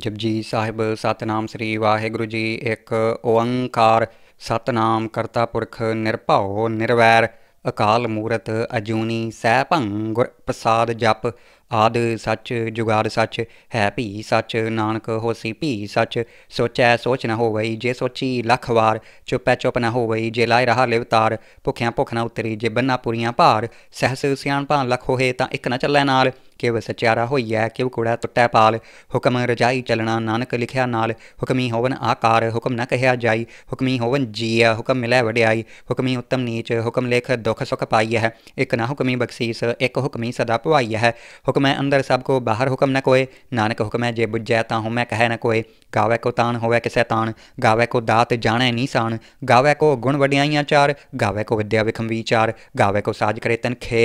ਜਪਜੀ ਸਾਹਿਬ ਸਤਨਾਮ ਸ੍ਰੀ ਵਾਹਿਗੁਰੂ ਜੀ ਇੱਕ ਓੰਕਾਰ ਸਤਨਾਮ ਕਰਤਾ ਪੁਰਖ ਨਿਰਭਉ ਨਿਰਵੈਰ ਅਕਾਲ ਮੂਰਤ ਅਜੂਨੀ ਸਹਿਭੰ ਗੁਰ ਪ੍ਰਸਾਦ ਜਪ ਆਦ ਸੱਚ ਜੁਗਾਰ ਸੱਚ ਹੈ ਭੀ ਸੱਚ ਨਾਨਕ ਹੋਸੀ ਭੀ ਸੱਚ ਸੋਚੈ ਸੋਚ ਨਾ ਹੋਵਈ ਜੇ ਸੋਚੀ ਲੱਖ ਵਾਰ ਚੁੱਪੈ ਚੁੱਪ ਨਾ ਹੋਵਈ ਜੇ ਲਾਇ ਰਹਾ ਲਿਵ ਤਾਰ ਭੁਖਿਆ ਭੁਖ ਨਾ ਉਤਰੀ ਜੇ ਬੰਨਾ ਪੁਰੀਆਂ ਭਾਰ ਸਹਸ ਭਾਂ ਲੱਖ ਹੋਏ ਤਾਂ ਇੱਕ ਨਾ ਚੱਲੈ ਨਾਲ ਕਿਵ ਸਚਿਆਰਾ ਹੋਈਐ ਕਿਵ ਕੋੜਾ ਟੁੱਟੈ ਪਾਲ ਹੁਕਮ ਰਜਾਈ ਚਲਣਾ ਨਾਨਕ ਲਿਖਿਆ ਨਾਲ ਹੁਕਮੀ ਹੋਵਨ ਆਕਾਰ ਹੁਕਮ ਨਾ ਕਹਿਆ ਜਾਈ ਹੁਕਮੀ ਹੋਵਨ ਜੀਆ ਹੁਕਮ ਮਿਲੈ ਵਡਿਆਈ ਹੁਕਮੀ ਉਤਮ ਨੀਚ ਹੁਕਮ ਲੇਖ ਦੁਖ ਸੁਖ ਪਾਈਐ ਇੱਕ ਨਾ ਹੁਕਮੀ ਬਖਸ਼ੀਸ ਇੱਕ ਹੁਕਮੀ ਸਦਾ ਪਵਾਈਐ ਹੁਕਮ हुक्म अंदर सब को बाहर हुक्म न कोए नानक हुक्म है जे बुझै ता मैं कह न कोए गावे को तान होवे किसै तान गावे को दात जाने सान गावे को गुण वड्याइयाँ चार गावे को विद्या विखम विचार गावे को साज करे तन खे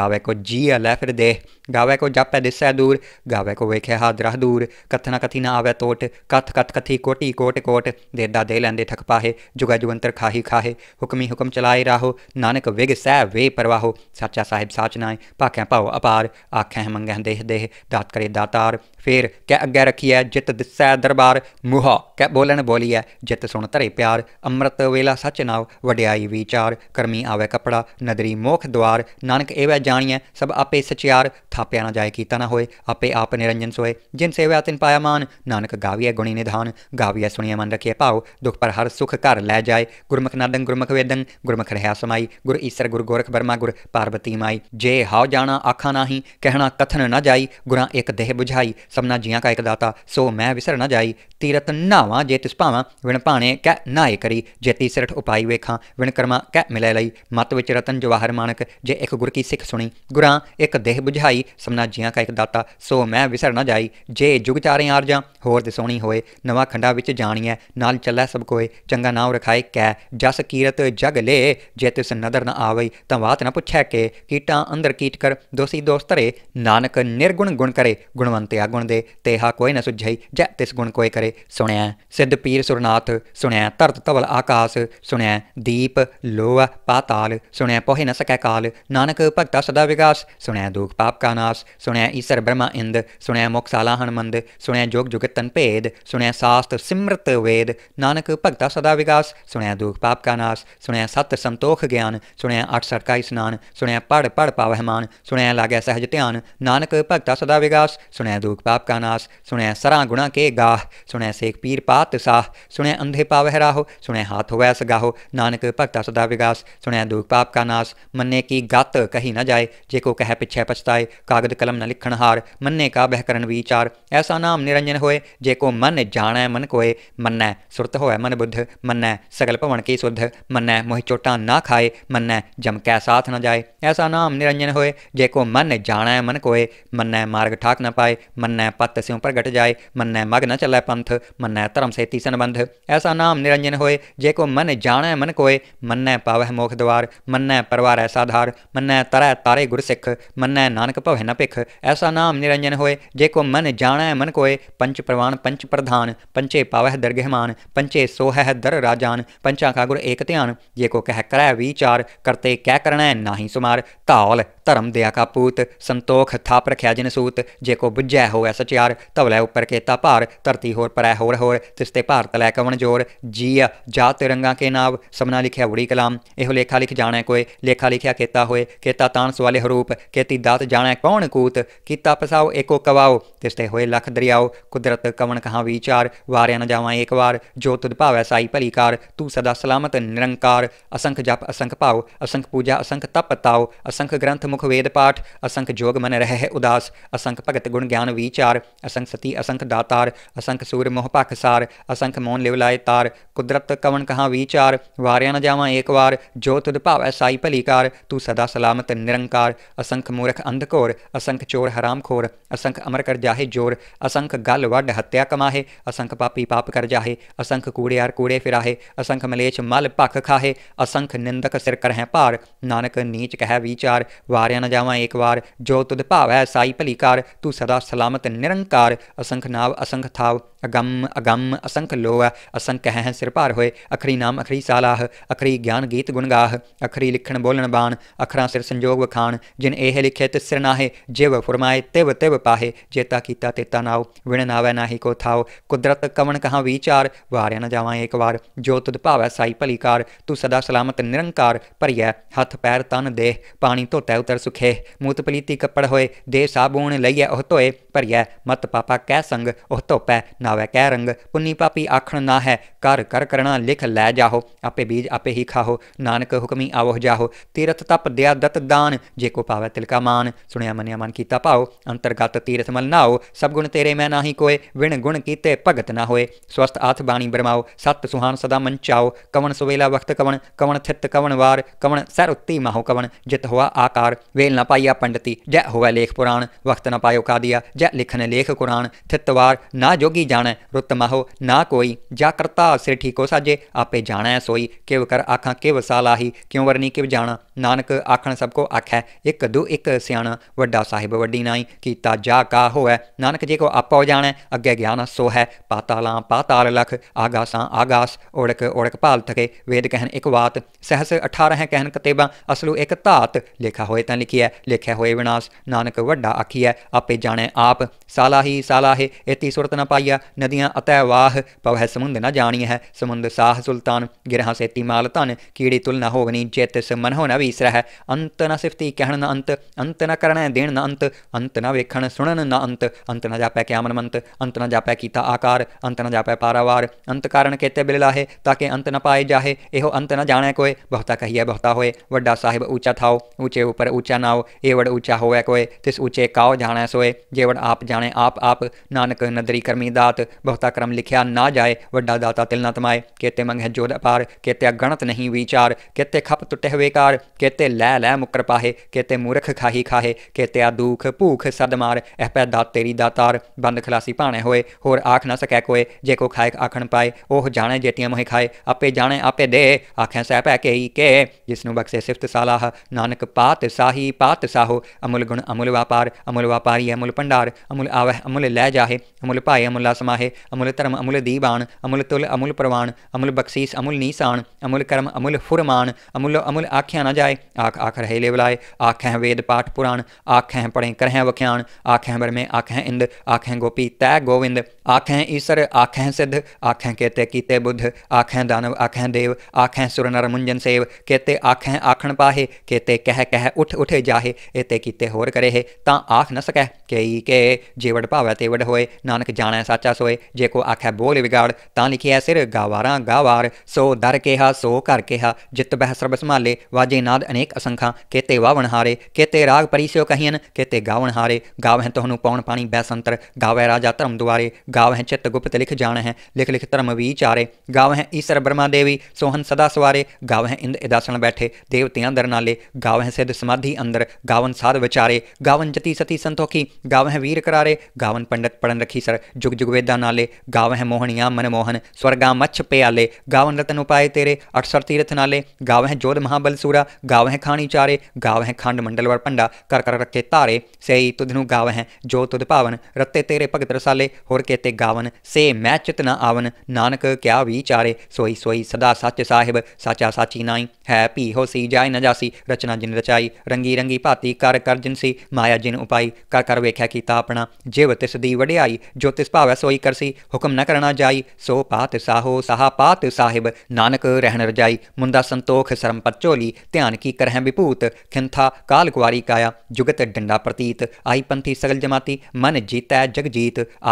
गावे को जी अलै फिर देह गावे को जप है दिशा दूर गावे को वेखे हादरा दूर कथना कथी ना आवे तोट कथ कथ कथी कोटी कोट कोट देदा दे लेंदे थक पाहे जुगा जुगंतर खाही खाहे हुक्मी हुक्म चलाए राहो नानक विघ सह वे परवाहो साचा साहिब साच नाय भाख्या भाओ अपार आखें मंगें देह देह दात करे दातार ਫੇਰ ਕੈ ਅੱਗੇ ਰਖੀਐ ਜਿਤ ਦਿਸੈ ਦਰਬਾਰ ਮੁਹਾ ਕੈ ਬੋਲਣ ਬੋਲੀਐ ਜਿਤ ਸੁਣ ਧਰੇ ਪਿਆਰ ਅੰਮ੍ਰਿਤ ਵੇਲਾ ਸਚ ਨਾਉ ਵਡਿਆਈ ਵਿਚਾਰ ਕਰਮੀ ਆਵੇ ਕਪੜਾ ਨਦਰੀ ਮੋਖ ਦਵਾਰ ਨਾਨਕ ਏਵੈ ਜਾਣੀਐ ਸਭ ਆਪੇ ਸਚਿਆਰ ਥਾਪਿਆ ਨਾ ਜਾਏ ਕੀਤਾ ਨਾ ਹੋਏ ਆਪੇ ਆਪ ਨਿਰੰਜਨ ਸੋਏ ਜਿਨ ਸੇਵਾ ਤਿਨ ਪਾਇਆ ਮਾਨ ਨਾਨਕ ਗਾਵੀਐ ਗੁਣੀ ਨਿਧਾਨ ਗਾਵੀਐ ਸੁਣੀਐ ਮਨ ਰਖੀਐ ਭਾਉ ਦੁਖ ਪਰ ਹਰ ਸੁਖ ਘਰ ਲੈ ਜਾਏ ਗੁਰਮਖ ਨਾਦੰ ਗੁਰਮਖ ਵੇਦੰ ਗੁਰਮਖ ਰਹਾ ਸਮਾਈ ਗੁਰ ਈਸਰ ਗੁਰ ਗੋਰਖ ਬਰਮਾ ਗੁਰ ਪਾਰਬਤੀ ਮਾਈ ਜੇ ਹਾਉ ਜਾਣਾ ਆਖਾ ਨਾਹੀ ਕਹਿਣਾ ਕਥਨ ਨਾ ਜਾਈ ਗੁਰਾਂ ਇੱਕ ਦੇਹ ਬੁਝਾਈ समना जिया का एक दाता सो मैं विसर न जाई ਤੀਰਤ ਨਾਵਾ ਜੇ ਤਿਸ ਭਾਵਾਂ ਵਿਣ ਭਾਣੇ ਕਹਿ ਨਾਏ ਕਰੀ ਜੇਤੀ ਸਿਰਠ ਉਪਾਈ ਵੇਖਾਂ ਵਿਣ ਕਰਮਾ ਕਹਿ ਮਿਲੇ ਲਈ ਮਤ ਵਿੱਚ ਰਤਨ ਜਵਾਹਰ ਮਾਨਕ ਜੇ ਇੱਕ ਗੁਰ ਕੀ ਸਿੱਖ ਸੁਣੀ ਗੁਰਾਂ ਇੱਕ ਦੇਹ 부ਝਾਈ ਸਮਨਾ ਜੀਆਂ ਕਾ ਇੱਕ ਦਾਤਾ ਸੋ ਮੈਂ ਵਿਸਰ ਨਾ ਜਾਈ ਜੇ ਜੁਗ ਚਾਰੇ ਆਰਜਾਂ ਹੋਰ ਦਿਸੋਣੀ ਹੋਏ ਨਵਾਂ ਖੰਡਾ ਵਿੱਚ ਜਾਣੀ ਹੈ ਨਾਲ ਚੱਲੈ ਸਭ ਕੋਏ ਚੰਗਾ ਨਾਮ ਰਖਾਏ ਕੈ ਜਸ ਕੀਰਤ ਜਗ ਲੇ ਜੇ ਤਿਸ ਨਦਰ ਨ ਆਵਈ ਤਾਂ ਬਾਤ ਨ ਪੁੱਛੈ ਕੇ ਕੀਟਾਂ ਅੰਦਰ ਕੀਟ ਕਰ ਦੋਸੀ ਦੋਸਤ ਰੇ ਨਾਨਕ ਨਿਰਗੁਣ ਗੁਣ ਕਰੇ ਗੁਣਵੰਤਿਆ ਗੁਣ ਦੇ ਤੇਹਾ ਕੋਈ ਨ ਸੁਝਈ ਜੈ ਤਿਸ ਗੁਣ ਕੋਈ ਕਰੇ ਸੁਣਿਆ ਸਿੱਧ ਪੀਰ ਸੁਰਨਾਥ ਸੁਣਿਆ ਧਰਤ ਧਵਲ ਆਕਾਸ ਸੁਣਿਆ ਦੀਪ ਲੋਹ ਪਾਤਾਲ ਸੁਣਿਆ ਪੋਹਿ ਨ ਸਕੈ ਕਾਲ ਨਾਨਕ ਭਗਤਾ ਸਦਾ ਵਿਗਾਸ ਸੁਣਿਆ ਦੁਖ ਪਾਪ ਕਾ ਨਾਸ ਸੁਣਿਆ ਈਸ਼ਰ ਬ੍ਰਹਮਾ ਇੰਦ ਸੁਣਿਆ ਮੁਕਸਾਲਾ ਹਨਮੰਦ ਸੁਣਿਆ ਜੋਗ ਜੁਗਤ ਤਨ ਭੇਦ ਸੁਣਿਆ ਸਾਸਤ ਸਿਮਰਤ ਵੇਦ ਨਾਨਕ ਭਗਤਾ ਸਦਾ ਵਿਗਾਸ ਸੁਣਿਆ ਦੁਖ ਪਾਪ ਕਾ ਨਾਸ ਸੁਣਿਆ ਸਤ ਸੰਤੋਖ ਗਿਆਨ ਸੁਣਿਆ ਅਠ ਸਰਕਾ ਇਸਨਾਨ ਸੁਣਿਆ ਪੜ ਪੜ ਪਾਵਹਿ ਮਾਨ ਸੁਣਿਆ ਲਾਗੈ ਸਹਿਜ ਧਿਆਨ ਨਾਨਕ ਭਗਤਾ ਸਦਾ ਵਿਗਾਸ ਸੁਣਿਆ ਦੁਖ ਪਾਪ ਕਾ ਨਾਸ ਸੁਣਿਆ ਸਰਾ ਗੁਣਾ ਕੇ ਗਾਹ ਸੁਣੈ ਸੇਖ ਪੀਰ ਪਾਤ ਸਾਹ ਸੁਣੈ ਅੰਧੇ ਪਾਵਹਿ ਰਾਹੋ ਸੁਣੈ ਹਾਥ ਹੋਵੈ ਸਗਾਹੋ ਨਾਨਕ ਭਗਤਾ ਸਦਾ ਵਿਗਾਸ ਸੁਣੈ ਦੁਖ ਪਾਪ ਕਾ ਨਾਸ ਮੰਨੇ ਕੀ ਗਤ ਕਹੀ ਨਾ ਜਾਏ ਜੇ ਕੋ ਕਹਿ ਪਿਛੈ ਪਛਤਾਏ ਕਾਗਦ ਕਲਮ ਨ ਲਿਖਣ ਹਾਰ ਮੰਨੇ ਕਾ ਬਹਿ ਕਰਨ ਵਿਚਾਰ ਐਸਾ ਨਾਮ ਨਿਰੰਜਨ ਹੋਏ ਜੇ ਕੋ ਮਨ ਜਾਣੈ ਮਨ ਕੋਏ ਮੰਨੈ ਸੁਰਤ ਹੋਇ ਮਨ ਬੁੱਧ ਮੰਨੈ ਸਗਲ ਭਵਨ ਕੀ ਸੁਧ ਮੰਨੈ ਮੋਹਿ ਚੋਟਾਂ ਨਾ ਖਾਏ ਮੰਨੈ ਜਮ ਕੈ ਸਾਥ ਨ ਜਾਏ ऐसा नाम निरंजन होए जेको मन जाणै मन कोय मन्नै मार्ग ठाक न पाए मन्नै पत स्यों प्रगट जाए मन्नै मग न चलै पंथ मन्नै धर्म से तीसन बंध ऐसा नाम निरंजन होए जेको मन जाणै मन कोय मन्नै पावह मोख द्वार मन्नै परवार ऐसा धार मन्नै तरह तारे गुरसिख मन्नै नानक भवै न भिख ऐसा नाम निरंजन होए जेको मन जाणै मन कोय पंच प्रवान पंच प्रधान पंचे पावह दरगहमान पंचे सोहह दर राजान पंचा का गुर एक ध्यान जेको कह करय विचार करते कह है ना ही सुमान ਮਾਰ ਧੌਲ ਧਰਮ ਦਿਆ ਕਾ ਪੂਤ ਸੰਤੋਖ ਥਾਪ ਰਖਿਆ ਜਿਨ ਸੂਤ ਜੇ ਕੋ ਬੁੱਝੈ ਹੋਐ ਸਚਿਆਰ ਧਵਲੇ ਉੱਪਰ ਕੇਤਾ ਭਾਰ ਧਰਤੀ ਹੋਰ ਪਰੈ ਹੋਰ ਹੋਰ ਤਿਸਤੇ ਭਾਰਤ ਲੈ ਕਵਣ ਜੋਰ ਜੀ ਜਾ ਤਿਰੰਗਾ ਕੇ ਨਾਵ ਸਮਨਾ ਲਿਖਿਆ ਉੜੀ ਕਲਾਮ ਇਹੋ ਲੇਖਾ ਲਿਖ ਜਾਣਾ ਕੋਏ ਲੇਖਾ ਲਿਖਿਆ ਕੇਤਾ ਹੋਏ ਕੇਤਾ ਤਾਂਸ ਵਾਲੇ ਹਰੂਪ ਕੇਤੀ ਦਾਤ ਜਾਣਾ ਕੌਣ ਕੂਤ ਕੀਤਾ ਪਸਾਓ ਏਕੋ ਕਵਾਓ ਤਿਸਤੇ ਹੋਏ ਲਖ ਦਰਿਆਓ ਕੁਦਰਤ ਕਵਣ ਕਹਾ ਵਿਚਾਰ ਵਾਰਿਆ ਨ ਜਾਵਾਂ ਏਕ ਵਾਰ ਜੋ ਤੁਧ ਭਾਵੈ ਸਾਈ ਭਲੀ ਕਾਰ ਤੂੰ ਸਦਾ ਸਲਾਮਤ ਨਿਰੰਕਾਰ ਅਸੰਖ ਜਪ ਅਸੰਖ ਭਾਉ ਅਸੰਖ ਪੂਜਾ ਅਸੰਖ ਤਪ ਤਾਉ जाओ असंख्य ग्रंथ मुख वेद पाठ असंख जोग मन रह उदास असंख भगत गुण ज्ञान विचार असंख सती असंख दातार असंख सूर मोह पखसार सार असंख मोन लाए तार कुदरत कवन कहाँ विचार वारिया न जावा एक बार जो तुद भावै साई भलीकार तू सदा सलामत निरंकार असंख्य मूर्ख अंधकोर असंख चोर हराम खोर असंख अमर कर जाहे जोर असंख गल वड हत्या कमाहे असंख पापी पाप कर जाहे असंख कूड़े आर कूड़े फिराहे असंख मलेच मल पख खाहे असंख निंदक सिर करह पार नानक नीच कह ਹੈ ਵਿਚਾਰ ਵਾਰਿਆ ਨਾ ਜਾਵਾਂ ਇੱਕ ਵਾਰ ਜੋ ਤੁਧ ਭਾਵ ਹੈ ਸਾਈ ਭਲੀ ਕਾਰ ਤੂੰ ਸਦਾ ਸਲਾਮਤ ਨਿਰੰਕਾਰ ਅਸੰਖ ਨਾਵ ਅਸੰਖ ਥਾਵ अगम अगम असंख लोह असंख कह सिर भार होए अखरी नाम अखरी सालाह अखरी ज्ञान गीत गुणगाह अखरी लिखण बोलण बाण अखरा सिर संजोग वखाण जिन एह लिखे तिस सिर नाहे जिव फुरमाए तिव तिव पाहे जेता कीता तेता नाओ विण नावै नाही को थाओ कुदरत कवन कहाँ विचार वारिया न जावां एक वार जो तुद भावै साई भलीकार तू सदा सलामत निरंकार भरिया हथ पैर तन देह पानी धोतै उतर सुखे मूत पलीती कपड़ होए दे साबून लइए ओह धोए भरिया मत पापा कह संघ ओह धोपै ਨਾਵੇ ਕਹਿ ਰੰਗ ਪੁੰਨੀ ਪਾਪੀ ਆਖਣ ਨਾ ਹੈ ਕਰ ਕਰ ਕਰਣਾ ਲਿਖ ਲੈ ਜਾਹੋ ਆਪੇ ਬੀਜ ਆਪੇ ਹੀ ਖਾਹੋ ਨਾਨਕ ਹੁਕਮੀ ਆਵੋ ਜਾਹੋ ਤੀਰਥ ਤਪ ਦਿਆ ਦਤ ਦਾਨ ਜੇ ਕੋ ਪਾਵੇ ਤਿਲਕਾ ਮਾਨ ਸੁਣਿਆ ਮੰਨਿਆ ਮਨ ਕੀਤਾ ਪਾਓ ਅੰਤਰਗਤ ਤੀਰਥ ਮਲ ਨਾਓ ਸਭ ਗੁਣ ਤੇਰੇ ਮੈਂ ਨਾਹੀ ਕੋਏ ਵਿਣ ਗੁਣ ਕੀਤੇ ਭਗਤ ਨਾ ਹੋਏ ਸਵਸਤ ਆਥ ਬਾਣੀ ਬਰਮਾਓ ਸਤ ਸੁਹਾਨ ਸਦਾ ਮਨ ਚਾਓ ਕਵਣ ਸੁਵੇਲਾ ਵਖਤ ਕਵਣ ਕਵਣ ਥਿਤ ਕਵਣ ਵਾਰ ਕਵਣ ਸਰ ਉੱਤੀ ਮਾਹੋ ਕਵਣ ਜਿਤ ਹੋਆ ਆਕਾਰ ਵੇਲ ਨਾ ਪਾਈਆ ਪੰਡਤੀ ਜੈ ਹੋਵੇ ਲੇਖ ਪੁਰਾਣ ਵਖਤ ਨਾ ਪਾਇਓ ਕਾਦੀਆ ਜੈ ਲਿਖਨ ਲੇਖ ਕੁਰਾਨ ਥਿਤ ਵਾਰ ਨਾ ਜੋਗੀ ਜਾਣ ਜਾਣੈ ਰੁੱਤ ਮਾਹੋ ਨਾ ਕੋਈ ਜਾ ਕਰਤਾ ਸੇ ਠੀਕੋ ਸਾਜੇ ਆਪੇ ਜਾਣੈ ਸੋਈ ਕਿਵ ਕਰ ਆਖਾਂ ਕਿਵ ਸਾਲਾਹੀ ਕਿਉ ਵਰਨੀ ਕਿਵ ਜਾਣਾ ਨਾਨਕ ਆਖਣ ਸਭ ਕੋ ਆਖੈ ਇੱਕ ਦੂ ਇੱਕ ਸਿਆਣਾ ਵੱਡਾ ਸਾਹਿਬ ਵੱਡੀ ਨਾਈ ਕੀਤਾ ਜਾ ਕਾ ਹੋਐ ਨਾਨਕ ਜੇ ਕੋ ਆਪੋ ਜਾਣੈ ਅੱਗੇ ਗਿਆਨ ਸੋ ਹੈ ਪਾਤਾਲਾਂ ਪਾਤਾਲ ਲਖ ਆਗਾਸਾਂ ਆਗਾਸ ਓੜਕ ਓੜਕ ਭਾਲ ਤਕੇ ਵੇਦ ਕਹਿਣ ਇੱਕ ਬਾਤ ਸਹਸ 18 ਕਹਿਣ ਕਤੇਬਾ ਅਸਲੂ ਇੱਕ ਧਾਤ ਲਿਖਾ ਹੋਏ ਤਾਂ ਲਿਖਿਆ ਲਿਖਿਆ ਹੋਏ ਵਿਨਾਸ਼ ਨਾਨਕ ਵੱਡਾ ਆਖੀਐ ਆਪੇ ਜਾਣੈ ਆਪ ਸਾਲਾਹੀ ਸਾਲਾਹੇ ਇਤੀ ਸੁਰਤ ਨ ਪਾਈਆ ਨਦੀਆਂ ਅਤੈ ਵਾਹ ਪਵਹਿ ਸਮੁੰਦ ਨ ਜਾਣੀ ਹੈ ਸਮੁੰਦ ਸਾਹ ਸੁਲਤਾਨ ਗਿਰਹਾ ਸੇਤੀ ਮਾਲ ਧਨ ਕੀੜੀ ਤੁਲ ਨ ਹੋਗਨੀ ਚਿਤ ਸਮਨ ਹੋ ਨ ਵੀਸਰਹਿ ਅੰਤ ਨ ਸਿਫਤੀ ਕਹਿਣ ਨ ਅੰਤ ਅੰਤ ਨ ਕਰਣੈ ਦੇਣ ਨ ਅੰਤ ਅੰਤ ਨ ਵੇਖਣ ਸੁਣਨ ਨ ਅੰਤ ਅੰਤ ਨ ਜਾਪੈ ਕਿਆਮਨ ਮੰਤ ਅੰਤ ਨ ਜਾਪੈ ਕੀਤਾ ਆਕਾਰ ਅੰਤ ਨ ਜਾਪੈ ਪਾਰਾਵਾਰ ਅੰਤ ਕਾਰਨ ਕੇਤੇ ਬਿਲ ਲਾਹੇ ਤਾਕੇ ਅੰਤ ਨ ਪਾਏ ਜਾਹੇ ਇਹੋ ਅੰਤ ਨ ਜਾਣੈ ਕੋਏ ਬਹੁਤਾ ਕਹੀਐ ਬਹੁਤਾ ਹੋਏ ਵੱਡਾ ਸਾਹਿਬ ਊਚਾ ਥਾਓ ਊਚੇ ਉਪਰ ਊਚਾ ਨਾਓ ਏਵੜ ਊਚਾ ਹੋਵੇ ਕੋਏ ਤਿਸ ਊਚੇ ਕਾਓ ਜਾਣੈ ਸੋਏ ਜੇਵੜ ਆਪ ਜਾਣੈ ਆਪ ਆਪ ਨਾਨਕ ਨਦਰੀ ਕਰਮੀ ਦਾਤ ਘਾਟ ਬਹੁਤਾ ਕਰਮ ਲਿਖਿਆ ਨਾ ਜਾਏ ਵੱਡਾ ਦਾਤਾ ਤਿਲ ਨਾ ਤਮਾਏ ਕਿਤੇ ਮੰਗ ਹੈ ਜੋਦ ਅਪਾਰ ਕਿਤੇ ਅਗਣਤ ਨਹੀਂ ਵਿਚਾਰ ਕਿਤੇ ਖਪ ਟੁੱਟੇ ਹੋਏ ਕਾਰ ਕਿਤੇ ਲੈ ਲੈ ਮੁਕਰ ਪਾਹੇ ਕਿਤੇ ਮੂਰਖ ਖਾਹੀ ਖਾਹੇ ਕਿਤੇ ਆ ਦੁਖ ਭੂਖ ਸਦ ਮਾਰ ਪੈ ਦਾਤ ਤੇਰੀ ਦਾਤਾਰ ਬੰਦ ਖਲਾਸੀ ਭਾਣੇ ਹੋਏ ਹੋਰ ਆਖ ਨਾ ਸਕੈ ਕੋਏ ਜੇ ਕੋ ਖਾਇਕ ਆਖਣ ਪਾਏ ਉਹ ਜਾਣੇ ਜੇਤੀਆਂ ਮੋਹੇ ਖਾਏ ਆਪੇ ਜਾਣੇ ਆਪੇ ਦੇ ਆਖੇ ਸਹਿ ਪੈ ਹੀ ਕੇ ਜਿਸ ਨੂੰ ਬਖਸ਼ੇ ਸਿਫਤ ਸਾਲਾਹ ਨਾਨਕ ਪਾਤ ਸਾਹੀ ਪਾਤ ਸਾਹੋ ਅਮੁਲ ਗੁਣ ਅਮੁਲ ਵਾਪਾਰ ਅਮੁਲ ਵਾਪਾਰੀ ਅਮੁਲ ਭੰਡਾਰ ਅਮੁਲ ਆਵਹਿ ਅਮੁਲ ਲੈ ਜਾਹੇ ਅਮੁਲ ਭਾਏ ਅਮੁਲ ਸਮਾ माहे अमूल धर्म अमूल दीबान अमूल तुल अमूल प्रवाण अमूल बख्शीस अमूल नीसान अमूल कर्म अमूल फुरमान अमूल अमूल आख्या ना जाए आख आख रहे ले बुलाए आख वेद पाठ पुराण आख हैं पढ़ें कर वख्याण आख हैं ब्रह्मे इंद आख गोपी तय गोविंद आख ईश्वर आख सिद्ध आखें केते कीते बुद्ध आख दानव आखें देव आख सुर नर मुंजन सेव केते आख आखण पाहे केते कह कह उठ उठे जाहे एते कीते होर करे है ਤਾਂ ਆਖ ਨ ਸਕੈ ਕਈ ਕੇ ਜੇਵੜ ਭਾਵੈ ਤੇਵੜ ਹੋਏ ਨਾਨਕ ਜਾਣੈ सोए जेको आखै बोल बिगाड़ तां लिखिया सिर गावारा गावार सो दर केहा सो कर केहा जित बह सर्ब संभाले वाजे नाद अनेक असंखा केते वावण हारे केते राग परिस्यो कहियन केते गावण हारे गाव है तोहनु पौन पाणी बह संतर गावै राजा धर्म द्वारे गाव है चित गुप्त लिख जान है लिख लिख धर्म विचारे गाव है ईश्वर ब्रह्मा देवी सोहन सदा सवारे गाव है इंद इदासन बैठे देवतियां दर नाले गाव है सिद्ध समाधि अंदर गावन साध विचारे गावन जति सती संतोखी गाव है वीर करारे गावन पंडित पढ़न रखी सर जुग जुग वेद ਨਾਲੇ ਗਾਵ ਹੈ ਮੋਹਣੀਆਂ ਮਨਮੋਹਨ ਸਵਰਗਾ ਮੱਛ ਪਿਆਲੇ ਗਾਵਨ ਰਤਨ ਉਪਾਏ ਤੇਰੇ ਅਕਸਰ ਤੀਰਥ ਨਾਲੇ ਗਾਵ ਹੈ ਜੋਧ ਮਹਾਬਲ ਸੂਰਾ ਗਾਵ ਹੈ ਖਾਣੀ ਚਾਰੇ ਗਾਵ ਹੈ ਖੰਡ ਮੰਡਲ ਵਰ ਪੰਡਾ ਕਰ ਕਰ ਰੱਖੇ ਧਾਰੇ ਸਈ ਤੁਧ ਨੂੰ ਹੈ ਜੋ ਤੁਧ ਭਾਵਨ ਰੱਤੇ ਤੇਰੇ ਭਗਤ ਰਸਾਲੇ ਹੋਰ ਕੇਤੇ ਗਾਵਨ ਸੇ ਮੈ ਚਿਤ ਨ ਆਵਨ ਨਾਨਕ ਕਿਆ ਵਿਚਾਰੇ ਸੋਈ ਸੋਈ ਸਦਾ ਸੱਚ ਸਾਹਿਬ ਸਾਚਾ ਸਾਚੀ ਨਾਈ ਹੈ ਭੀ ਹੋ ਸੀ ਜਾਇ ਨ ਜਾਸੀ ਰਚਨਾ ਜਿਨ ਰਚਾਈ ਰੰਗੀ ਰੰਗੀ ਭਾਤੀ ਕਰ ਕਰ ਜਿਨ ਸੀ ਮਾਇਆ ਜਿਨ ਉਪਾਈ ਕਰ ਕਰ ਵੇਖਿਆ ਕੀਤਾ ਆਪਣਾ ਜਿਵ ਤਿਸ ਦੀ ਵਡਿਆਈ ਜੋ ਤਿਸ ਭਾਵੈ ਸੋ सोई करसी हुक्म न करना जाई सो पात साहो साहा पात साहिब नानक रहन रजाई मुंदा संतोख सरम पर ध्यान की करह विभूत खिंथा काल कुआरी काया जुगत डंडा प्रतीत आई पंथी सगल जमाती मन जीतै जग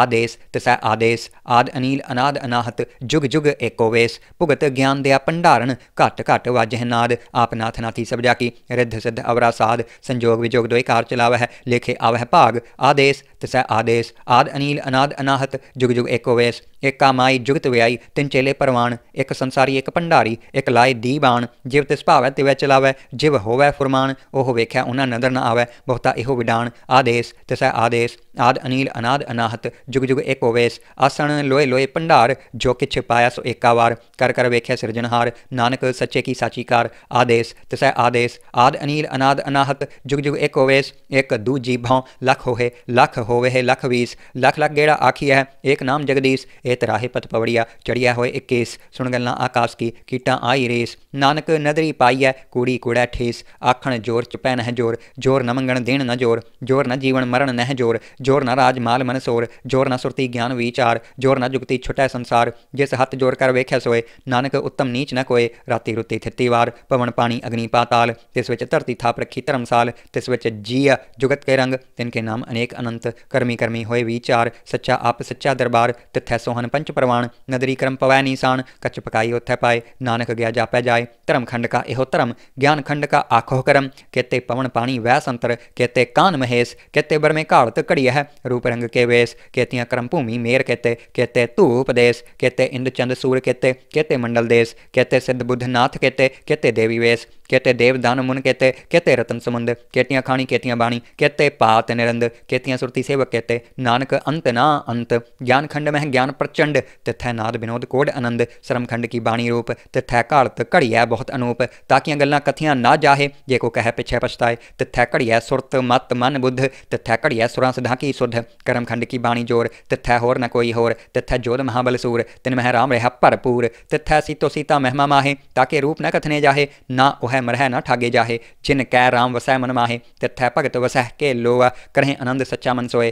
आदेश तिसै आदेश आद अनिल अनाद अनाहत जुग जुग एकोवेश भुगत ज्ञान दया भंडारण घट घट वाजह नाद आप नाथ नाथी सब जाकी रिद्ध सिद्ध अवरा साध संजोग विजोग दोय कार चलावह लेखे आवह भाग आदेश तिसै आदेश आद Anil अनाद अनाहत yo, yo, eco ves ਇਕ ਕਮਾਈ ਜੁਗਤ ਵਿਆਈ ਤਿੰਨ ਚੇਲੇ ਪਰਵਾਨ ਇੱਕ ਸੰਸਾਰੀ ਇੱਕ ਭੰਡਾਰੀ ਇੱਕ ਲਾਇ ਦੀਬਾਨ ਜਿਵ ਤੇ ਸੁਭਾਵੈ ਤੇ ਵਿੱਚ ਲਾਵੈ ਜਿਵ ਹੋਵੈ ਫੁਰਮਾਨ ਉਹ ਵੇਖਿਆ ਉਹਨਾਂ ਨਦਰ ਨਾ ਆਵੈ ਬਹੁਤਾ ਇਹੋ ਵਿਡਾਨ ਆਦੇਸ ਤਿਸੈ ਆਦੇਸ ਆਦ ਅਨੀਲ ਅਨਾਦ ਅਨਾਹਤ ਜੁਗ ਜੁਗ ਇੱਕ ਹੋਵੇਸ ਆਸਣ ਲੋਏ ਲੋਏ ਭੰਡਾਰ ਜੋ ਕਿ ਛਪਾਇਆ ਸੋ ਇੱਕਾ ਵਾਰ ਕਰ ਕਰ ਵੇਖਿਆ ਸਿਰਜਣਹਾਰ ਨਾਨਕ ਸੱਚੇ ਕੀ ਸਾਚੀਕਾਰ ਆਦੇਸ ਤਿਸੈ ਆਦੇਸ ਆਦ ਅਨੀਲ ਅਨਾਦ ਅਨਾਹਤ ਜੁਗ ਜੁਗ ਇੱਕ ਹੋਵੇਸ ਇੱਕ ਦੂਜੀ ਭਾਂ ਲਖ ਹੋਏ ਲਖ ਹੋਵੇ ਲਖ ਵੀਸ ਲਖ ਲਖ ਗੇੜਾ ਆਖੀ ਹੈ ਇੱਕ ਨਾਮ ਜਗਦੀਸ਼ ए तराहे पत पवड़िया चढ़िया होए इक्कीस सुन गल्ला आकाश की कीटा आई रेस नानक नदरी पाई है कूड़ी कूड़ा ठेस आखण जोर चपै नह जोर जोर न मंगण देण न जोर जोर न जीवन मरण नह जोर जोर न राज माल मन सोर जोर न सुरती ज्ञान विचार जोर न जुगती छुटै संसार जिस हथ जोर कर वेख्या सोए ਨਾਨਕ ਉੱਤਮ ਨੀਚ ਨ ਕੋਏ ਰਾਤੀ ਰੁੱਤੀ ਥਿੱਤੀ ਵਾਰ ਪਵਨ ਪਾਣੀ ਅਗਨੀ ਪਾਤਾਲ ਤਿਸ ਵਿੱਚ ਧਰਤੀ ਥਾਪ ਰੱਖੀ ਧਰਮਸਾਲ ਤਿਸ ਵਿੱਚ ਜੀਅ ਜੁਗਤ ਕੇ ਰੰਗ ਤਿਨ ਕੇ ਨਾਮ ਅਨੇਕ ਅਨੰਤ ਕਰਮੀ ਕਰਮੀ ਹੋਏ ਵਿਚਾਰ ਸੱਚਾ ਆਪ ਸੱਚਾ ਦਰਬਾਰ ਤਿੱਥੈ ਸੋਹਣ मोहन पंच प्रवाण नदरी क्रम पवै नीसान कच पकाई उत्थै पाए नानक गया जापै जाए धर्म खंड का एहो धर्म ज्ञान खंड का आखो करम केते पवन पानी वह संतर केते कान महेश केते बरमे में घड़ी है रूप रंग के वेश केतियाँ करम भूमि मेर केते केते धूप देश केते इंद चंद सूर केते केते मंडल देश केते सिद्ध बुद्ध नाथ केते केते देवी वेश कहते देवदान मुन कहते कहते रतन समुंद कहतियाँ खाणी कहतियाँ बाणी कहते पात निरंद कहतियाँ सुरती सेवक कहते नानक अंत ना अंत ज्ञान खंड में ज्ञान प्रचंड तिथै नाद विनोद कोड आनंद श्रम खंड की बाणी रूप तिथै घालत घड़िया बहुत अनूप ताकियां गल् कथियां ना जाहे जे को कहे पिछे पछताए तिथै घड़िया सुरत मत मन बुद्ध तिथै घड़िया सुरां सधा की सुध करम खंड की बाणी जोर तिथै होर न कोई होर तिथै जोध महाबल सूर तिन मह राम रहा भरपूर तिथै सीतो सीता महमा माहे ताके रूप न कथने जाहे ना वह है मरह न ठागे जाहे जिन कै राम वसै मन माहे तिथै भगत वसह के लोआ करहे आनंद सच्चा मन सोए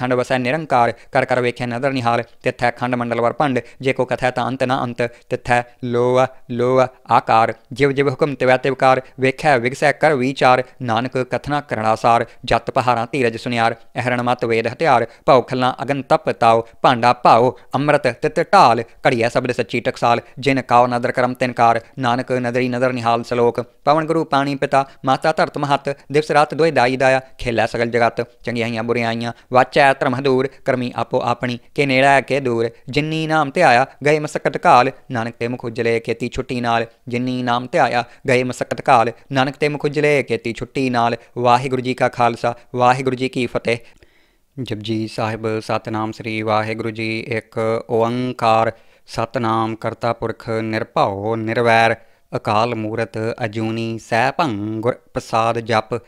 खंड वसै निरंकार कर कर वेखे नदर निहाल तिथै खंड मंडल वर भंड जे को कथै ता अंत न अंत तिथै लोआ लोआ आकार जिव जिव हुक्म तिवै तिवकार वेखै विगसै कर विचार नानक कथना करणासार जत पहारा धीरज सुनियार अहरण मत वेद हथियार भौ खल्ला अगन तप ताओ भांडा भाओ अमृत तित ढाल घड़िया सबद ਸੱਚੀ टकसाल जिन ਕਾਉ नदर करम तिनकार नानक नदरी नदर निहाल सलोक ਪਵਨ ਗੁਰੂ ਪਾਣੀ ਪਿਤਾ ਮਾਤਾ ਧਰਤ ਮਹਤ ਦਿਵਸ ਰਾਤ ਦੋਇ ਦਾਈ ਦਾਇਆ ਖੇਲਾ ਸਗਲ ਜਗਤ ਬੁਰੀਆਂ ਆਈਆਂ ਵਾਚੈ ਧਰਮ ਦੂਰ ਕਰਮੀ ਆਪੋ ਆਪਣੀ ਕੇ ਨੇੜਾ ਕੇ ਦੂਰ ਜਿੰਨੀ ਨਾਮ ਤੇ ਆਇਆ ਗਏ ਮਸਕਤ ਕਾਲ ਨਾਨਕ ਤੇ ਮੁਖ ਉਜਲੇ ਕੇਤੀ ਛੁੱਟੀ ਨਾਲ ਜਿੰਨੀ ਨਾਮ ਤੇ ਆਇਆ ਗਏ ਮਸਕਤ ਕਾਲ ਨਾਨਕ ਤੇ ਮੁਖ ਉਜਲੇ ਕੇਤੀ ਛੁੱਟੀ ਨਾਲ ਵਾਹਿਗੁਰੂ ਜੀ ਕਾ ਖਾਲਸਾ ਵਾਹਿਗੁਰੂ ਜੀ ਕੀ ਫਤਿਹ ਜਪਜੀ ਸਾਹਿਬ ਸਤਨਾਮ ਸ੍ਰੀ ਵਾਹਿਗੁਰੂ ਜੀ ਇੱਕ ਓੰਕਾਰ ਸਤਨਾਮ ਕਰਤਾ ਪੁਰਖ ਨਿਰਭਉ ਨਿਰਵੈਰ ਅਕਾਲ ਮੂਰਤ ਅਜੂਨੀ ਸਹਿ ਭੰਗ ਪ੍ਰਸਾਦ ਜਪ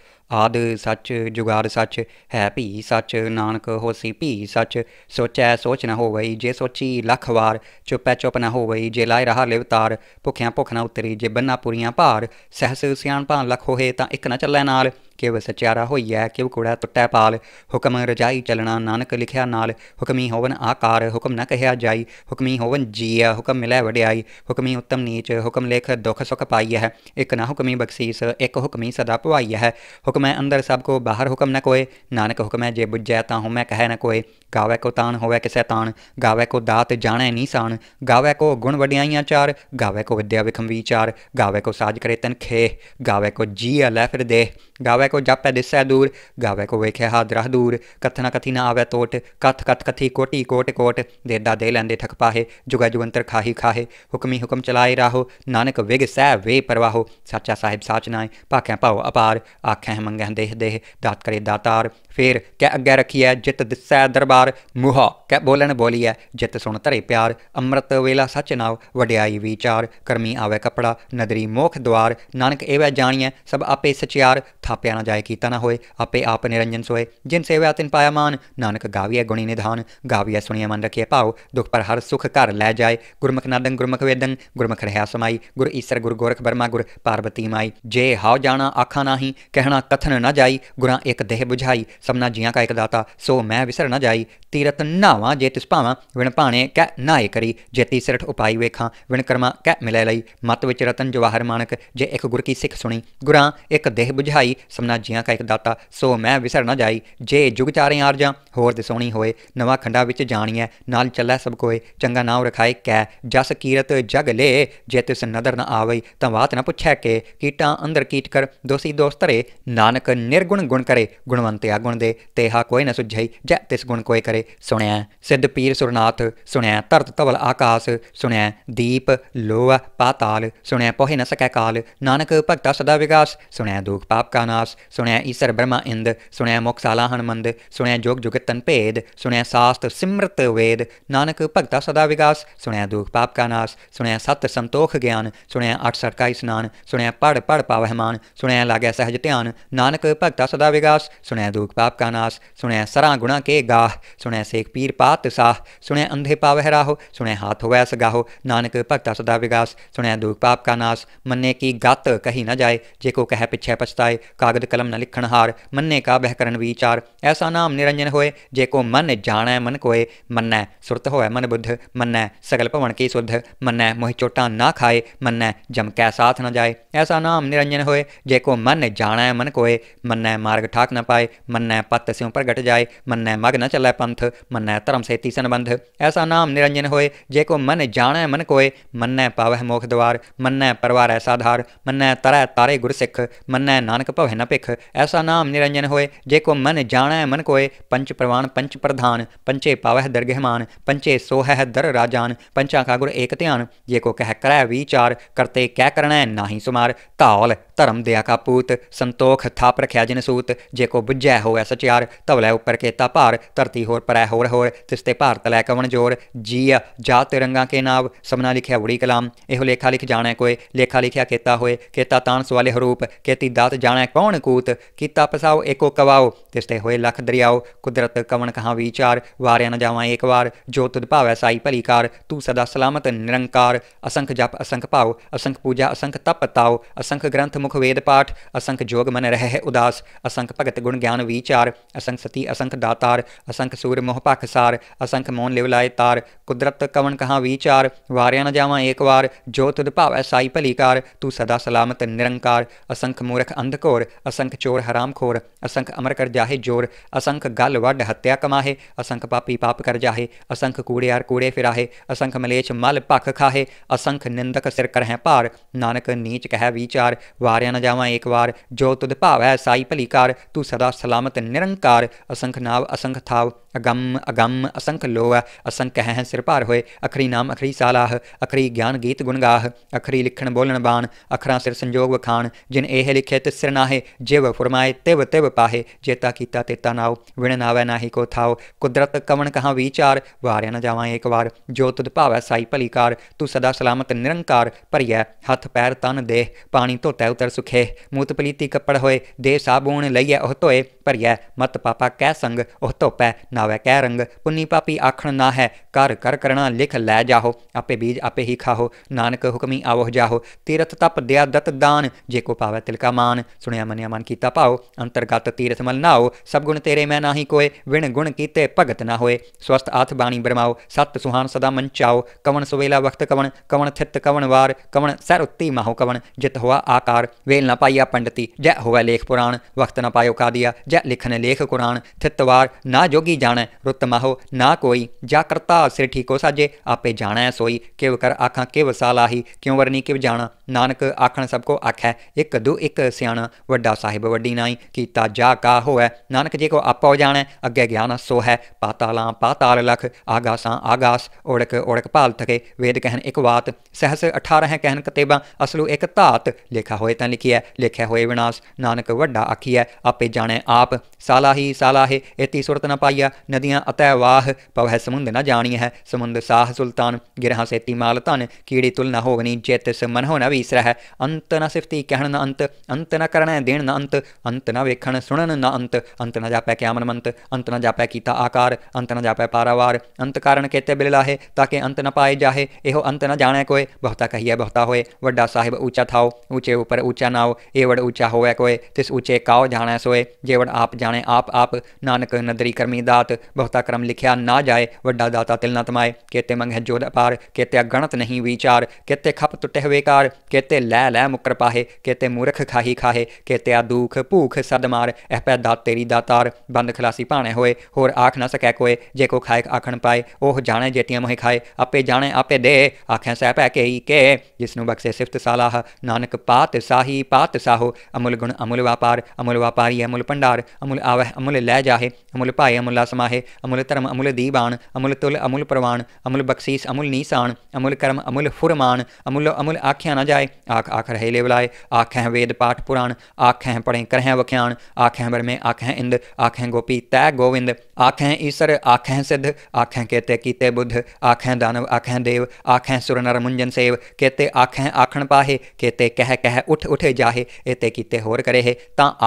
ਆਦ ਸੱਚ ਜੁਗਾਰ ਸੱਚ ਹੈ ਭੀ ਸੱਚ ਨਾਨਕ ਹੋਸੀ ਭੀ ਸੱਚ ਸੋਚੈ ਸੋਚ ਨਾ ਹੋਵਈ ਜੇ ਸੋਚੀ ਲੱਖ ਵਾਰ ਚੁਪੈ ਚੁਪ ਨਾ ਹੋਵਈ ਜੇ ਲਾਇ ਰਹਾ ਲਿਵ ਤਾਰ ਭੁਖਿਆ ਭੁਖ ਨਾ ਉਤਰੀ ਜੇ ਬੰਨਾ ਪੂਰੀਆਂ ਭਾਰ ਸਹਸ ਭਾਂ ਲੱਖ ਹੋਏ ਤਾਂ ਇੱਕ ਨਾ ਚੱਲੈ ਨਾਲ ਕੇ ਵਸਚਿਆਰਾ ਹੋਈਐ ਕਿਵ ਕੂੜਾ ਟੁੱਟੈ ਪਾਲ ਹੁਕਮ ਰਜਾਈ ਚਲਣਾ ਨਾਨਕ ਲਿਖਿਆ ਨਾਲ ਹੁਕਮੀ ਹੋਵਨ ਆਕਾਰ ਹੁਕਮ ਨ ਕਹਿਆ ਜਾਈ ਹੁਕਮੀ ਹੋਵਨ ਜੀਆ ਹੁਕਮ ਮਿਲੈ ਵਡਿਆਈ ਹੁਕਮੀ ਉਤਮ ਨੀਚ ਹੁਕਮ ਲੇਖ ਦੁਖ ਸੁਖ ਪਾਈ ਹੈ ਇਕ ਨਾ ਹੁਕਮੀ ਬਖਸ਼ੀਸ ਇਕ ਹੁਕਮੀ ਸਦਾ ਭਵਾਈ ਹੈ ਹੁਕਮੈ ਅੰਦਰ ਸਭ ਕੋ ਬਾਹਰ ਹੁਕਮ ਨ ਕੋਏ ਨਾਨਕ ਹੁਕਮੈ ਜੇ ਬੁੱਝੈ ਤਾਂ ਹਉ ਮੈਂ ਕਹਿ ਨ ਕੋਏ गावे को तान होवे किसे तान गावे को दात जाने नीसान गावे को गुण वड्याइयाँ चार गावे को विद्या विखम विचार गावे को साज करे तन खे गावे को जी अलै फिर दे गावे को जप है दिसै दूर गावे को वेखे हादरा दूर कथना कथी ना आवे तोट कथ कथ कथी कोटी कोट कोट देदा दे लेंदे थक पाहे जुगा जुगंतर खाही खाहे हुक्मी हुक्म चलाए राहो नानक विघ सह वे परवाहो साचा साहिब साच नाए भाख्या भाओ अपार आखें मंगें देह देह दात करे दातार फेर कै अगै रखी है जित दिसै दरबार ਪਿਆਰ ਮੁਹਾ ਕਹਿ ਬੋਲਣ ਹੈ ਜਿਤ ਸੁਣ ਧਰੇ ਪਿਆਰ ਅੰਮ੍ਰਿਤ ਵੇਲਾ ਸਚ ਨਾਉ ਵਡਿਆਈ ਵਿਚਾਰ ਕਰਮੀ ਆਵੇ ਕਪੜਾ ਨਦਰੀ ਮੋਖ ਦਵਾਰ ਨਾਨਕ ਏਵੈ ਜਾਣੀਐ ਸਭ ਆਪੇ ਸਚਿਆਰ ਥਾਪਿਆ ਨਾ ਜਾਏ ਕੀਤਾ ਨਾ ਹੋਏ ਆਪੇ ਆਪ ਨਿਰੰਜਨ ਸੋਏ ਜਿਨ ਸੇਵਾ ਤਿਨ ਪਾਇਆ ਮਾਨ ਨਾਨਕ ਗਾਵੀਐ ਗੁਣੀ ਨਿਧਾਨ ਗਾਵੀਐ ਸੁਣੀਐ ਮਨ ਰਖੀਐ ਭਾਉ ਦੁਖ ਪਰ ਹਰ ਸੁਖ ਘਰ ਲੈ ਜਾਏ ਗੁਰਮਖ ਨਾਦੰ ਗੁਰਮਖ ਵੇਦੰ ਗੁਰਮਖ ਰਹਾ ਸਮਾਈ ਗੁਰ ਈਸਰ ਗੁਰ ਗੋਰਖ ਬਰਮਾ ਗੁਰ ਪਾਰਬਤੀ ਮਾਈ ਜੇ ਹਾਉ ਜਾਣਾ ਆਖਾ ਨਾਹੀ ਕਹਿਣਾ ਕਥਨ ਨਾ ਜਾਈ ਗੁਰਾਂ ਇੱਕ ਦੇਹ ਬੁਝਾਈ ਸਭਨਾ ਜੀਆਂ ਕਾ ਇੱਕ ਦਾਤਾ ਸੋ ਮੈਂ ਵਿਸਰ ਨਾ ਜਾਈ ਤੀਰਤ ਨਾਵਾ ਜੇ ਤਿਸ ਭਾਵਾਂ ਵਿਣ ਭਾਣੇ ਕੈ ਨਾਏ ਕਰੀ ਜੇਤੀ ਸਿਰਠ ਉਪਾਈ ਵੇਖਾਂ ਵਿਣ ਕਰਮਾ ਕੈ ਮਿਲੇ ਲਈ ਮਤ ਵਿੱਚ ਰਤਨ ਜਵਾਹਰ ਮਾਨਕ ਜੇ ਇੱਕ ਗੁਰ ਕੀ ਸਿੱਖ ਸੁਣੀ ਗੁਰਾਂ ਇੱਕ ਦੇਹ 부ਝਾਈ ਸਮਨਾ ਜੀਆਂ ਕਾ ਇੱਕ ਦਾਤਾ ਸੋ ਮੈਂ ਵਿਸਰ ਨਾ ਜਾਈ ਜੇ ਜੁਗ ਚਾਰੇ ਆਰਜਾਂ ਹੋਰ ਦੇ ਸੋਣੀ ਹੋਏ ਨਵਾਂ ਖੰਡਾ ਵਿੱਚ ਜਾਣੀ ਹੈ ਨਾਲ ਚੱਲੈ ਸਭ ਕੋਏ ਚੰਗਾ ਨਾਮ ਰਖਾਏ ਕੈ ਜਸ ਕੀਰਤ ਜਗ ਲੇ ਜੇ ਤਿਸ ਨਦਰ ਨਾ ਆਵਈ ਤਾਂ ਬਾਤ ਨਾ ਪੁੱਛੈ ਕੇ ਕੀਟਾਂ ਅੰਦਰ ਕੀਟ ਕਰ ਦੋਸੀ ਦੋਸਤਰੇ ਨਾਨਕ ਨਿਰਗੁਣ ਗੁਣ ਕਰੇ ਗੁਣਵੰਤਿਆ ਗੁਣ ਦੇ ਤੇਹਾ ਕੋਈ ਨ ਸੁਝਈ ਜੈ ਤਿਸ ਗੁਣ ਕੋਏ ਹੋਏ ਕਰੇ ਸੁਣਿਆ ਸਿੱਧ ਪੀਰ ਸੁਰਨਾਥ ਸੁਣਿਆ ਧਰਤ ਧਵਲ ਆਕਾਸ ਸੁਣਿਆ ਦੀਪ ਲੋਹ ਪਾਤਾਲ ਸੁਣਿਆ ਪੋਹੇ ਨ ਸਕੈ ਕਾਲ ਨਾਨਕ ਭਗਤਾ ਸਦਾ ਵਿਗਾਸ ਸੁਣਿਆ ਦੁਖ ਪਾਪ ਕਾ ਨਾਸ ਸੁਣਿਆ ਈਸ਼ਰ ਬ੍ਰਹਮਾ ਇੰਦ ਸੁਣਿਆ ਮੁਖ ਸਾਲਾ ਹਨਮੰਦ ਸੁਣਿਆ ਜੋਗ ਜੁਗਤਨ ਭੇਦ ਸੁਣਿਆ ਸਾਸਤ ਸਿਮਰਤ ਵੇਦ ਨਾਨਕ ਭਗਤਾ ਸਦਾ ਵਿਗਾਸ ਸੁਣਿਆ ਦੁਖ ਪਾਪ ਕਾ ਨਾਸ ਸੁਣਿਆ ਸਤ ਸੰਤੋਖ ਗਿਆਨ ਸੁਣਿਆ ਅਠ ਸੜ ਕਾ ਇਸਨਾਨ ਸੁਣਿਆ ਪੜ ਪੜ ਪਾਵਹਿ ਮਾਨ ਸੁਣਿਆ ਲਾਗੈ ਸਹਿਜ ਧਿਆਨ ਨਾਨਕ ਭਗਤਾ ਸਦਾ ਵਿਗਾਸ ਸੁਣਿਆ ਦੁਖ ਪਾਪ ਕਾ ਨਾਸ ਸੁਣਿਆ ਸਰਾ ਗੁਣਾ ਕੇ ਗਾਹ सुने सेख पीर पात साह सुने अंधे पावह राहो सुने हाथ होवै सगाहो नानक भगता सदा विगास सुने दुख पाप का नास मने की गत कही न जाए जे को कह पिछे पछताए कागद कलम न लिखण हार मने का बहकरण विचार ऐसा नाम निरंजन होए जे को मन जाने मन कोए मन सुरत होए मन बुद्ध मन सगल भवन की सुध मन मोह चोटा ना खाए मन जमकै साथ न जाए ऐसा नाम निरंजन होए जे को मन जाने मन कोए मन मार्ग ठाक न पाए मन पत्त स्यों पर घट जाए मन मग न चले चलै पंथ मनै धर्म सेती संबंध ऐसा नाम निरंजन होए जे को मन जाणै मन कोय मनै पावह मोख द्वार मन्नै परवार ऐसा धार मन्नै तरह तारे गुरसिख मनै नानक भवै न भिख ऐसा नाम निरंजन होए जे को मन जाणै मन कोय पंच प्रवान पंच प्रधान पंचे पावह दरगहमान पंचे सोहह दर राजान पंचा का गुर एक ध्यान जे को कह करय विचार करते कह करणै नाही सुमार धौल धर्म दया का पूत संतोख थाप रखया जिन सूत जे को बुझै होवै सचार तवलै ऊपर केता भार धरती ਹਾਥੀ ਹੋਰ ਪਰੈ ਹੋਰ ਹੋਰ ਤਿਸ ਤੇ ਭਾਰਤ ਲੈ ਕਵਣ ਜੋਰ ਜੀਆ ਜਾ ਤਿਰੰਗਾ ਕੇ ਨਾਵ ਸਮਨਾ ਲਿਖਿਆ ਉੜੀ ਕਲਾਮ ਇਹੋ ਲੇਖਾ ਲਿਖ ਜਾਣੈ ਕੋਏ ਲੇਖਾ ਲਿਖਿਆ ਕੀਤਾ ਹੋਏ ਕੀਤਾ ਤਾਂਸ ਵਾਲੇ ਹਰੂਪ ਕੀਤੀ ਦਾਤ ਜਾਣੈ ਕੌਣ ਕੂਤ ਕੀਤਾ ਪਸਾਓ ਏਕੋ ਕਵਾਓ ਤਿਸ ਤੇ ਹੋਏ ਲਖ ਦਰਿਆਓ ਕੁਦਰਤ ਕਵਣ ਕਹਾ ਵਿਚਾਰ ਵਾਰਿਆ ਨ ਜਾਵਾਂ ਏਕ ਵਾਰ ਜੋ ਤੁਧ ਭਾਵੈ ਸਾਈ ਭਲੀ ਕਾਰ ਤੂੰ ਸਦਾ ਸਲਾਮਤ ਨਿਰੰਕਾਰ ਅਸੰਖ ਜਪ ਅਸੰਖ ਭਾਉ ਅਸੰਖ ਪੂਜਾ ਅਸੰਖ ਤਪ ਤਾਉ ਅਸੰਖ ਗ੍ਰੰਥ ਮੁਖ ਵੇਦ ਪਾਠ ਅਸੰਖ ਜੋਗ ਮਨ ਰਹਿ ਹੈ ਉਦਾਸ ਅਸੰਖ ਭਗਤ ਗੁਣ ਗਿਆਨ ਵਿਚਾਰ ਅਸੰਖ ਸਤੀ ਅਸੰਖ ਦਾਤਾਰ ਅਸੰਖ असंख सूर मोह पखसार असंख ਮੋਨ ਲਿਵਲਾਏ ਤਾਰ ਕੁਦਰਤ ਕਵਣ ਕਹਾਂ ਵਿਚਾਰ ਵਾਰਿਆ ਨਾ ਜਾਵਾਂ ਏਕ ਵਾਰ ਜੋ ਤੁਧ ਭਾਵੈ ਸਾਈ ਭਲੀ ਕਾਰ ਤੂੰ ਸਦਾ ਸਲਾਮਤ ਨਿਰੰਕਾਰ ਅਸੰਖ ਮੂਰਖ ਅੰਧਕੋਰ ਅਸੰਖ ਚੋਰ ਹਰਾਮਖੋਰ ਅਸੰਖ ਅਮਰ ਕਰ ਜਾਹੇ ਜੋਰ ਅਸੰਖ ਗਲ ਵੱਡ ਹੱਤਿਆ ਕਮਾਹੇ ਅਸੰਖ ਪਾਪੀ ਪਾਪ ਕਰ ਜਾਹੇ ਅਸੰਖ ਕੂੜਿਆਰ ਕੂੜੇ ਫਿਰਾਹੇ ਅਸੰਖ ਮਲੇਛ ਮਲ ਭਖ ਖਾਹੇ ਅਸੰਖ ਨਿੰਦਕ ਸਿਰ ਕਰਹਿ ਭਾਰ ਨਾਨਕ ਨੀਚ ਕਹਿ ਵਿਚਾਰ ਵਾਰਿਆ ਨਾ ਜਾਵਾਂ ਏਕ ਵਾਰ ਜੋ ਤੁਧ ਭਾਵੈ ਸਾਈ ਭਲੀ ਕਾਰ ਤੂੰ ਸਦਾ ਸਲਾਮਤ ਨਿਰੰਕਾਰ ਅਸੰਖ ਨਾਵ ਅਸੰਖ ਥਾਵ अगम अगम असंख लोह असंख सिर भार होए अखरी नाम अखरी सालाह अखरी ज्ञान गीत गुणगाह अखरी लिखण बोलण बाण अखरा सिर संजोग खाण जिन एह लिखे सिर नाहे जिव फुरमाए तिव तिव पाहे जेता कीता तेता नाओ विण नावै नाही को थाओ कुदरत कवन कहाँ विचार वारिया न जावा एक बार जो तुद भावै साई भलीकार तू सदा सलामत निरंकार भरिया हथ पैर तन देह पानी धोतै उतर सुखे मूत पलीती कपड़ होए दे साबून लइए ओह धोए पर यह मत पापा कै संग ओह धोपै नावै कै रंग पुन्नी पापी आखण ना है कर कर करना लिख लै जाहो आपे बीज आपे ही खाहो नानक हुक्मी आवो जाहो तीरथ तप दया दत दान जे को पावै तिलका मान सुनिया मनिया मन कीता पाओ अंतर्गत तीरथ मल नाओ सब गुण तेरे मैं नाही कोय विण गुण कीते भगत ना होए स्वस्थ आथ बाणी बरमाओ सत सुहान सदा मन चाओ कवन सुवेला वक्त कवन कवन थित कवन वार कवन सरुत्ती माहो कवन जित हुआ आकार वेल न पाइया पंडति जय हुआ लेख पुराण वक्त न पायो कादिया जय ਲਿਖਿਆ ਲਿਖਣ ਲੇਖ ਕੁਰਾਨ ਥਿਤਵਾਰ ਨਾ ਜੋਗੀ ਜਾਣੈ ਰੁੱਤ ਮਾਹੋ ਨਾ ਕੋਈ ਜਾ ਕਰਤਾ ਸੇ ਠੀਕੋ ਸਾਜੇ ਆਪੇ ਜਾਣੈ ਸੋਈ ਕਿਵ ਕਰ ਆਖਾਂ ਕਿਵ ਸਾਲਾਹੀ ਕਿਉ ਵਰਨੀ ਕਿਵ ਜਾਣਾ ਨਾਨਕ ਆਖਣ ਸਭ ਕੋ ਆਖੈ ਇੱਕ ਦੂ ਇੱਕ ਸਿਆਣਾ ਵੱਡਾ ਸਾਹਿਬ ਵੱਡੀ ਨਾਈ ਕੀਤਾ ਜਾ ਕਾ ਹੋਐ ਨਾਨਕ ਜੇ ਕੋ ਆਪੋ ਜਾਣੈ ਅੱਗੇ ਗਿਆਨ ਸੋ ਹੈ ਪਾਤਾਲਾਂ ਪਾਤਾਲ ਲਖ ਆਗਾਸਾਂ ਆਗਾਸ ਓੜਕ ਓੜਕ ਭਾਲ ਤਕੇ ਵੇਦ ਕਹਿਣ ਇੱਕ ਬਾਤ ਸਹਸ 18 ਹੈ ਕਹਿਣ ਕਤੇਬਾਂ ਅਸਲੂ ਇੱਕ ਧਾਤ ਲਿਖਾ ਹੋਏ ਤਾਂ ਲਿਖਿਆ ਲਿਖਿਆ ਹੋਏ ਵਿਨਾਸ਼ ਨਾਨਕ ਵੱਡਾ ਆਖੀਐ ਆਪੇ ਜਾਣੈ ਆ आप साला ही साला है एति सुरत न पाइया नदियाँ अतः वाह पवह समुंद न जानी है समुंद साह सुल्तान गिरहा सेती माल धन कीड़ी तुल न होगनी जित मन हो न वीसर अंत न सिफती कहण न अंत अंत न करण देण न अंत अंत न वेखण सुनन न अंत अंत न जापै क्यामन मंत अंत न जापै कीता आकार अंत न जापै पारावार अंत कारण केते बिल लाहे ताके अंत न पाए जाहे एहो अंत न जाने कोय बहुता कहिए बहुता होए वड्डा साहिब ऊंचा थाओ ऊंचे ऊपर ऊंचा नाओ एवड़ ऊंचा होवे कोय तिस ऊंचे काओ जाने सोए जेवड़ ਆਪ ਜਾਣੇ ਆਪ ਆਪ ਨਾਨਕ ਨਦਰੀ ਕਰਮੀ ਦਾਤ ਬਹੁਤਾ ਕਰਮ ਲਿਖਿਆ ਨਾ ਜਾਏ ਵੱਡਾ ਦਾਤਾ ਤਿਲ ਨਾ ਤਮਾਏ ਕੇਤੇ ਮੰਗਹਿ ਜੋਦ ਅਪਾਰ ਕਿਤੇ ਅਗਣਤ ਨਹੀਂ ਵਿਚਾਰ ਕਿਤੇ ਖਪ ਟੁੱਟੇ ਹੋਏ ਕਾਰ ਕਿਤੇ ਲੈ ਲੈ ਮੁਕਰ ਪਾਹੇ ਕਿਤੇ ਮੂਰਖ ਖਾਹੀ ਖਾਹੇ ਕਿਤੇ ਆ ਦੁਖ ਭੂਖ ਸਦ ਮਾਰ ਇਹ ਪੈ ਦਾਤ ਤੇਰੀ ਦਾਤਾਰ ਬੰਦ ਖਲਾਸੀ ਭਾਣੇ ਹੋਏ ਹੋਰ ਆਖ ਨਾ ਸਕੈ ਕੋਏ ਜੇ ਕੋ ਖਾਇਕ ਆਖਣ ਪਾਏ ਉਹ ਜਾਣੇ ਜੇਤੀਆਂ ਮੋਹੇ ਖਾਏ ਆਪੇ ਜਾਣੇ ਆਪੇ ਦੇ ਆਖੇ ਸਹਿ ਪੈ ਕੇ ਕੇ ਜਿਸ ਨੂੰ ਬਖਸ਼ੇ ਸਿਫਤ ਸਾਲਾਹ ਨਾਨਕ ਪਾਤ ਸਾਹੀ ਪਾਤ ਸਾਹੋ ਅਮੁਲ ਗੁਣ ਅਮੁਲ ਵਾਪਾਰ ਅਮੁਲ ਵਾਪਾਰੀ ਅਮੁਲ ਭੰਡਾਰ अपार अमूल आवह अमूल लय जाहे अमूल भाए अमूला समाहे अमूल धर्म अमूल दीबान अमूल तुल अमूल प्रवान अमूल बख्शीस अमूल नीसान अमूल कर्म अमूल फुरमान अमूल अमूल आख्या ना जाए आख आख रहे ले बुलाए आख हैं वेद पाठ पुराण आख हैं पढ़ें करहें वख्याण आख हैं ब्रह्मे आख हैं इंद आख हैं गोपी तय गोविंद आख हैं ईश्वर आख हैं सिद्ध आख हैं केते कीते बुद्ध आख हैं दानव आख हैं देव आख हैं सुर नर मुंजन सेव केते आख हैं आखण पाहे केते कह कह उठ उठे जाहे एते कीते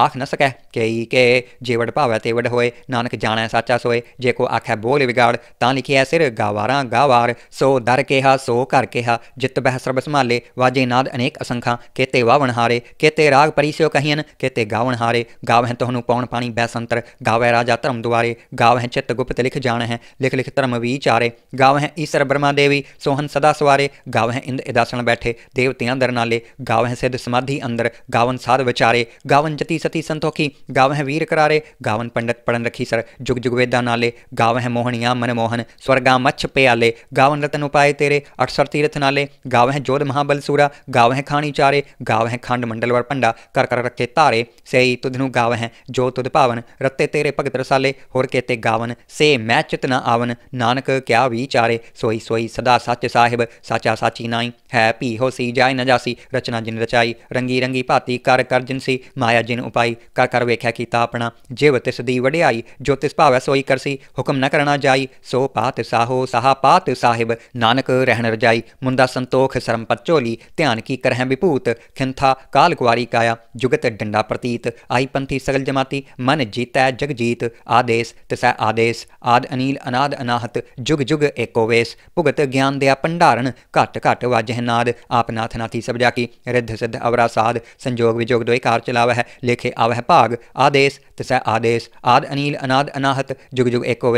आख न सकह के ਇਹ ਜੇਵੜ ਭਾਵੈ ਤੇਵੜ ਹੋਏ ਨਾਨਕ ਜਾਣੈ ਸਾਚਾ ਸੋਏ ਜੇ ਕੋ ਆਖੈ ਬੋਲ ਵਿਗਾੜ ਤਾਂ ਲਿਖਿਆ ਸਿਰ ਗਾਵਾਰਾਂ ਗਾਵਾਰ ਸੋ ਦਰ ਕੇਹਾ ਸੋ ਕਰ ਕੇਹਾ ਜਿਤ ਬਹਿ ਸਰਬ ਸੰਭਾਲੇ ਵਾਜੇ ਨਾਦ ਅਨੇਕ ਅਸੰਖਾਂ ਕੇਤੇ ਵਾਵਣ ਹਾਰੇ ਕੇਤੇ ਰਾਗ ਪਰਿਸਿਓ ਕਹੀਨ ਕੇਤੇ ਗਾਵਣ ਹਾਰੇ ਗਾਵਹਿ ਤਹਨੂੰ ਪੌਣ ਪਾਣੀ ਬੈ ਸੰਤਰ ਗਾਵੈ ਰਾਜਾ ਧਰਮ ਦੁਆਰੇ ਗਾਵਹਿ ਚਿਤ ਗੁਪਤ ਲਿਖ ਜਾਣ ਹੈ ਲਿਖ ਲਿਖ ਧਰਮ ਵਿਚਾਰੇ ਗਾਵਹਿ ਈਸ਼ਰ ਬ੍ਰਹਮਾ ਦੇਵੀ ਸੋਹਨ ਸਦਾ ਸਵਾਰੇ ਗਾਵਹਿ ਇੰਦ ਇਦਾਸਣ ਬੈਠੇ ਦੇਵਤਿਆਂ ਦਰ ਨਾਲੇ ਗਾਵਹਿ ਸਿਧ ਸਮਾਧੀ ਅੰਦਰ ਗਾਵਨ ਸਾਧ ਵਿਚਾਰੇ ਗਾਵਨ ਜਤੀ ਸਤੀ ਸੰਤੋਖੀ ਗਾਵਹਿ वीर करारे गावन पंडित पढ़न रखी सर जुग जुग वेदा नाले गाव है मोहनिया मनमोहन स्वर्गा मच्छ प्याले गावन रतन उपाय तेरे अठसर तीर्थ नाले गाव है जोध महाबल सूरा गाव है खानी चारे गाव है खंड मंडल वर पंडा कर कर रखे तारे सेई तुधनु गाव है जो तुध पावन रत्ते तेरे भगत रसाले होर केते गावन से मैं चित न आवन नानक क्या विचारे सोई सोई सदा सच साहिब साचा साची नाई है पी हो सी जाय न जासी रचना जिन रचाई रंगी रंगी भाती कर कर जिनसी माया जिन उपाई कर कर वेख्या की ਆਪਣਾ ਜਿਵ ਤਿਸ ਦੀ ਵਡਿਆਈ ਜੋ ਤਿਸ ਭਾਵੈ ਸੋਈ ਕਰਸੀ ਹੁਕਮ ਨ ਕਰਨਾ ਜਾਈ ਸੋ ਪਾਤ ਸਾਹੋ ਸਾਹਾ ਪਾਤ ਸਾਹਿਬ ਨਾਨਕ ਰਹਿਣ ਰਜਾਈ ਮੁੰਦਾ ਸੰਤੋਖ ਸਰਮਪਤ ਝੋਲੀ ਧਿਆਨ ਕੀ ਕਰਹਿ ਵਿਭੂਤ ਖਿੰਥਾ ਕਾਲ ਕੁਵਾਰੀ ਕਾਇਆ ਜੁਗਤ ਡੰਡਾ ਪ੍ਰਤੀਤ ਆਈ ਪੰਥੀ ਸਗਲ ਜਮਾਤੀ ਮਨ ਜੀਤੈ ਜਗ ਜੀਤ ਆਦੇਸ ਤਿਸੈ ਆਦੇਸ ਆਦ ਅਨੀਲ ਅਨਾਦ ਅਨਾਹਤ ਜੁਗ ਜੁਗ ਏਕੋ ਵੇਸ ਭੁਗਤ ਗਿਆਨ ਦਿਆ ਭੰਡਾਰਨ ਘਟ ਘਟ ਵਾਜਹਿ ਨਾਦ ਆਪ ਨਾਥ ਨਾਥੀ ਸਭ ਜਾ ਕੀ ਰਿੱਧ ਸਿੱਧ ਅਵਰਾ ਸਾਧ ਸੰਜੋਗ ਵਿਜੋਗ ਦੋਇ ਕਾਰ ਚਲਾਵਹਿ ਲੇਖੇ ਆਵਹਿ ਭਾਗ ਆਦੇਸ आदेश तसा आदेश आद अनिल अनाद अनाहत जुग जुग एको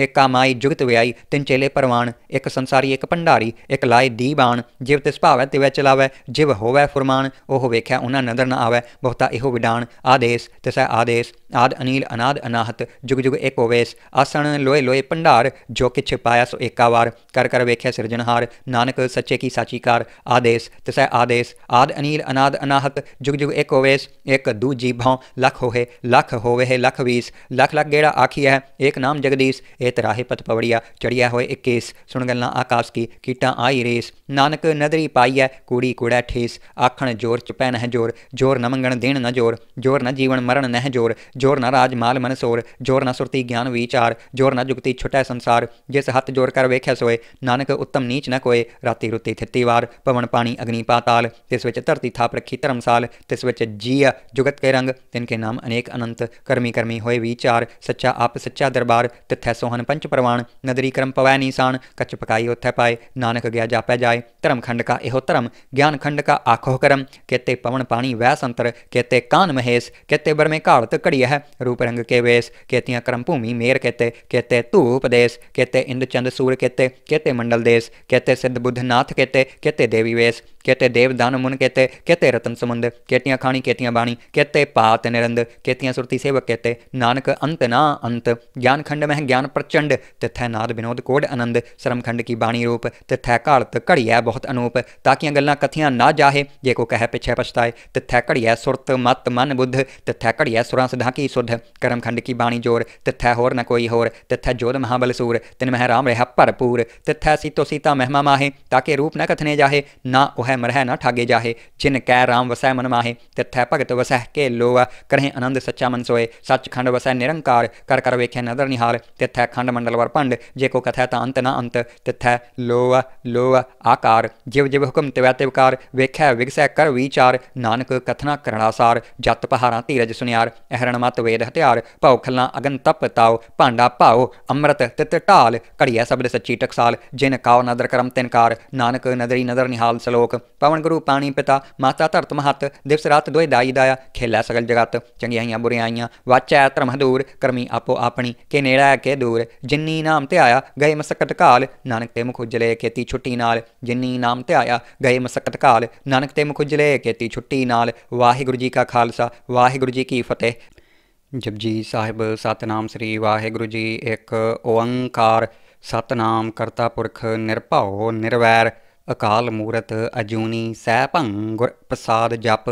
ਇੱਕ ਕਮਾਈ ਜੁਗਤ ਵਿਆਈ ਤਿੰਨ ਚੇਲੇ ਪਰਵਾਨ ਇੱਕ ਸੰਸਾਰੀ ਇੱਕ ਭੰਡਾਰੀ ਇੱਕ ਲਾਏ ਦੀਬਾਨ ਜਿਵ ਤਿਸ ਭਾਵੈ ਤਿਵੈ ਚਲਾਵੈ ਜਿਵ ਹੋਵੈ ਫੁਰਮਾਨ ਉਹ ਵੇਖਿਆ ਉਹਨਾਂ ਨਦਰ ਨ ਆਵੈ ਬਹੁਤਾ ਇਹੋ ਵਿਡਾਨ ਆਦੇਸ ਤਿਸੈ ਆਦੇਸ ਆਦ ਅਨੀਲ ਅਨਾਦ ਅਨਾਹਤ ਜੁਗ ਜੁਗ ਇੱਕ ਹੋਵੇਸ ਆਸਣ ਲੋਏ ਲੋਏ ਭੰਡਾਰ ਜੋ ਕਿਛ ਪਾਇਆ ਸੋ ਏਕਾਵਾਰ ਕਰ ਕਰ ਵੇਖਿਆ ਸਿਰਜਣਹਾਰ ਨਾਨਕ ਸੱਚੇ ਕੀ ਸਾਚੀਕਾਰ ਆਦੇਸ ਤਿਸੈ ਆਦੇਸ ਆਦ ਅਨੀਲ ਅਨਾਦ ਅਨਾਹਤ ਜੁਗ ਜੁਗ ਇੱਕ ਹੋਵੇਸ ਇੱਕ ਦੂਜੀ ਭਉ ਲਖ ਹੋਏ ਲਖ ਹੋਵੇ ਲਖ ਵੀਸ ਲਖ ਲਖ ਗੇੜਾ ਆਖੀ ਹੈ ਇੱਕ ਨਾਮ ਜਗਦੀਸ਼ ए तराहे पत पवड़िया चढ़िया होए एक केस सुन गल्ला आकाश की कीटा आई रेस नानक नदरी पाई है कूड़ी कूड़ा ठेस आखण जोर चुपै नह जोर जोर न मंगण देण न जोर जोर न जीवन मरण नह जोर जोर न राज माल मन सोर जोर न सुरती ज्ञान विचार जोर न जुगती छुटै संसार जिस हथ जोर कर वेख्या सोए ਨਾਨਕ ਉੱਤਮ ਨੀਚ ਨ ਕੋਏ ਰਾਤੀ ਰੁੱਤੀ ਥਿੱਤੀ ਵਾਰ ਪਵਨ ਪਾਣੀ ਅਗਨੀ ਪਾਤਾਲ ਤਿਸ ਵਿੱਚ ਧਰਤੀ ਥਾਪ ਰੱਖੀ ਧਰਮਸਾਲ ਤਿਸ ਵਿੱਚ ਜੀਅ ਜੁਗਤ ਕੇ ਰੰਗ ਤਿਨ ਕੇ ਨਾਮ ਅਨੇਕ ਅਨੰਤ ਕਰਮੀ ਕਰਮੀ ਹੋਏ ਵਿਚਾਰ ਸੱਚਾ ਆਪ ਸੱਚਾ ਦਰਬਾਰ ਤਿਥੈ ਸੋ ਮੋਹਨ ਪੰਚ ਪ੍ਰਵਾਨ ਨਦਰੀ ਕਰਮ ਪਵੈ ਨੀਸਾਨ ਕਚ ਪਕਾਈ ਉਥੈ ਪਾਏ ਨਾਨਕ ਗਿਆ ਜਾਪੈ ਜਾਏ ਧਰਮ ਖੰਡ ਕਾ ਇਹੋ ਧਰਮ ਗਿਆਨ ਖੰਡ ਕਾ ਆਖੋ ਕਰਮ ਕੇਤੇ ਪਵਨ ਪਾਣੀ ਵੈ ਸੰਤਰ ਕੇਤੇ ਕਾਨ ਮਹੇਸ਼ ਕੇਤੇ ਬਰਮੇ ਘਾਲਤ ਘੜੀ ਹੈ ਰੂਪ ਰੰਗ ਕੇ ਵੇਸ ਕੇਤੀਆਂ ਕਰਮ ਭੂਮੀ ਮੇਰ ਕੇਤੇ ਕੇਤੇ ਧੂਪ ਦੇਸ ਕੇਤੇ ਇੰਦ ਚੰਦ ਸੂਰ ਕੇਤੇ ਕੇਤੇ ਮੰਡਲ ਦੇਸ ਕੇਤੇ ਸਿੱਧ ਬੁੱਧ ਨਾਥ ਕੇਤੇ ਕੇਤੇ ਦੇਵੀ ਵੇਸ कहते देवदान मुन कहते कहते रतन समुंद कहतियाँ खाणी केतियाँ बाणी केते पात निरंद कहतियाँ सुरती सेवक केते नानक अंत ना अंत ज्ञान खंड में ज्ञान प्रचंड तिथै नाद विनोद कोड आनंद श्रम खंड की बाणी रूप तिथै कालत घड़िया बहुत अनूप ताकियाँ गल्ला कथियाँ ना जाहे जे को कह पिछे पछताए तिथै घड़िया सुरत मत मन बुद्ध तिथै घड़िया सुरां सदा की सुध कर्म खंड की बाणी जोर तिथै होर न कोई होर तिथै जोध महाबल महाबलसूर तिन मह राम रहा भरपूर तिथै सीतो सीता महमा माहे ताके रूप न कथने जाहे ना वह है मरह न ठागे जाहे जिन कै राम वसै मन माहे तिथै भगत वसह के लोआ करहे आनंद सच्चा मन सोए खंड वसै निरंकार कर कर वेखे नदर निहाल तिथै खंड मंडल वर भंड जे को कथै त अंत न अंत तिथै लोआ लोआ आकार जिव जिव हुक्म तिवै तिवकार वेखै विगसै कर विचार नानक कथना करणासार जत पहारा धीरज सुनियार अहरण मत वेद हथियार भाव खल्ला अगन तप ताओ भांडा भाओ अमृत तित ढाल घड़िया सबद सच्ची टकसाल जिन काओ नदर करम तिनकार नानक नदरी नदर निहाल सलोक ਪਵਨ ਗੁਰੂ ਪਾਣੀ ਪਿਤਾ ਮਾਤਾ ਧਰਤ ਮਹਤ ਦਿਵਸ ਰਾਤ ਦੋਇ ਦਾਈ ਦਾਇਆ ਖੇਲਾ ਸਗਲ ਜਗਤ ਚੰਗੀਆਂ ਬੁਰੀਆਂ ਆਈਆਂ ਵਾਚੈ ਧਰਮ ਹਦੂਰ ਕਰਮੀ ਆਪੋ ਆਪਣੀ ਕੇ ਨੇੜਾ ਕੇ ਦੂਰ ਜਿੰਨੀ ਨਾਮ ਤੇ ਆਇਆ ਗਏ ਮਸਕਤ ਕਾਲ ਨਾਨਕ ਤੇ ਮੁਖ ਉਜਲੇ ਖੇਤੀ ਛੁੱਟੀ ਨਾਲ ਜਿੰਨੀ ਨਾਮ ਤੇ ਆਇਆ ਗਏ ਮਸਕਤ ਕਾਲ ਨਾਨਕ ਤੇ ਮੁਖ ਉਜਲੇ ਖੇਤੀ ਛੁੱਟੀ ਨਾਲ ਵਾਹਿਗੁਰੂ ਜੀ ਕਾ ਖਾਲਸਾ ਵਾਹਿਗੁਰੂ ਜੀ ਕੀ ਫਤਿਹ ਜਪਜੀ ਸਾਹਿਬ ਸਤਨਾਮ ਸ੍ਰੀ ਵਾਹਿਗੁਰੂ ਜੀ ਇੱਕ ਓੰਕਾਰ ਸਤਨਾਮ ਕਰਤਾ ਪੁਰਖ ਨਿਰਭਉ ਨਿਰਵੈਰ ਅਕਾਲ ਮੂਰਤ ਅਜੂਨੀ ਸਹਿ ਭੰਗ ਪ੍ਰਸਾਦ ਜਪ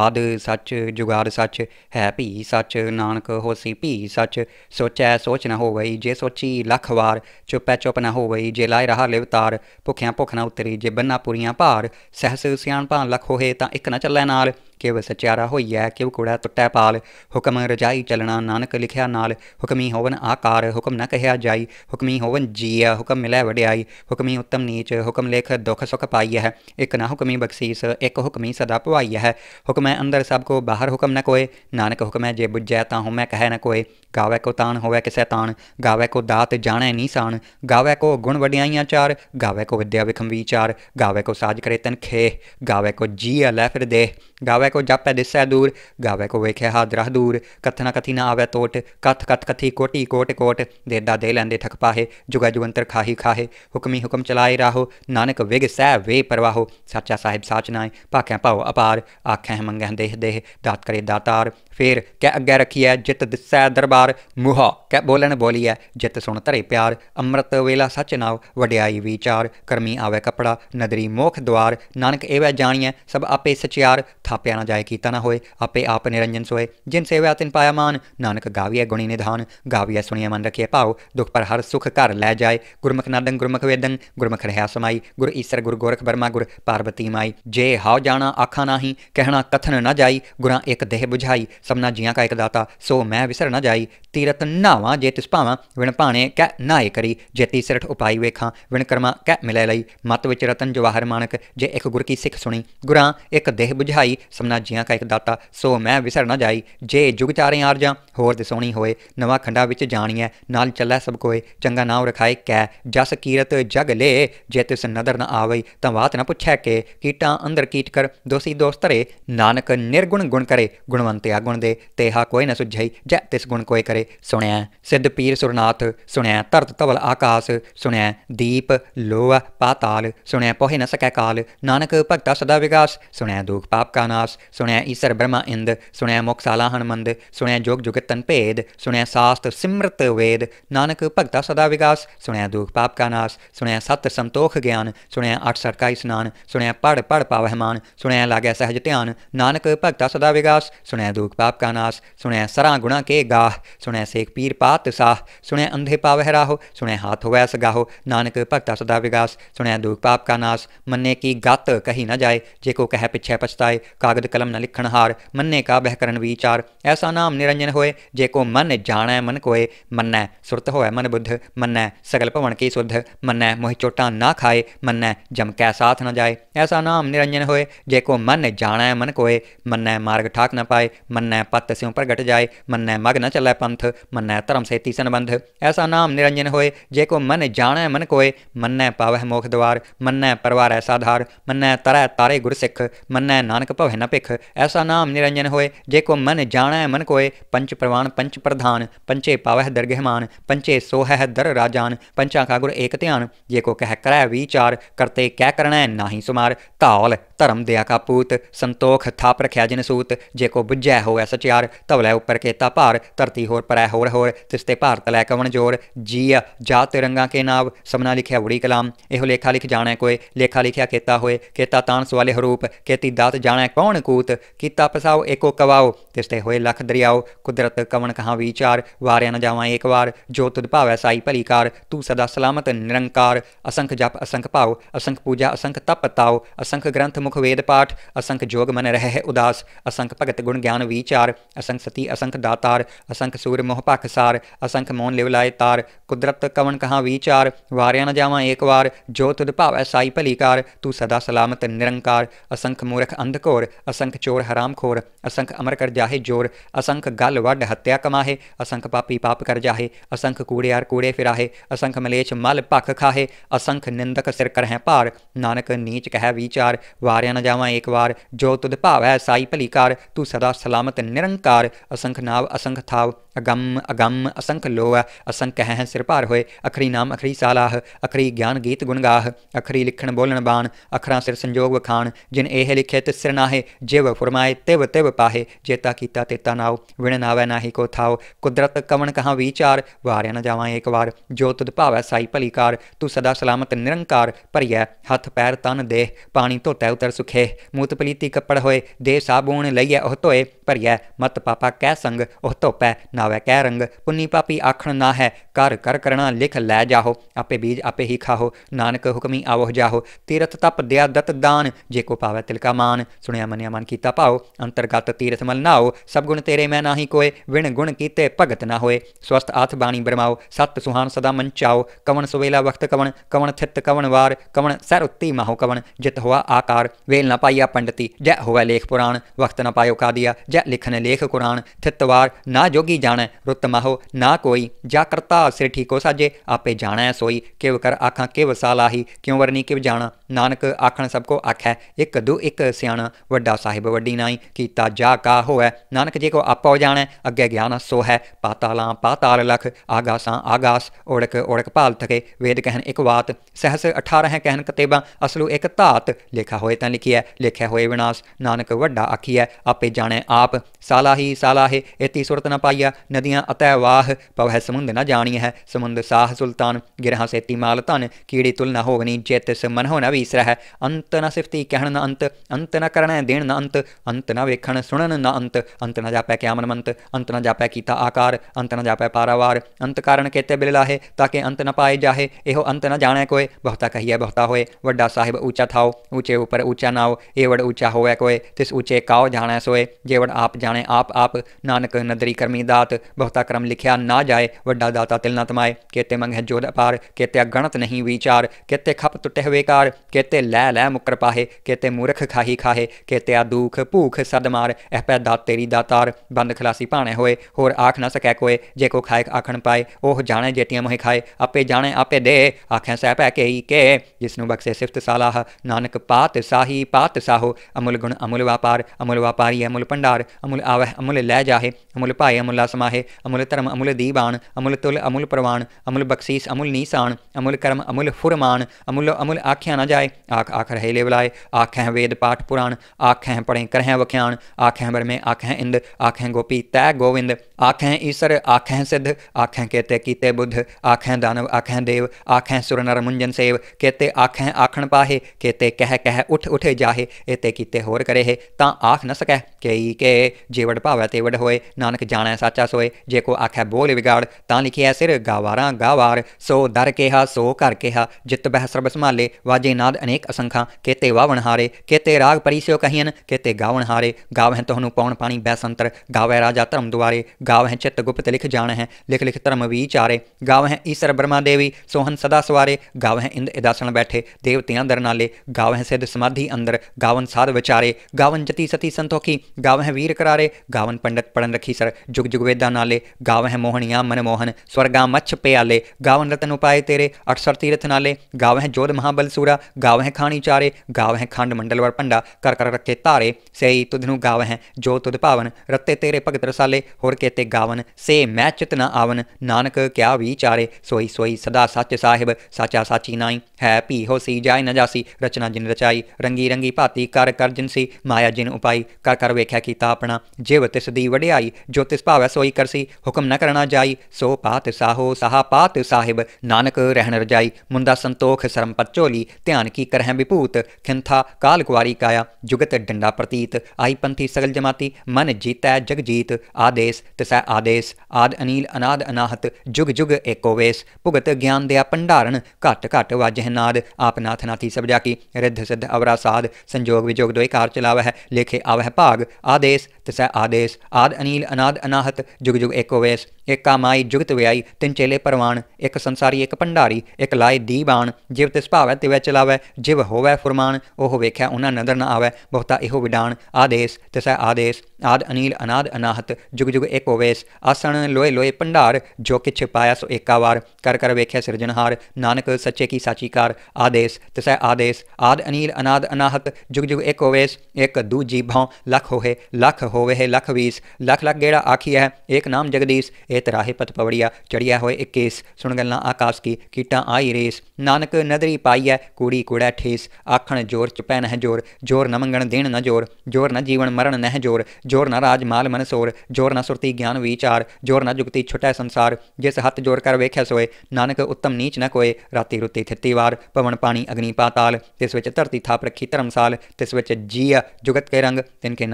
ਆਦ ਸੱਚ ਜੁਗਾਰ ਸੱਚ ਹੈ ਭੀ ਸੱਚ ਨਾਨਕ ਹੋਸੀ ਭੀ ਸੱਚ ਸੋਚੈ ਸੋਚ ਨਾ ਹੋਵਈ ਜੇ ਸੋਚੀ ਲੱਖ ਵਾਰ ਚੁਪੈ ਚੁਪ ਨਾ ਹੋਵਈ ਜੇ ਲਾਇ ਰਹਾ ਲਿਵ ਤਾਰ ਭੁਖਿਆ ਭੁਖ ਨਾ ਉਤਰੀ ਜੇ ਬੰਨਾ ਪੂਰੀਆਂ ਭਾਰ ਸਹਸ ਸਿਆਣ ਭਾਂ ਲਖ ਹੋਏ ਤਾਂ ਇੱਕ ਨਾ ਚੱਲੈ ਨਾਲ ਕੇਵ ਸਚਿਆਰਾ ਹੋਈਐ ਕਿਵ ਕੁੜਾ ਟੁੱਟੈ ਪਾਲ ਹੁਕਮ ਰਜਾਈ ਚਲਣਾ ਨਾਨਕ ਲਿਖਿਆ ਨਾਲ ਹੁਕਮੀ ਹੋਵਨ ਆਕਾਰ ਹੁਕਮ ਨ ਕਹਿਆ ਜਾਈ ਹੁਕਮੀ ਹੋਵਨ ਜੀਆ ਹੁਕਮ ਮਿਲੈ ਵਡਿਆਈ ਹੁਕਮੀ ਉਤਮ ਨੀਚ ਹੁਕਮ ਲੇਖ ਦੁਖ ਸੁਖ ਪਾਈ ਹੈ ਇਕ ਨਾ ਹੁਕਮੀ ਬਖਸੀਸ ਇਕ ਹੁਕਮੀ ਸਦਾ ਭਵਾਈ ਹੈ ਹੁਕਮੈ ਅੰਦਰ ਸਭ ਕੋ ਬਾਹਰ ਹੁਕਮ ਨ ਕੋਏ ਨਾਨਕ ਹੁਕਮੈ ਜੇ ਬੁਝੈ ਤਾਂ ਹੁਮੈ ਕਹਿ ਨ ਕੋਏ ਗਾਵੇ ਕੋ ਤਾਣ ਹੋਵੇ ਕਿਸੈ ਤਾਣ ਗਾਵੇ ਕੋ ਦਾਤ ਜਾਣੈ ਨੀਸਾਨ ਗਾਵੇ ਕੋ ਗੁਣ ਵਡਿਆਈਆਂ ਚਾਰ ਗਾਵੇ ਕੋ ਵਿਦਿਆ ਵਿਖਮ ਵਿਚਾਰ ਗਾਵੇ ਕੋ ਸਾਜ ਕਰੇ ਤਨ ਖੇ ਗਾਵੇ ਕੋ ਜੀ ਅਲੈ ਫਿਰ ਦੇ ਗਾਵੇ ਕੋ ਜਾਪੈ ਦਿਸੈ ਦੂਰ ਗਾਵੇ ਕੋ ਵੇਖੇ ਦਰਹ ਦੂਰ ਕਥਨਾ ਕਥੀ ਨਾ ਆਵੇ ਤੋਟ ਕਥ ਕਥ ਕਥੀ ਕੋਟੀ ਕੋਟ ਕੋਟ ਦੇਦਾ ਦੇ ਲੈਂਦੇ ਠਕ ਪਾਹੇ ਜੁਗਾ ਜੁਵੰਤਰ ਖਾਹੀ ਖਾਹੇ ਹੁਕਮੀ ਹੁਕਮ ਚਲਾਏ ਰਾਹੋ ਨਾਨਕ ਵਿਗ ਸਹਿ ਵੇ ਪਰਵਾਹੋ ਸੱਚਾ ਸਾਹਿਬ ਸਾਚ ਨਾਏ ਭਾਖੇ ਭਾਉ ਅਪਾਰ ਆਖੇ ਮੰਗੇ ਦੇਹ ਦੇਹ ਦਾਤ ਕਰੇ ਦਾਤਾਰ ਫੇਰ ਕਹਿ ਅੱਗੇ ਰਖੀਐ ਜਿਤ ਦਿਸੈ ਦਰਬਾਰ ਮੁਹਾ ਕਹਿ ਬੋਲਣ ਬੋਲੀਐ ਜਿਤ ਸੁਣ ਧਰੇ ਪਿਆਰ ਅੰਮ੍ਰਿਤ ਵੇਲਾ ਸੱਚ ਨਾਉ ਵਡਿਆਈ ਵਿਚਾਰ ਕਰਮੀ ਆਵੇ ਕਪੜਾ ਨਦਰੀ ਮੋਖ ਦਵਾਰ ਨਾਨਕ ਏਵੈ ਜਾਣੀਐ ਸਭ ਆਪੇ ਸਚਿਆਰ थापया न जाए कीता न होए आपे आप निरंजन सोए जिन सेवया तिन पाया मान नानक गाविया गुणी निधान गाविया सुनिए मन रखिए पाओ दुख पर हर सुख घर लै जाए गुरमुख नादं गुरमुख वेदंग गुरमुख रहा समाई गुर ईसर गुर गोरख बर्मा गुर पार्वती माई जे हाव जाना आखा नाही कहना कथन न जाई गुरा एक देह बुझाई सबना जिया का एक दाता सो मैं विसर न जाई ਤੀਰਤ ਨਾਵਾ ਜੇ ਤਿਸ ਭਾਵਾਂ ਵਿਣ ਭਾਣੇ ਕੈ ਨਾਏ ਕਰੀ ਜੇਤੀ ਸਿਰਠ ਉਪਾਈ ਵੇਖਾਂ ਵਿਣ ਕਰਮਾ ਕੈ ਮਿਲੇ ਲਈ ਮਤ ਵਿੱਚ ਰਤਨ ਜਵਾਹਰ ਮਾਨਕ ਜੇ ਇੱਕ ਗੁਰ ਕੀ ਸਿੱਖ ਸੁਣੀ ਗੁਰਾਂ ਇੱਕ ਦੇਹ 부ਝਾਈ ਸਮਨਾ ਜੀਆਂ ਕਾ ਇੱਕ ਦਾਤਾ ਸੋ ਮੈਂ ਵਿਸਰ ਨਾ ਜਾਈ ਜੇ ਜੁਗ ਚਾਰੇ ਆਰ ਜਾ ਹੋਰ ਦੇ ਸੋਣੀ ਹੋਏ ਨਵਾਂ ਖੰਡਾ ਵਿੱਚ ਜਾਣੀ ਹੈ ਨਾਲ ਚੱਲੈ ਸਭ ਕੋਏ ਚੰਗਾ ਨਾਮ ਰਖਾਏ ਕੈ ਜਸ ਕੀਰਤ ਜਗ ਲੇ ਜੇ ਤਿਸ ਨਦਰ ਨਾ ਆਵਈ ਤਾਂ ਬਾਤ ਨਾ ਪੁੱਛੈ ਕੇ ਕੀਟਾਂ ਅੰਦਰ ਕੀਟ ਕਰ ਦੋਸੀ ਦੋਸਤਰੇ ਨਾਨਕ ਨਿਰਗੁਣ ਗੁਣ ਕਰੇ ਗੁਣਵੰਤਿਆ ਗੁਣ ਦੇ ਤੇਹਾ ਕੋਈ ਨਾ ਸੁਝਈ ਜੈ ਤਿਸ ਗੁਣ ਕੋਈ ਕਰੇ ਬਾਰੇ ਸੁਣਿਆ ਸਿੱਧ ਪੀਰ ਸੁਰਨਾਥ ਸੁਣਿਆ ਧਰਤ ਧਵਲ ਆਕਾਸ ਸੁਣਿਆ ਦੀਪ ਲੋਆ ਪਾਤਾਲ ਸੁਣਿਆ ਪੋਹੇ ਨ ਸਕੈ ਕਾਲ ਨਾਨਕ ਭਗਤਾ ਸਦਾ ਵਿਕਾਸ ਸੁਣਿਆ ਦੁਖ ਪਾਪ ਕਾ ਨਾਸ ਸੁਣਿਆ ਈਸ਼ਰ ਬ੍ਰਹਮਾ ਇੰਦ ਸੁਣਿਆ ਮੁਖ ਸਾਲਾ ਹਨਮੰਦ ਸੁਣਿਆ ਜੋਗ ਜੁਗਤ ਤਨ ਭੇਦ ਸੁਣਿਆ ਸਾਸਤ ਸਿਮਰਤ ਵੇਦ ਨਾਨਕ ਭਗਤਾ ਸਦਾ ਵਿਕਾਸ ਸੁਣਿਆ ਦੁਖ ਪਾਪ ਕਾ ਨਾਸ ਸੁਣਿਆ ਸਤ ਸੰਤੋਖ ਗਿਆਨ ਸੁਣਿਆ ਅਠ ਸਰ ਕਾ ਇਸਨਾਨ ਸੁਣਿਆ ਪੜ ਪੜ ਪਾਵਹਿ ਮਾਨ ਸੁਣਿਆ ਲਾਗੈ ਸਹਿਜ ਧਿਆਨ ਨਾਨਕ ਭਗਤਾ ਸਦਾ ਵਿਕਾਸ ਸੁਣਿਆ ਦੁਖ ਪਾਪ ਕਾ ਨਾਸ ਸੁਣਿਆ ਸਰਾ ਗੁਣਾ ਕੇ ਗਾਹ ਸੁਣੈ ਸੇਖ ਪੀਰ ਪਾਤ ਸਾਹ ਸੁਣੈ ਅੰਧੇ ਪਾਵਹਿ ਰਾਹੋ ਸੁਣੈ ਹਾਥ ਹੋਵੈ ਸਗਾਹੋ ਨਾਨਕ ਭਗਤਾ ਸਦਾ ਵਿਗਾਸ ਸੁਣੈ ਦੁਖ ਪਾਪ ਕਾ ਨਾਸ ਮੰਨੇ ਕੀ ਗਤ ਕਹੀ ਨਾ ਜਾਏ ਜੇ ਕੋ ਕਹਿ ਪਿਛੈ ਪਛਤਾਏ ਕਾਗਦ ਕਲਮ ਨ ਲਿਖਣ ਹਾਰ ਮੰਨੇ ਕਾ ਬਹਿ ਕਰਨ ਵਿਚਾਰ ਐਸਾ ਨਾਮ ਨਿਰੰਜਨ ਹੋਏ ਜੇ ਕੋ ਮਨ ਜਾਣੈ ਮਨ ਕੋਏ ਮੰਨੈ ਸੁਰਤ ਹੋਵੈ ਮਨ ਬੁੱਧ ਮੰਨੈ ਸਗਲ ਭਵਨ ਕੀ ਸੁਧ ਮੰਨੈ ਮੋਹਿ ਚੋਟਾਂ ਨਾ ਖਾਏ ਮੰਨੈ ਜਮ ਕੈ ਸਾਥ ਨ ਜਾਏ ਐਸਾ ਨਾਮ ਨਿਰੰਜਨ ਹੋਏ ਜੇ ਕੋ ਮਨ ਜਾਣੈ ਮਨ ਕੋਏ ਮੰਨੈ ਮਾਰਗ ਠਾਕ ਨ ਪਾਏ ਮੰਨੈ ਪਤ ਸਿਉ ਪ੍ਰਗਟ ਜਾਏ ਮੰਨੈ ਮਗ ਨ ਚੱਲੈ ਪੰਥ पंथ मन्नै धर्म सेती संबंध ऐसा नाम निरंजन होए जे को मन जाने मन कोय मन्नै पावह मोख द्वार मन्नै परवार साधार धार मन्नै तरह तारे गुरसिख मन्नै नानक भवै न भिख ऐसा नाम निरंजन होए जे को मन जाने मन कोय पंच प्रवान पंच प्रधान पंचे पावह दरगहमान पंचे सोहह दर राजान पंचा का गुर एक ध्यान जे को कह करय विचार करते कह करण नाही सुमार धौल धर्म दया का पूत संतोख थाप रखया जिन सूत जे को बुझै होवै सचार तवलै उपर केता भार धरती होर ਪਰੈ ਹੋਰ ਹੋਰ ਤਿਸਤੇ ਭਾਰਤ ਲੈ ਕਵਣ ਜੋਰ ਜੀਆ ਜਾ ਤਿਰੰਗਾ ਕੇ ਨਾਵ ਸਮਨਾ ਲਿਖਿਆ ਉੜੀ ਕਲਾਮ ਇਹੋ ਲੇਖਾ ਲਿਖ ਜਾਣੈ ਕੋਏ ਲੇਖਾ ਲਿਖਿਆ ਕੀਤਾ ਹੋਏ ਕੀਤਾ ਤਾਣ ਸਵਾਲੇ ਹਰੂਪ ਕੀਤੀ ਦਾਤ ਜਾਣੈ ਕੌਣ ਕੂਤ ਕੀਤਾ ਪਸਾਓ ਏਕੋ ਕਵਾਓ ਤਿਸਤੇ ਹੋਏ ਲਖ ਦਰਿਆਓ ਕੁਦਰਤ ਕਵਣ ਕਹਾ ਵਿਚਾਰ ਵਾਰਿਆ ਨ ਜਾਵਾਂ ਏਕ ਵਾਰ ਜੋ ਤੁਧ ਭਾਵੈ ਸਾਈ ਭਲੀ ਕਾਰ ਤੂੰ ਸਦਾ ਸਲਾਮਤ ਨਿਰੰਕਾਰ ਅਸੰਖ ਜਪ ਅਸੰਖ ਭਾਉ ਅਸੰਖ ਪੂਜਾ ਅਸੰਖ ਤਪ ਤਾਉ ਅਸੰਖ ਗ੍ਰੰਥ ਮੁਖ ਵੇਦ ਪਾਠ ਅਸੰਖ ਜੋਗ ਮਨ ਰਹਿ ਹੈ ਉਦਾਸ ਅਸੰਖ ਭਗਤ ਗੁਣ ਗਿਆਨ ਵਿਚਾਰ ਅਸੰਖ ਸਤੀ ਅਸੰਖ ਦਾਤਾਰ ਅਸੰਖ ਸੂਰ उर मोह सार असंख मोहन लिवलाए तार कुदरत कवन कहाँ विचार वारिया न जावा एक बार जो तुद है साई भलीकार तू सदा सलामत निरंकार असंख मूर्ख घोर असंख चोर खोर असंख अमर कर जाहे जोर असंख गल वड हत्या कमाहे असंख पापी पाप कर जाहे असंख आर कूड़े फिराहे असंख मलेच मल पख खाहे असंख निंदक सिर करह भार नानक नीच कह विचार वारिया न जावा एक बार जो तुद भाव है साई भलीकार तू सदा सलामत निरंकार असंख नाव असंख थाव अगम अगम असंख लोह असंख कह सिरपार होए अखरी नाम अखरी सालाह अखरी ज्ञान गीत गुणगाह अखरी लिखण बोलण बाण अखरा सिर संजोग वखाण जिन एह लिखे तिसर नाहे जिव फुरमाए तिव तिव पाहे जेता कीता तेता नाओ विण नावै नाही को थाओ कुदरत कवन कहाँ विचार वारिया न जावां एक बार जो तुद भावै साई भली कार तू सदा सलामत निरंकार भरिया हथ पैर तन देह पानी धोतै उतर सुखे मूत पलीती कपड़ होए देह साबून लइए ओह धोए भरिय मत पापा कह संघ ओह धोपै नावै ਕੈ ਰੰਗ ਪੁੰਨੀ ਪਾਪੀ ਆਖਣ ਨਾ ਹੈ ਕਰ ਕਰ ਕਰਣਾ ਲਿਖ ਲੈ ਜਾਹੋ ਆਪੇ ਬੀਜ ਆਪੇ ਹੀ ਖਾਹੋ ਨਾਨਕ ਹੁਕਮੀ ਆਵੋ ਜਾਹੋ ਤੀਰਥ ਤਪ ਦਿਆ ਦਤ ਦਾਨ ਜੇ ਕੋ ਪਾਵੇ ਤਿਲ ਕਾ ਮਾਨ ਸੁਣਿਆ ਮੰਨਿਆ ਮਨ ਕੀਤਾ ਭਾਉ ਅੰਤਰਗਤ ਤੀਰਥ ਮਲ ਨਾਓ ਸਭ ਗੁਣ ਤੇਰੇ ਮੈਂ ਨਾਹੀ ਕੋਏ ਵਿਣ ਗੁਣ ਕੀਤੇ ਭਗਤ ਨਾ ਹੋਏ ਸਵਸਤ ਆਥ ਬਾਣੀ ਬਰਮਾਓ ਸਤ ਸੁਹਾਨ ਸਦਾ ਮਨ ਚਾਓ ਕਵਣ ਸੁਵੇਲਾ ਵਖਤ ਕਵਣ ਕਵਣ ਥਿਤ ਕਵਣ ਵਾਰ ਕਵਣ ਸਰ ਉੱਤੀ ਮਾਹੋ ਕਵਣ ਜਿਤ ਹੋਆ ਆਕਾਰ ਵੇਲ ਨਾ ਪਾਈਆ ਪੰਡਤੀ ਜੈ ਹੋਵੇ ਲੇਖ ਪੁਰਾਣ ਵਖਤ ਨਾ ਪਾਇਓ ਕਾਦੀਆ ਜੈ ਲਿਖਨ ਲੇਖ ਕੁਰਾਨ ਥਿਤ ਵਾਰ ਨਾ ਜੋਗੀ ਜਾਣ ਜਾਣੈ ਰੁੱਤ ਮਾਹੋ ਨਾ ਕੋਈ ਜਾ ਕਰਤਾ ਸਿਰ ਠੀਕੋ ਸਾਜੇ ਆਪੇ ਜਾਣੈ ਸੋਈ ਕਿਵ ਕਰ ਆਖਾਂ ਕਿਵ ਸਾਲਾਹੀ ਕਿਉ ਵਰਨੀ ਕਿਵ ਜਾਣਾ ਨਾਨਕ ਆਖਣ ਸਭ ਕੋ ਆਖੈ ਇੱਕ ਦੂ ਇੱਕ ਸਿਆਣਾ ਵੱਡਾ ਸਾਹਿਬ ਵੱਡੀ ਨਾਈ ਕੀਤਾ ਜਾ ਕਾ ਹੋਐ ਨਾਨਕ ਜੇ ਕੋ ਆਪੋ ਜਾਣੈ ਅੱਗੇ ਗਿਆਨ ਸੋ ਹੈ ਪਾਤਾਲਾਂ ਪਾਤਾਲ ਲਖ ਆਗਾਸਾਂ ਆਗਾਸ ਓੜਕ ਓੜਕ ਭਾਲ ਥਕੇ ਵੇਦ ਕਹਿਣ ਇੱਕ ਬਾਤ ਸਹਸ 18 ਹੈ ਕਹਿਣ ਕਤੇਬਾ ਅਸਲੂ ਇੱਕ ਧਾਤ ਲਿਖਾ ਹੋਏ ਤਾਂ ਲਿਖਿਆ ਲਿਖਿਆ ਹੋਏ ਵਿਨਾਸ਼ ਨਾਨਕ ਵੱਡਾ ਆਖੀਐ ਆਪੇ ਜਾਣੈ ਆਪ ਸਾਲਾਹੀ ਸਾਲਾਹੇ ਇਤੀ ਸੁਰਤ ਨਾ ਪਾਈਆ नदियाँ अतः वाह पवह समुंद न जानी है समुंद साह सुल्तान गिरहा सेती माल तन कीड़ी तुलना न होगनी जित मन हो न वीसर है अंत न सिफती कहण न अंत अंत न करण देण न अंत अंत न वेखण सुनन न अंत अंत न जापै क्यामन मंत अंत न जापै कीता आकार अंत न जापै पारावार अंत कारण केते बिल लाहे ताके अंत न पाए जाहे एहो अंत न जाने कोय बहुता कहिए बहुता होए वड्डा साहिब ऊंचा थाओ ऊंचे ऊपर ऊंचा नाओ एवड़ ऊंचा होवे कोय तिस ऊंचे काओ जाने सोए जेवड़ आप जाने आप आप नानक नदरी करमी दात ਬਹੁਤਾ ਕਰਮ ਲਿਖਿਆ ਨਾ ਜਾਏ ਵੱਡਾ ਦਾਤਾ ਤਿਲ ਨਾ ਤਮਾਏ ਕੇਤੇ ਮੰਗਹਿ ਜੋਦ ਅਪਾਰ ਕਿਤੇ ਅਗਣਤ ਨਹੀਂ ਵਿਚਾਰ ਕਿਤੇ ਖਪ ਟੁੱਟੇ ਹੋਏ ਕਾਰ ਕਿਤੇ ਲੈ ਲੈ ਮੁਕਰ ਪਾਹੇ ਕਿਤੇ ਮੂਰਖ ਖਾਹੀ ਖਾਹੇ ਕਿਤੇ ਆ ਦੁਖ ਭੂਖ ਸਦ ਮਾਰ ਇਹ ਪੈ ਦਾਤ ਤੇਰੀ ਦਾਤਾਰ ਬੰਦ ਖਲਾਸੀ ਭਾਣੇ ਹੋਏ ਹੋਰ ਆਖ ਨਾ ਸਕੈ ਕੋਏ ਜੇ ਕੋ ਖਾਇਕ ਆਖਣ ਪਾਏ ਉਹ ਜਾਣੇ ਜੇਤੀਆਂ ਮੋਹੇ ਖਾਏ ਆਪੇ ਜਾਣੇ ਆਪੇ ਦੇ ਆਖੇ ਸਹਿ ਪੈ ਕੇ ਹੀ ਕੇ ਜਿਸ ਨੂੰ ਬਖਸ਼ੇ ਸਿਫਤ ਸਾਲਾਹ ਨਾਨਕ ਪਾਤ ਸਾਹੀ ਪਾਤ ਸਾਹੋ ਅਮੁਲ ਗੁਣ ਅਮੁਲ ਵਾਪਾਰ ਅਮੁਲ ਵਾਪਾਰੀ ਅਮੁਲ ਭੰਡਾਰ ਅਮੁਲ ਆਵਹਿ ਅਮੁਲ ਲੈ ਜਾਹੇ ਅਮੁਲ ਭਾਏ ਅਮੁਲ ਸਮਾ माहे अमूल धर्म अमूल दीबान अमूल तुल अमूल प्रवान अमूल बख्शीस अमूल नीसान अमूल कर्म अमूल फुरमान अमूल अमूल आख्या न जाए आख आख रहे ले बुलाए आख हैं वेद पाठ पुराण आख हैं पढ़ें करहें वख्याण आख हैं बरमें आख हैं इंद आख हैं गोपी तय गोविंद आखें ईश्वर आखें सिद्ध आखें केते कीते बुद्ध आखें दानव आखें देव आखें सुर नर मुंजन सेव केते आखें आखण पाहे केते कह कह उठ उठे जाहे एते कीते होर करे हे तां आख न सकै कई के जेवड़ भावै तेवड़ होए नानक जाणै साचा सोए जे को आखै बोल विगाड़ ਤਾਂ ਲਿਖਿਆ सिर ਗਾਵਾਰਾਂ गावार सो दर ਕਿਹਾ सो कर ਕਿਹਾ जित बह ਸਰਬ संभाले वाजे नाद अनेक असंखा केते वावण हारे केते राग ਪਰਿਸਿਓ ਕਹੀਨ ਕੇਤੇ गावण हारे ਗਾਵਹਿ ਤਹਨੂੰ ਪੌਣ ਪਾਣੀ ਬੈ ਸੰਤਰ ਗਾਵੈ ਰਾਜਾ ਧਰਮ ਦੁਆਰੇ गाँव हैं चित्त गुप्त लिख जाण हैं लिख लिख धर्म विचारे गाँव हैं ईसर ब्रह्मा देवी सोहन सदा सवारे गाँव हैं इंद इदासन बैठे देवतियां दर नाले गाँव हैं सिद्ध समाधि अंदर गावन साध विचारे गावन जति सती संतोखी गाँव हैं वीर करारे गावन पंडित पढ़न रखी सर जुग जुग वेदा नाले गाँव हैं मोहनिया मनमोहन स्वर्गा मच्छ प्याले गावन रतन उपाय तेरे अठसर तीर्थ नाले गाँव हैं जोध महाबल सूरा गाँव हैं खानी चारे गाँव हैं खंड मंडल वर भंडा कर कर रखे तारे सही तुधनु गाँव हैं जो तुध पावन रत्ते तेरे भगत रसाले होर केते ते गावन से मैं चित न आवन नानक क्या विचारे सोई सोई सदा सच साहिब साचा साची नाई है पी हो सी जाय न जासी रचना जिन रचाई रंगी रंगी भाती कर कर जिनसी माया जिन उपाई कर कर वेख्या कीता अपना जिव तिस दी वडियाई जो भावै सोई करसी हुक्म न करना जाई सो पात साहो साहा पात साहिब नानक रहन रजाई मुंदा संतोख सरम पर झोली ध्यान की करह विभूत खिंथा काल कुवारी काया जुगत डंडा प्रतीत आई पंथी सगल जमाती मन जीतै जगजीत आदेश तिस ਸੈ ਆਦੇਸ ਆਦ ਅਨੀਲ ਅਨਾਦ ਅਨਾਹਤ ਜੁਗ ਜੁਗ ਏਕੋ ਵੇਸ ਭੁਗਤ ਗਿਆਨ ਦਿਆ ਭੰਡਾਰਨ ਘਟ ਘਟ ਵਾਜਹਿ ਨਾਦ ਆਪਨਾਥ ਨਾਥੀ ਸਭ ਜਾ ਕੀ ਰਿੱਧ ਸਿੱਧ ਅਵਰਾ ਸਾਧ ਸੰਜੋਗ ਵਿਜੋਗ ਦੋਇ ਕਾਰ ਚਲਾਵ ਹੈ ਲੇਖੇ ਆਵਹਿ ਭਾਗ ਆਦੇਸ तसा ਆਦੇਸ ਆਦ ਅਨੀਲ ਅਨਾਦ ਅਨਾਹਤ ਜੁਗ ਜੁਗ ਏਕੋ ਵੇਸ ਏਕਾ ਮਾਈ ਜੁਗਤ ਵਿਆਈ ਤਿੰਨ ਚੇਲੇ ਪਰਵਾਨ ਇੱਕ ਸੰਸਾਰੀ ਇੱਕ ਭੰਡਾਰੀ ਇੱਕ ਲਾਏ ਦੀਬਾਨ ਜਿਵ ਤਿਸ ਭਾਵੈ ਤਿਵੈ ਚਲਾਵੈ ਜਿਵ ਹੋਵੈ ਫਰਮਾਨ ਉਹ ਵੇਖਿਆ ਉਹਨਾਂ ਨਦਰ ਨਾ ਆਵੇ ਬਹੁਤਾ ਇਹੋ ਵਿਡਾਨ ਆਦੇਸ਼ ਤਸੈ ਆਦੇਸ਼ ਆਦ ਅਨੀਲ ਅਨਾਦ ਅਨਾਹਤ ਜੁਗ ਜੁਗ ਏਕੋ ਵੇਸ ਆਸਣ ਲੋਏ ਲੋਏ ਭੰਡਾਰ ਜੋ ਕਿਛ ਪਾਇਆ ਸੋ ਵਾਰ ਕਰ ਕਰ ਵੇਖਿਆ ਸਿਰਜਣਹਾਰ ਨਾਨਕ ਸੱਚੇ ਕੀ ਸਾਚੀਕਾਰ ਆਦੇਸ਼ ਤਸੈ ਆਦੇਸ਼ ਆਦ ਅਨੀਲ ਅਨਾਦ ਅਨਾਹਤ ਜੁਗ ਜੁਗ ਏਕੋ ਵੇਸ ਇੱਕ ਦੂਜੀ ਭਾਂ ਲਖ ਹੋਏ ਲਖ ਹੋ होवे है लख वीस लख लख गेड़ा आखिया है एक नाम जगदीश ए तराहे पत पवड़िया चढ़िया होए इक्कीस सुन गलना आकाश की कीटा आई रेस नानक नदरी पाई है कूड़ी कूड़ा ठेस आखण जोर चुपै नह जोर जोर न मंगण देण न जोर जोर न जीवन मरण नह जोर जोर न राज माल मनसोर जोर न सुरती ज्ञान विचार जोर न जुगती छुटै संसार जिस हथ जोर कर वेख्या सोए नानक उत्तम नीच न ਕੋਏ ਰਾਤੀ रुती ਥਿੱਤੀ ਵਾਰ ਪਵਨ ਪਾਣੀ ਅਗਨੀ ਪਾਤਾਲ ਤਿਸ ਵਿੱਚ ਧਰਤੀ ਥਾਪ ਰੱਖੀ ਧਰਮਸਾਲ ਤਿਸ ਵਿੱਚ ਜੀਅ ਜੁਗਤ ਕੇ ਰੰਗ ਤਿਨ ਕੇ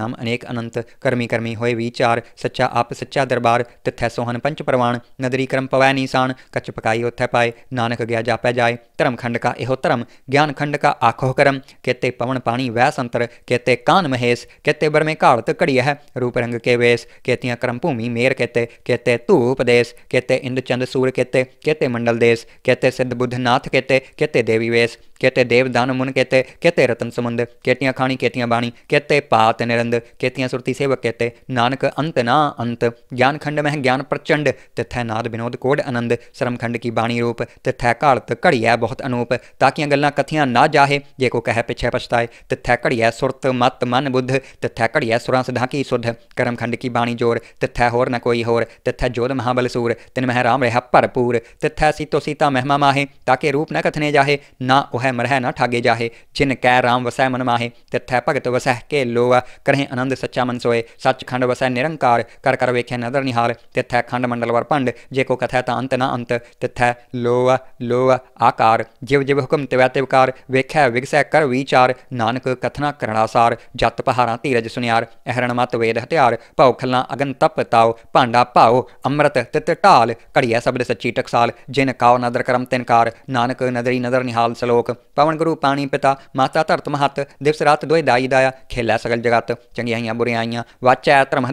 ਕਰਮੀ ਕਰਮੀ ਹੋਏ ਵਿਚਾਰ ਸੱਚਾ ਆਪ ਸੱਚਾ ਦਰਬਾਰ ਤਿੱਥੈ ਸੋਹਨ ਪੰਚ ਪ੍ਰਵਾਨ ਨਦਰੀ ਕਰਮ ਪਵੈ ਨੀਸਾਨ ਕੱਚ ਪਕਾਈ ਉਥੈ ਪਾਏ ਨਾਨਕ ਗਿਆ ਜਾਪੈ ਜਾਏ ਧਰਮ ਖੰਡ ਕਾ ਇਹੋ ਧਰਮ ਗਿਆਨ ਖੰਡ ਕਾ ਆਖੋ ਕਰਮ ਕੇਤੇ ਪਵਨ ਪਾਣੀ ਵੈ ਸੰਤਰ ਕੇਤੇ ਕਾਨ ਮਹੇਸ਼ ਕੇਤੇ ਬਰਮੇ ਘਾਲਤ ਘੜੀ ਹੈ ਰੂਪ ਰੰਗ ਕੇ ਵੇਸ ਕੇਤੀਆਂ ਕਰਮ ਭੂਮੀ ਮੇਰ ਕੇਤੇ ਕੇਤੇ ਧੂਪ ਦੇਸ ਕੇਤੇ ਇੰਦ ਚੰਦ ਸੂਰ ਕੇਤੇ ਕੇਤੇ ਮੰਡਲ ਦੇਸ ਕੇਤੇ ਸਿੱਧ ਬੁੱਧ ਨਾਥ ਕੇਤੇ ਕੇਤੇ ਦੇਵੀ ਵੇਸ ਕੇਤੇ ਦੇਵ ਦਾਨ ਮੁਨ ਕੇਤੇ ਕੇਤੇ ਰਤਨ ਸਮੁੰਦ ਕੇਤੀਆਂ ਖਾਣੀ ਕੇਤੀਆਂ ਬਾਣੀ ਕੇਤੇ ਪਾਤ ਨਿਰੰਦ ਕੇਤੀਆਂ ਸੁਰਤੀ सेवक कहते नानक अंत ना अंत ज्ञान खंड में ज्ञान प्रचंड तिथै नाद विनोद कोड आनंद श्रम खंड की बाणी रूप तिथै घालत घड़िया बहुत अनूप ताकि गल् कथिया ना जाहे जे को कह पिछे पछताए तिथै घड़िया सुरत मत मन बुद्ध तिथै घड़िया सुरां सदा की सुध करम खंड की बाणी जोर तिथै होर न कोई होर तिथै जोध महाबल सूर तिन मह राम रहा भरपूर तिथै सीतो सीता महमा माहे ताके रूप न कथने जाहे ना ओह मरह न ठागे जाहे जिन कै राम वसै मन माहे तिथै भगत वसह के लोवा करहें आनंद सच्चा मन सोए खंड वसै निरंकार कर कर वेख्य नदर निहाल तिथै खंड मंडल वर भंड को कथै त अंत ना अंत तिथै लोह लोह आकार जिव जिव हुकम तिवै तिवकार वेख्य विगसै कर विचार नानक कथना करणासार जत पहारा धीरज सुनियार अहरण मत वेद हथियार भाव खलना अगन तप ताओ भांडा भाओ अमृत तित ढाल घड़िया सबद सच्ची टकसाल जिन काओ नदर करम तिनकार नानक नदरी नदर निहाल सलोक पवन गुरु पाणी पिता माता धरत महत दिवस रात दुए दाई दाया खेलै सगल जगत चंगियाइयां बुरियाइयां ਆਈਆਂ ਵਾਚੈ ਧਰਮ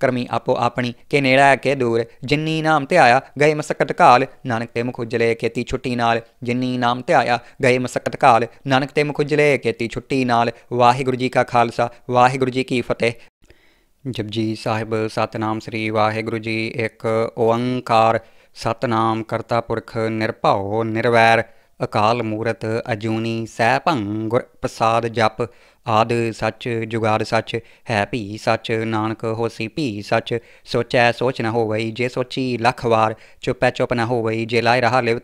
ਕਰਮੀ ਆਪੋ ਆਪਣੀ ਕੇ ਨੇੜਾ ਕੇ ਦੂਰ ਜਿੰਨੀ ਨਾਮ ਤੇ ਆਇਆ ਗਏ ਮਸਕਤ ਕਾਲ ਨਾਨਕ ਤੇ ਮੁਖ ਉਜਲੇ ਕੇਤੀ ਛੁੱਟੀ ਨਾਲ ਜਿੰਨੀ ਨਾਮ ਤੇ ਆਇਆ ਗਏ ਮਸਕਤ ਕਾਲ ਨਾਨਕ ਤੇ ਮੁਖ ਉਜਲੇ ਕੇਤੀ ਛੁੱਟੀ ਨਾਲ ਵਾਹਿਗੁਰੂ ਜੀ ਕਾ ਖਾਲਸਾ ਵਾਹਿਗੁਰੂ ਜੀ ਕੀ ਫਤਿਹ ਜਪਜੀ ਸਾਹਿਬ ਸਤਨਾਮ ਸ੍ਰੀ ਵਾਹਿਗੁਰੂ ਜੀ ਇੱਕ ਓੰਕਾਰ ਸਤਨਾਮ ਕਰਤਾ ਪੁਰਖ ਨਿਰਭਉ ਨਿਰਵੈਰ ਅਕਾਲ ਮੂਰਤ ਅਜੂਨੀ ਸਹਿਭੰ ਗੁਰ ਪ੍ਰਸਾਦ ਜਪ ਆਦ ਸੱਚ ਜੁਗਾੜ ਸੱਚ ਹੈ ਭੀ ਸੱਚ ਨਾਨਕ ਹੋਸੀ ਭੀ ਸੱਚ ਸੋਚੈ ਸੋਚ ਨਾ ਹੋਵਈ ਜੇ ਸੋਚੀ ਲੱਖ ਵਾਰ ਚੁੱਪੈ ਚੁੱਪ ਨਾ ਹੋਵਈ ਜੇ ਲਾਇ ਰਹਾ ਲਿਵ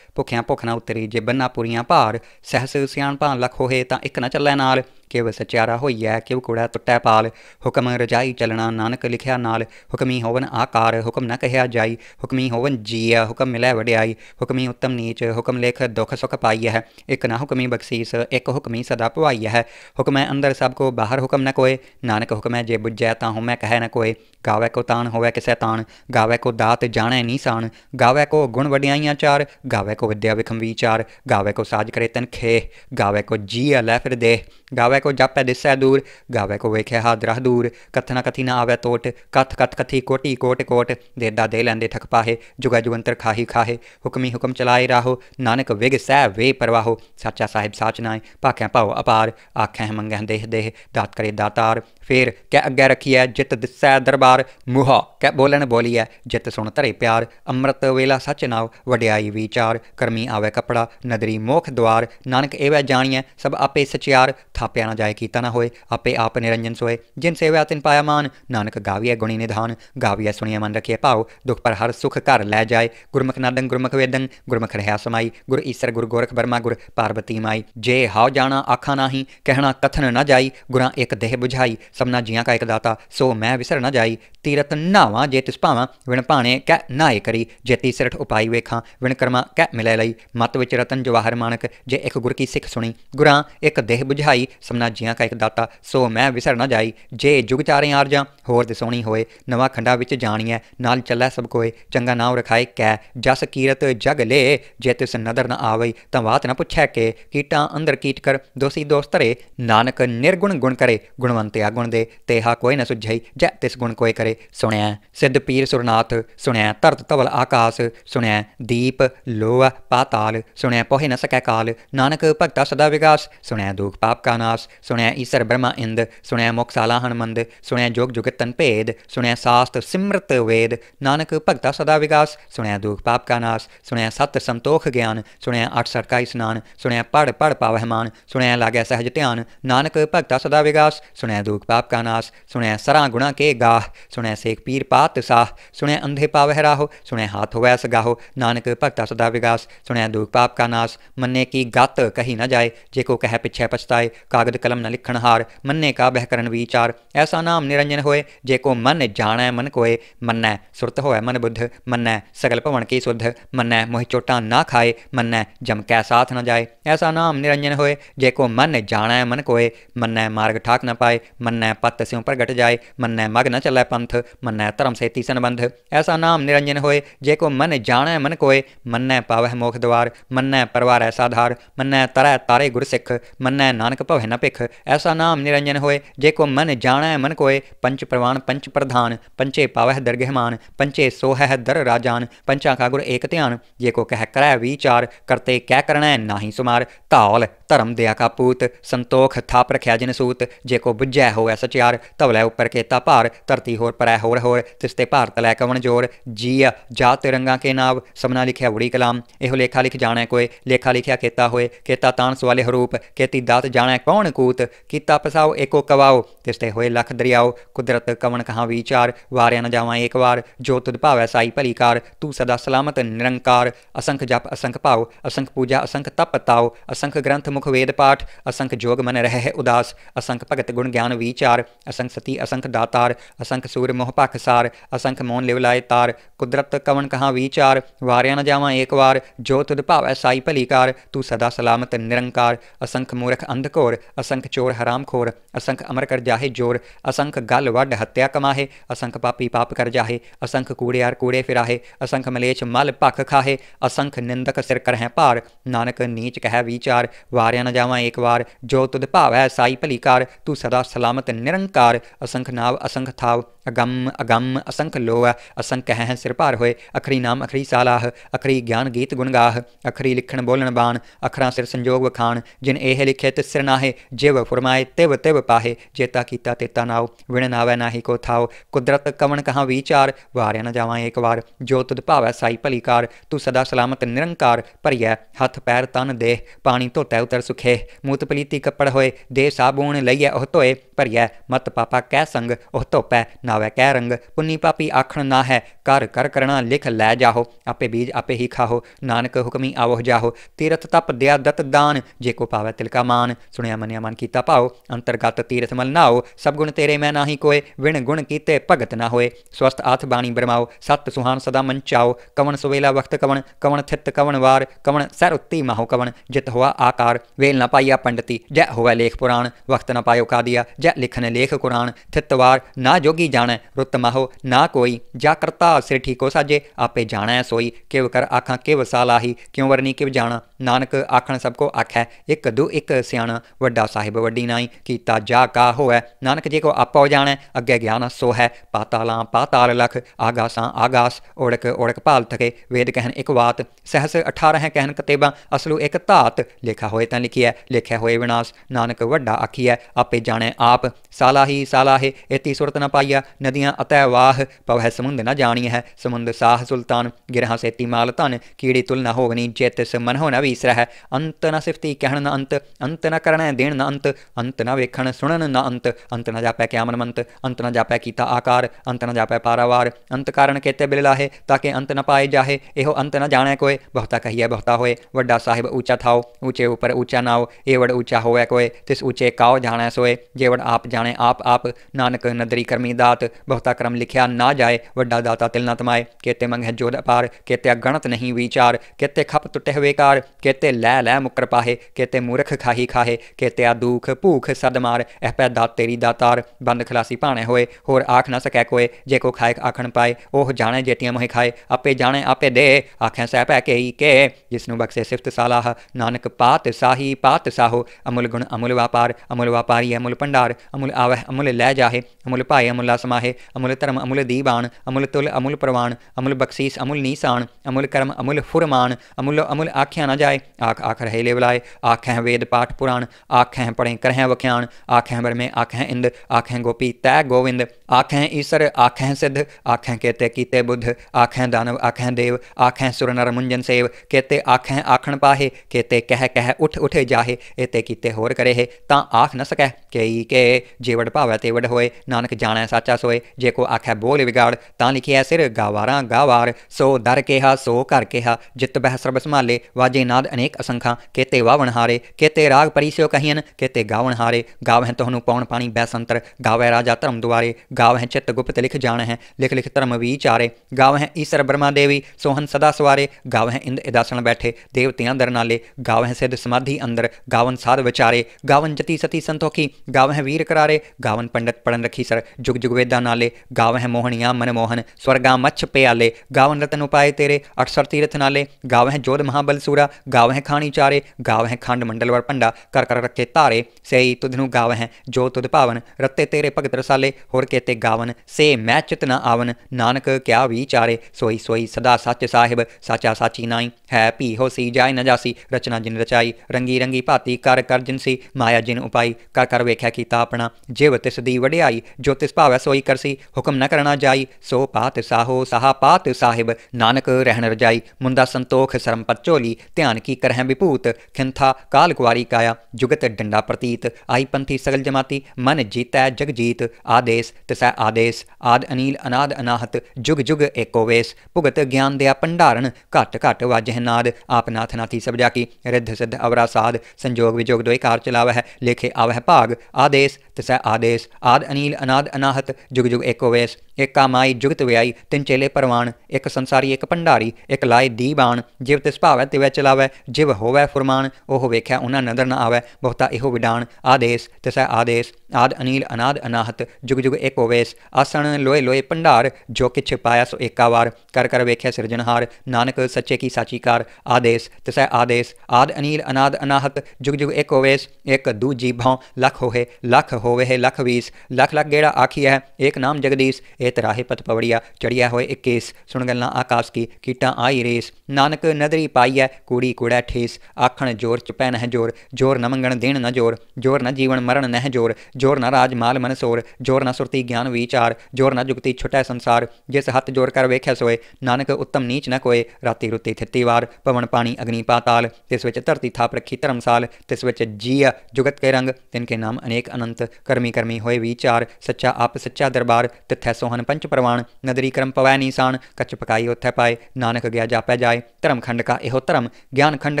ਭੁਖਿਆ ਭੁਖ ਨਾ ਉਤਰੀ ਜੇ ਬੰਨਾ ਪੂਰੀਆਂ ਭਾਰ ਸਹਸ ਸਿਆਣ ਭਾਂ ਲੱਖ ਹੋਏ ਤਾਂ ਇੱਕ ਨਾ ਚੱਲੈ ਨਾਲ ਕਿਵ ਸਚਿਆਰਾ ਹੋਈਐ ਕਿਵ ਕੁੜਾ ਟੁੱਟੈ ਪਾਲ ਹੁਕਮ ਰਜਾਈ ਚਲਣਾ ਨਾਨਕ ਲਿਖਿਆ ਨਾਲ ਹੁਕਮੀ ਹੋਵਨ ਆਕਾਰ ਹੁਕਮ ਨਾ ਕਹਿਆ ਜਾਈ ਹੁਕਮੀ ਹੋਵਨ ਜੀਆ ਹੁਕਮ ਮਿਲੈ ਵਡਿਆਈ ਹੁਕਮੀ ਉਤਮ ਨੀਚ ਹੁਕਮ ਲੇਖ ਦੁਖ ਸੁਖ ਪਾਈਐ ਇੱਕ ਨਾ ਹੁਕਮੀ ਬਖਸ਼ੀਸ ਇੱਕ ਹੁਕਮੀ ਸਦਾ ਪਵਾਈਐ ਹੁਕਮ हुक्म है अंदर सब को बाहर हुक्म न कोए नानक हुक्म है जे बुझे ता हूँ मैं कह न कोय गावे को तान होवे किसै तान गावे को दात जाने सान गावे को गुण वड्याइयाँ चार गावे को विद्या विखम विचार गावे को साज करे तन खे गावे को जी अलै फिर देह गावे को जप दिसै दूर गावे को वेखे हादरा दूर कथना कथी ना आवे तोट कथ कथ कथी कोटी कोट कोट देदा दे लेंदे थक पाहे जुगा जुगंतर खाही खाहे हुक्मी हुक्म चलाए राहो नानक विग सह वे परवाहो साचा साहिब साच नाए भाख्या भाव अपार आखें मंगें देह देह दात करे दातार ਫੇਰ ਕੈ ਅੱਗੇ ਰਖੀਐ ਜਿਤ ਦਿਸੈ ਦਰਬਾਰ ਮੁਹਾ ਕੈ ਬੋਲਣ ਬੋਲੀਐ ਜਿਤ ਸੁਣ ਧਰੇ ਪਿਆਰ ਅੰਮ੍ਰਿਤ ਵੇਲਾ ਸਚ ਨਾਉ ਵਡਿਆਈ ਵਿਚਾਰ ਕਰਮੀ ਆਵੇ ਕਪੜਾ ਨਦਰੀ ਮੋਖ ਦਵਾਰ ਨਾਨਕ ਵੈ ਜਾਣੀਐ ਸਭ ਆਪੇ ਸਚਿਆਰ ਥਾਪਿਆ ਨਾ ਜਾਏ ਕੀਤਾ ਨਾ ਹੋਏ ਆਪੇ ਆਪ ਨਿਰੰਜਨ ਸੋਏ ਜਿਨ ਸੇਵਿਆ ਤਿਨ ਪਾਇਆ ਮਾਨ ਨਾਨਕ ਗਾਵੀਐ ਗੁਣੀ ਨਿਧਾਨ ਗਾਵੀਐ ਸੁਣੀਐ ਮਨ ਰਖਿਐ ਭਾਉ ਦੁਖ ਪਰ ਹਰ ਸੁਖ ਘਰ ਲੈ ਜਾਏ ਗੁਰਮੁਖ ਨਾਦੰ ਗੁਰਮੁਖ ਵੇਦੰ ਗੁਰਮੁਖ ਰਹਾ ਸਮਾਈ ਗੁਰ ਈਸਰ ਗੁਰ ਗੋਰਖ ਬਰਮਾ ਗੁਰ ਪਾਰਬਤੀ ਮਾਈ ਜੇ ਹਾਉ ਜਾਣਾ ਆਖਾ ਨਾਹੀ ਕਹਿਣਾ ਕਥਨ ਨਾ ਜਾਈ ਗੁਰਾਂ ਇੱਕ ਦੇਹ ਬੁਝਾਈ समना जिया का एक दाता सो मैं विसर न जाई ਤੀਰਤ ਨਾਵਾ ਜੇ ਤਿਸ ਭਾਵਾਂ ਵਿਣ ਭਾਣੇ ਕਹਿ ਨਾਏ ਕਰੀ ਜੇਤੀ ਸਿਰਠ ਉਪਾਈ ਵੇਖਾਂ ਵਿਣ ਕਰਮਾ ਕਹਿ ਮਿਲੇ ਲਈ ਮਤ ਵਿੱਚ ਰਤਨ ਜਵਾਹਰ ਮਾਨਕ ਜੇ ਇੱਕ ਗੁਰ ਕੀ ਸਿੱਖ ਸੁਣੀ ਗੁਰਾਂ ਇੱਕ ਦੇਹ 부ਝਾਈ ਸਮਨਾ ਜੀਆਂ ਕਾ ਇੱਕ ਦਾਤਾ ਸੋ ਮੈਂ ਵਿਸਰ ਨਾ ਜਾਈ ਜੇ ਜੁਗ ਚਾਰੇ ਆਰ ਜਾਂ ਹੋਰ ਦਿਸੋਣੀ ਹੋਏ ਨਵਾਂ ਖੰਡਾ ਵਿੱਚ ਜਾਣੀ ਹੈ ਨਾਲ ਚੱਲੈ ਸਭ ਕੋਏ ਚੰਗਾ ਨਾਮ ਰਖਾਏ ਕੈ ਜਸ ਕੀਰਤ ਜਗ ਲੇ ਜੇ ਤਿਸ ਨਦਰ ਨਾ ਆਵਈ ਤਾਂ ਬਾਤ ਨਾ ਪੁੱਛੈ ਕੇ ਕੀਟਾਂ ਅੰਦਰ ਕੀਟ ਕਰ ਦੋਸੀ ਦੋਸਤਰੇ ਨਾਨਕ ਨਿਰਗੁਣ ਗੁਣ ਕਰੇ ਗੁਣਵੰਤਿਆ ਗੁਣ ਦੇ ਤੇਹਾ ਕੋਈ ਨਾ ਸੁਝਈ ਜੈ ਤਿਸ ਗੁਣ ਕੋਏ ਕਰੇ ਸੁਣਿਆ ਸਿੱਧ ਪੀਰ ਸੁਰਨਾਥ ਸੁਣਿਆ ਧਰਤ ਧਵਲ ਆਕਾਸ ਸੁਣਿਆ ਦੀਪ ਲੋਹ ਪਾਤਾਲ ਸੁਣਿਆ ਪੋਹਿ ਨ ਸਕੈ ਕਾਲ ਨਾਨਕ ਭਗਤਾ ਸਦਾ ਵਿਗਾਸ ਸੁਣਿਆ ਦੁਖ ਪਾਪ ਕਾ ਨਾਸ ਸੁਣਿਆ ਈਸ਼ਰ ਬ੍ਰਹਮਾ ਇੰਦ ਸੁਣਿਆ ਮੁਖ ਸਾਲਾ ਹਨਮੰਦ ਸੁਣਿਆ ਜੋਗ ਜੁਗਤ ਤਨ ਭੇਦ ਸੁਣਿਆ ਸਾਸਤ ਸਿਮਰਤ ਵੇਦ ਨਾਨਕ ਭਗਤਾ ਸਦਾ ਵਿਗਾਸ ਸੁਣਿਆ ਦੁਖ ਪਾਪ ਕਾ ਨਾਸ ਸੁਣਿਆ ਸਤ ਸੰਤੋਖ ਗਿਆਨ ਸੁਣਿਆ ਅਠ ਸਰਕਾ ਇਸਨਾਨ ਸੁਣਿਆ ਪੜ ਪੜ ਪਾਵਹਿ ਮਾਨ ਸੁਣਿਆ ਲਾਗੈ ਸਹਿਜ ਧਿਆਨ ਨਾਨਕ ਭਗਤਾ ਸਦਾ ਵਿਗਾਸ ਸੁਣਿਆ ਦੁਖ ਪਾਪ ਕਾ ਨਾਸ ਸੁਣਿਆ ਸਰਾ ਗੁਣਾ ਕੇ ਗਾਹ ਸੁਣਿਆ सुने सेख पीर पात साह सुने अंधे पावह राहो सुने हाथ होवै सगाहो नानक भगता सदा विगास सुने दुख पाप का नास मन्ने की गत कही न जाए जे को कह पिछे पछताए कागद कलम न लिखण हार मन्ने का बहकरण विचार ऐसा नाम निरंजन होए जे को मन जाणै मन कोए मन्नै सुरत होए मन बुद्ध मन्नै सगल भवन की सुध मन्नै मोहि चोटा ना खाए मन्नै जम कै साथ न जाए ऐसा नाम निरंजन होए जेको मन जाणय मन कोय मन मार्ग ठाक न पाए मन पथ स्यों पर घट जाए मन मग न चलय पंथ मन धर्म से तीसन बंध ऐसा नाम निरंजन होए जेको मन जाणय मन कोय मन पावह मोख द्वार मन परवार ऐसा धार मन तरय तारे गुरसिख सिख मन नानक भवै न भिख ऐसा नाम निरंजन होए जेको मन जाणय मन कोय पंच प्रवाण पंच प्रधान पंचे पावह दरगहमान पंचे सोह दर राजान पंचा का गुर एक ध्यान जेको कह करय विचार करते कै करणय नाही सुमार ਕੁਮਾਰ ਧੌਲ ਧਰਮ ਦੇ ਆਕਾਪੂਤ ਸੰਤੋਖ ਥਾਪ ਰਖਿਆ ਜਿਨ ਸੂਤ ਜੇ ਕੋ ਬੁੱਝੈ ਹੋਇ ਸਚਿਆਰ ਧਵਲੇ ਉੱਪਰ ਕੇਤਾ ਭਾਰ ਧਰਤੀ ਹੋਰ ਪਰੈ ਹੋਰ ਹੋਰ ਤਿਸਤੇ ਤੇ ਭਾਰਤ ਲੈ ਕਵਣ ਜੋਰ ਜੀ ਜਾ ਤਿਰੰਗਾ ਕੇ ਨਾਵ ਸਮਨਾ ਲਿਖਿਆ ਉੜੀ ਕਲਾਮ ਇਹੋ ਲੇਖਾ ਲਿਖ ਜਾਣੈ ਕੋਏ ਲੇਖਾ ਲਿਖਿਆ ਕੇਤਾ ਹੋਏ ਕੇਤਾ ਤਾਂਸ ਵਾਲੇ ਹਰੂਪ ਕੇਤੀ ਦਾਤ ਜਾਣੈ ਕੌਣ ਕੂਤ ਕੀਤਾ ਪਸਾਓ ਏਕੋ ਕਵਾਓ ਤਿਸਤੇ ਹੋਏ ਲਖ ਦਰਿਆਓ ਕੁਦਰਤ ਕਵਣ ਕਹਾ ਵਿਚਾਰ ਵਾਰਿਆ ਨ ਜਾਵਾਂ ਏਕ ਵਾਰ ਜੋ ਤੁਧ ਭਾਵੈ ਸਾਈ ਭਲੀ ਕਾਰ ਤੂੰ ਸਦਾ ਸਲਾਮਤ ਨਿਰੰਕਾਰ ਅਸੰਖ ਜਪ ਅਸੰਖ ਭਾਉ ਅਸੰਖ ਪੂਜਾ ਅਸੰਖ ਤਪ ਤਾਉ जाओ असंख्य ग्रंथ मुख वेद पाठ असंख जोग मन रह उदास असंख भगत गुण ज्ञान विचार असंख सती असंख दातार असंख सूर मोह सार असंख मौन लिवलाय तार कुदरत कवन कहाँ विचार वारिया न जावा एक बार जो तुद भावै साई भलीकार तू सदा सलामत निरंकार असंख्य मूर्ख अंधकोर असंख चोर हराम खोर असंख अमर कर जाहे जोर असंख गल वड हत्या कमाहे असंख पापी पाप कर जाहे असंख कूड़े आर कूड़े फिराहे असंख मलेच मल भख खाहे असंख निंदक सिर करह पार नानक नीच कह ਹੈ ਵਿਚਾਰ ਵਾਰਿਆ ਨਾ ਜਾਵਾਂ ਇੱਕ ਵਾਰ ਜੋ ਤੁਧ ਭਾਵ ਹੈ ਸਾਈ ਭਲੀ ਕਰ ਤੂੰ ਸਦਾ ਸਲਾਮਤ ਨਿਰੰਕਾਰ ਅਸੰਖ ਨਾਵ ਅਸੰਖ ਥਾਵ अगम अगम असंख लोह असंख हैं सिर भार होए अखरी नाम अखरी सालाह अखरी ज्ञान गीत गुणगाह अखरी लिखण बोलण बाण अखरा सिर संजोग वखाण जिन एह लिखे तिसर नाहे जिव फुरमाए तिव तिव पाहे जेता कीता तेता नाओ विण नावै नाही को थाओ कुदरत कवन कहाँ विचार वारिया न जावा एक बार जो तुद भावै साई भली कार तू सदा सलामत निरंकार भरिया हथ पैर तन देह पानी धोतै उतर सुखे मूत पलीती कपड़ होए देह साबून लइए ओह धोए भरिया मत पापा कह संघ ओह धोपै ना ਆਵੇ ਕਹਿ ਰੰਗ ਪੁੰਨੀ ਪਾਪੀ ਆਖਣ ਨਾ ਹੈ ਕਰ ਕਰ ਕਰਣਾ ਲਿਖ ਲੈ ਜਾਹੋ ਆਪੇ ਬੀਜ ਆਪੇ ਹੀ ਖਾਹੋ ਨਾਨਕ ਹੁਕਮੀ ਆਵੋ ਜਾਹੋ ਤੀਰਥ ਤਪ ਦਿਆ ਦਤ ਦਾਨ ਜੇ ਕੋ ਪਾਵੇ ਤਿਲਕਾ ਮਾਨ ਸੁਣਿਆ ਮੰਨਿਆ ਮਨ ਕੀਤਾ ਭਾਓ ਅੰਤਰਗਤ ਤੀਰਥ ਮਲ ਨਾਓ ਸਭ ਗੁਣ ਤੇਰੇ ਮੈਂ ਨਾਹੀ ਕੋਏ ਵਿਣ ਗੁਣ ਕੀਤੇ ਭਗਤ ਨਾ ਹੋਏ ਸਵਸਤ ਆਥ ਬਾਣੀ ਬਰਮਾਓ ਸਤ ਸੁਹਾਨ ਸਦਾ ਮਨ ਚਾਓ ਕਵਣ ਸੁਵੇਲਾ ਵਖਤ ਕਵਣ ਕਵਣ ਥਿਤ ਕਵਣ ਵਾਰ ਕਵਣ ਸਰ ਉੱਤੀ ਮਾਹੋ ਕਵਣ ਜਿਤ ਹੋਆ ਆਕਾਰ ਵੇਲ ਨਾ ਪਾਈਆ ਪੰਡਤੀ ਜੈ ਹੋਵੇ ਲੇਖ ਪੁਰਾਣ ਵਖਤ ਨਾ ਪਾਇਓ ਕਾਦੀਆ ਜੈ ਲਿਖਨ ਲੇਖ ਕੁਰਾਨ ਥਿਤ ਵਾਰ ਨਾ ਜੋਗੀ ਜਾਣ ਜਾਣੈ ਰੁੱਤ ਮਾਹੋ ਨਾ ਕੋਈ ਜਾ ਕਰਤਾ ਸਿਰ ਠੀਕੋ ਸਾਜੇ ਆਪੇ ਜਾਣਾ ਸੋਈ ਕਿਵ ਕਰ ਆਖਾਂ ਕਿਵ ਸਾਲਾਹੀ ਕਿਉ ਵਰਨੀ ਕਿਵ ਜਾਣਾ ਨਾਨਕ ਆਖਣ ਸਭ ਕੋ ਆਖੈ ਇੱਕ ਦੂ ਇੱਕ ਸਿਆਣਾ ਵੱਡਾ ਸਾਹਿਬ ਵੱਡੀ ਨਾਈ ਕੀਤਾ ਜਾ ਕਾ ਹੋਐ ਨਾਨਕ ਜੇ ਕੋ ਆਪੋ ਜਾਣੈ ਅੱਗੇ ਗਿਆਨ ਸੋ ਹੈ ਪਾਤਾਲਾਂ ਪਾਤਾਲ ਲਖ ਆਗਾਸਾਂ ਆਗਾਸ ਓੜਕ ਓੜਕ ਭਾਲ ਤਕੇ ਵੇਦ ਕਹਿਣ ਇੱਕ ਬਾਤ ਸਹਸ 18 ਹੈ ਕਹਿਣ ਕਤੇਬਾ ਅਸਲੂ ਇੱਕ ਧਾਤ ਲਿਖਾ ਹੋਏ ਤਾਂ ਲਿਖਿਆ ਲਿਖਿਆ ਹੋਏ ਵਿਨਾਸ਼ ਨਾਨਕ ਵੱਡਾ ਆਖੀਐ ਆਪੇ ਜਾਣੈ ਆਪ ਸਾਲਾਹੀ ਸਾਲਾਹੇ ਇਤੀ ਸੁਰਤ ਨ ਪਾਈਆ नदियाँ अतः वाह पवह समुद न जानी है समुंद साह सुल्तान गिरहा से तिमाल तन कीड़ी तुल न होगनी चेत मनहो न वीसर है अंत न सिफती कहण न अंत अंत न करण देण न अंत अंत न वेखण सुनन न अंत अंत न जापै क्यामन मंत अंत न जापै कीता आकार अंत न जापै पारावार अंत कारण केते बिललाहे लाहे ताके अंत न पाए जाहे एहो अंत न जाने कोय बहुता कहिए बहुता होए वड्डा साहिब ऊंचा थाओ ऊंचे ऊपर ऊंचा नाओ एवड़ ऊंचा होवे कोय तिस ऊंचे काओ जाने सोए जेवड़ आप जाने आप आप नानक नदरी करमी दात ਬਹੁਤਾ ਕਰਮ ਲਿਖਿਆ ਨਾ ਜਾਏ ਵੱਡਾ ਦਾਤਾ ਤਿਲ ਨਾ ਤਮਾਏ ਕਿਤੇ ਮੰਗ ਹੈ ਜੋਦ ਅਪਾਰ ਕਿਤੇ ਅਗਣਤ ਨਹੀਂ ਵਿਚਾਰ ਕਿਤੇ ਖਪ ਟੁੱਟੇ ਹੋਏ ਕਾਰ ਕਿਤੇ ਲੈ ਲੈ ਮੁਕਰ ਪਾਹੇ ਕਿਤੇ ਮੂਰਖ ਖਾਹੀ ਖਾਹੇ ਕਿਤੇ ਆ ਦੁਖ ਭੂਖ ਸਦ ਮਾਰ ਐ ਪੈ ਦਾਤ ਤੇਰੀ ਦਾਤਾਰ ਬੰਦ ਖਲਾਸੀ ਭਾਣੇ ਹੋਏ ਹੋਰ ਆਖ ਨਾ ਸਕੈ ਕੋਏ ਜੇ ਕੋ ਖਾਇਕ ਆਖਣ ਪਾਏ ਉਹ ਜਾਣੇ ਜੇਤੀਆਂ ਮੋਹੇ ਖਾਏ ਆਪੇ ਜਾਣੇ ਆਪੇ ਦੇ ਆਖੇ ਸਹਿ ਪੈ ਹੀ ਕੇ ਜਿਸ ਨੂੰ ਬਖਸ਼ੇ ਸਿਫਤ ਸਾਲਾਹ ਨਾਨਕ ਪਾਤ ਸਾਹੀ ਪਾਤ ਸਾਹੋ ਅਮੁਲ ਗੁਣ ਅਮੁਲ ਵਾਪਾਰ ਅਮੁਲ ਵਾਪਾਰੀ ਅਮੁਲ ਭੰਡਾਰ ਅਮੁਲ ਆਵੇ ਅਮੁਲ ਲੈ ਜਾਹੇ ਅਮੁਲ ਭਾਏ ਅਮੁਲਾ અમુલતરમ અમુલદીબાણ અમુલતોલે અમુલપ્રવાણ અમુલબક્ષીસ અમુલનીસાણ અમુલકરમ અમુલફુરમાન અમુલ અમુલ આખ્યાં ન જાય આખ આખ રહેલેલાય આખ્યાં વેદપાઠ પુરાણ આખ્યાં પડે કરે વખ્યાં આખ્યાં ભરમે આખ્યાં ઇન્દ આખ્યાં ગોપી તા ગોવિંદ આખ્યાં ઈસર આખ્યાં સિદ્ધ આખ્યાં કેતે કીતે બુદ્ધ આખ્યાંદાન આખ્યાં દેવ આખ્યાં સૂરનરમજીન સે કેતે આખ્યાં આખણ પાહે કેતે કહે કહે ઉઠ ઉઠે જાહે એતે કીતે હોર કરે તા આખ ન સકે કઈ કે જીવડ પાવે તેડ હોય નાનક જાના સાચ दा सोए जेको आखै बोल ਵਿਗਾੜ ਤਾਂ ਲਿਖਿਆ ਸਿਰ ਗਾਵਾਰਾਂ ਗਾਵਾਰ ਸੋ ਦਰ ਕੇਹਾ ਸੋ ਕਰ ਕੇਹਾ ਜਿਤ ਬਹਿ ਸਰਬ ਸੰਭਾਲੇ ਵਾਜੇ ਨਾਦ ਅਨੇਕ ਅਸੰਖਾਂ ਕੇਤੇ ਵਾਵਣ ਹਾਰੇ ਕੇਤੇ ਰਾਗ ਪਰਿਸਿਓ ਕਹੀਨ ਕੇਤੇ ਗਾਵਣ ਹਾਰੇ ਗਾਵਹਿ ਤੁਹਾਨੂੰ ਪੌਣ ਪਾਣੀ ਬੈ ਸੰਤਰ ਗਾਵੈ ਰਾਜਾ ਧਰਮ ਦੁਆਰੇ ਗਾਵਹਿ ਚਿਤ ਗੁਪਤ ਲਿਖ ਜਾਣ ਹੈ ਲਿਖ ਲਿਖ ਧਰਮ ਵਿਚਾਰੇ ਗਾਵਹਿ ਈਸ਼ਰ ਬ੍ਰਹਮਾ ਦੇਵੀ ਸੋਹਨ ਸਦਾ ਸਵਾਰੇ ਗਾਵਹਿ ਇੰਦ ਇਦਾਸਣ ਬੈਠੇ ਦੇਵਤਿਆਂ ਦਰ ਨਾਲੇ ਗਾਵਹਿ ਸਿਧ ਸਮਾਧੀ ਅੰਦਰ ਗਾਵਨ ਸਾਧ ਵਿਚਾਰੇ ਗਾਵਨ ਜਤੀ ਸਤੀ ਸੰਤੋਖੀ ਗਾਵਹਿ ਵੀਰ ਕਰਾਰੇ ਗਾਵਨ ਪੰਡਤ ਪੜਨ ਰਖੀ ਸਰ ਜੁਗ ਜੁਗ ਵੇਦਾਂ ਨਾਲੇ ਗਾਵ ਹੈ ਮੋਹਣੀਆਂ ਮਨ ਮੋਹਨ ਸਵਰਗਾ ਮੱਛ ਪਿਆਲੇ ਗਾਵਨ ਰਤਨ ਉਪਾਏ ਤੇਰੇ ਅਕਸਰ ਤੀਰਥ ਨਾਲੇ ਗਾਵ ਹੈ ਜੋਧ ਮਹਾਬਲ ਸੂਰਾ ਗਾਵ ਹੈ ਖਾਣੀ ਚਾਰੇ ਗਾਵ ਹੈ ਖੰਡ ਮੰਡਲ ਵਰ ਭੰਡਾ ਕਰ ਕਰ ਰੱਖੇ ਧਾਰੇ ਸਈ ਤੁਧ ਨੂੰ ਗਾਵ ਹੈ ਜੋ ਤੁਧ ਭਾਵਨ ਰੱਤੇ ਤੇਰੇ ਭਗਤ ਰਸਾਲੇ ਹੋਰ ਕੇਤੇ ਗਾਵਨ ਸੇ ਮੈਂ ਚਿਤ ਨਾ ਆਵਨ ਨਾਨਕ ਕਿਆ ਵਿਚਾਰੇ ਸੋਈ ਸੋਈ ਸਦਾ ਸੱਚ ਸਾਹਿਬ ਸਾਚਾ ਸਾਚੀ ਨਾਈ ਹੈ ਭੀ ਹੋ ਸੀ ਜਾਇ ਨ ਜਾਸੀ ਰਚਨਾ ਜਿਨ ਰਚਾਈ ਰੰਗੀ ਰੰਗੀ ਭਾਤੀ ਕਰ ਕਰ ਜਿਨ ਸੀ ਮਾਇਆ ਜਿਨ ਉਪਾਈ ਕਰ ਕਰ ਵੇਖਿਆ ਕੀਤਾ ਆਪਣਾ ਜਿਵ ਤਿਸ ਦੀ ਵਡਿਆਈ ਜੋ ਤਿਸ ਭਾਵੈ ਸੋਈ कोई करसी हुक्म न करना जाई सो पात साहो साहा पात साहिब नानक रहन रजाई मुंदा संतोख सरम पचोली ध्यान की करह विभूत खिंथा काल कुआरी काया जुगत डंडा प्रतीत आई पंथी सगल जमाती मन जीतै जग जीत आदेश तिसै आदेश आद अनील अनाद अनाहत जुग जुग एकोवेश भुगत ज्ञान दया भंडारण घट घट वाजह नाद आप नाथ नाथी सब जाकी रिद्ध सिद्ध अवरा साध संजोग विजोग द्वैकार चलावह लेखे आवह भाग आदेश तिसै आदेश आद Anil अनाद अनाहत jugu jugu eco vez ਇਕ ਕਮਾਈ ਜੁਗਤ ਵਿਆਈ ਤਿੰਨ ਚੇਲੇ ਪਰਵਾਨ ਇੱਕ ਸੰਸਾਰੀ ਇੱਕ ਭੰਡਾਰੀ ਇੱਕ ਲਾਇ ਦੀਬਾਨ ਜਿਵ ਤਿਸ ਭਾਵੈ ਵਿੱਚ ਲਾਵੇ ਜਿਵ ਹੋਵੇ ਫੁਰਮਾਨ ਉਹ ਵੇਖਿਆ ਉਹਨਾਂ ਨਦਰ ਨਾ ਆਵੇ ਬਹੁਤਾ ਇਹੋ ਵਿਡਾਨ ਆਦੇਸ ਤਿਸੈ ਆਦੇਸ ਆਦ ਅਨੀਲ ਅਨਾਦ ਅਨਾਹਤ ਜੁਗ ਜੁਗ ਇੱਕ ਹੋਵੇਸ ਆਸਣ ਲੋਏ ਲੋਏ ਭੰਡਾਰ ਜੋ ਕਿ ਛਪਾਇਆ ਸੋ ਇੱਕਾ ਵਾਰ ਕਰ ਕਰ ਵੇਖਿਆ ਸਿਰਜਣਹਾਰ ਨਾਨਕ ਸੱਚੇ ਕੀ ਸਾਚੀਕਾਰ ਆਦੇਸ ਤਿਸੈ ਆਦੇਸ ਆਦ ਅਨੀਲ ਅਨਾਦ ਅਨਾਹਤ ਜੁਗ ਜੁਗ ਇੱਕ ਹੋਵੇਸ ਇੱਕ ਦੂਜੀ ਭਾਂ ਲਖ ਹੋਏ ਲਖ ਹੋਵੇ ਹੈ ਲਖ ਵੀਸ ਲਖ ਲਖ ਗੇੜਾ ਆਖੀ ਹੈ ਇੱਕ ਨਾਮ ਜਗਦੀਸ਼ ए तराहे पत पवड़िया चढ़िया होए एक केस सुन गल्ला आकाश की कीटा आई रेस नानक नदरी पाई है कूड़ी कूड़ा ठेस आखण जोर चुपै नह जोर जोर न मंगण देण न जोर जोर न जीवन मरण नह जोर जोर न राज माल मन सोर जोर न सुरती ज्ञान विचार जोर न जुगती छुटै संसार जिस हथ जोर कर वेख्या सोए नानक उत्तम नीच न कोए राती रुती थित्ती वार पवन पानी अग्नि पाताल तिस विच धरती थाप रखी धर्मसाल तिस विच जिया जुगत के रंग तिनके नाम अनेक अनंत कर्मी कर्मी होए विचार सच्चा आप सच्चा दरबार तिथै सोहन ਹੋਨ ਪੰਚ ਪ੍ਰਵਾਨ ਨਦਰੀ ਕਰਮ ਪਵੈ ਨੀਸਾਨ ਕਚ ਪਕਾਈ ਉਥੈ ਪਾਏ ਨਾਨਕ ਗਿਆ ਜਾਪੈ ਜਾਏ ਧਰਮ ਖੰਡ ਕਾ ਇਹੋ ਧਰਮ ਗਿਆਨ ਖੰਡ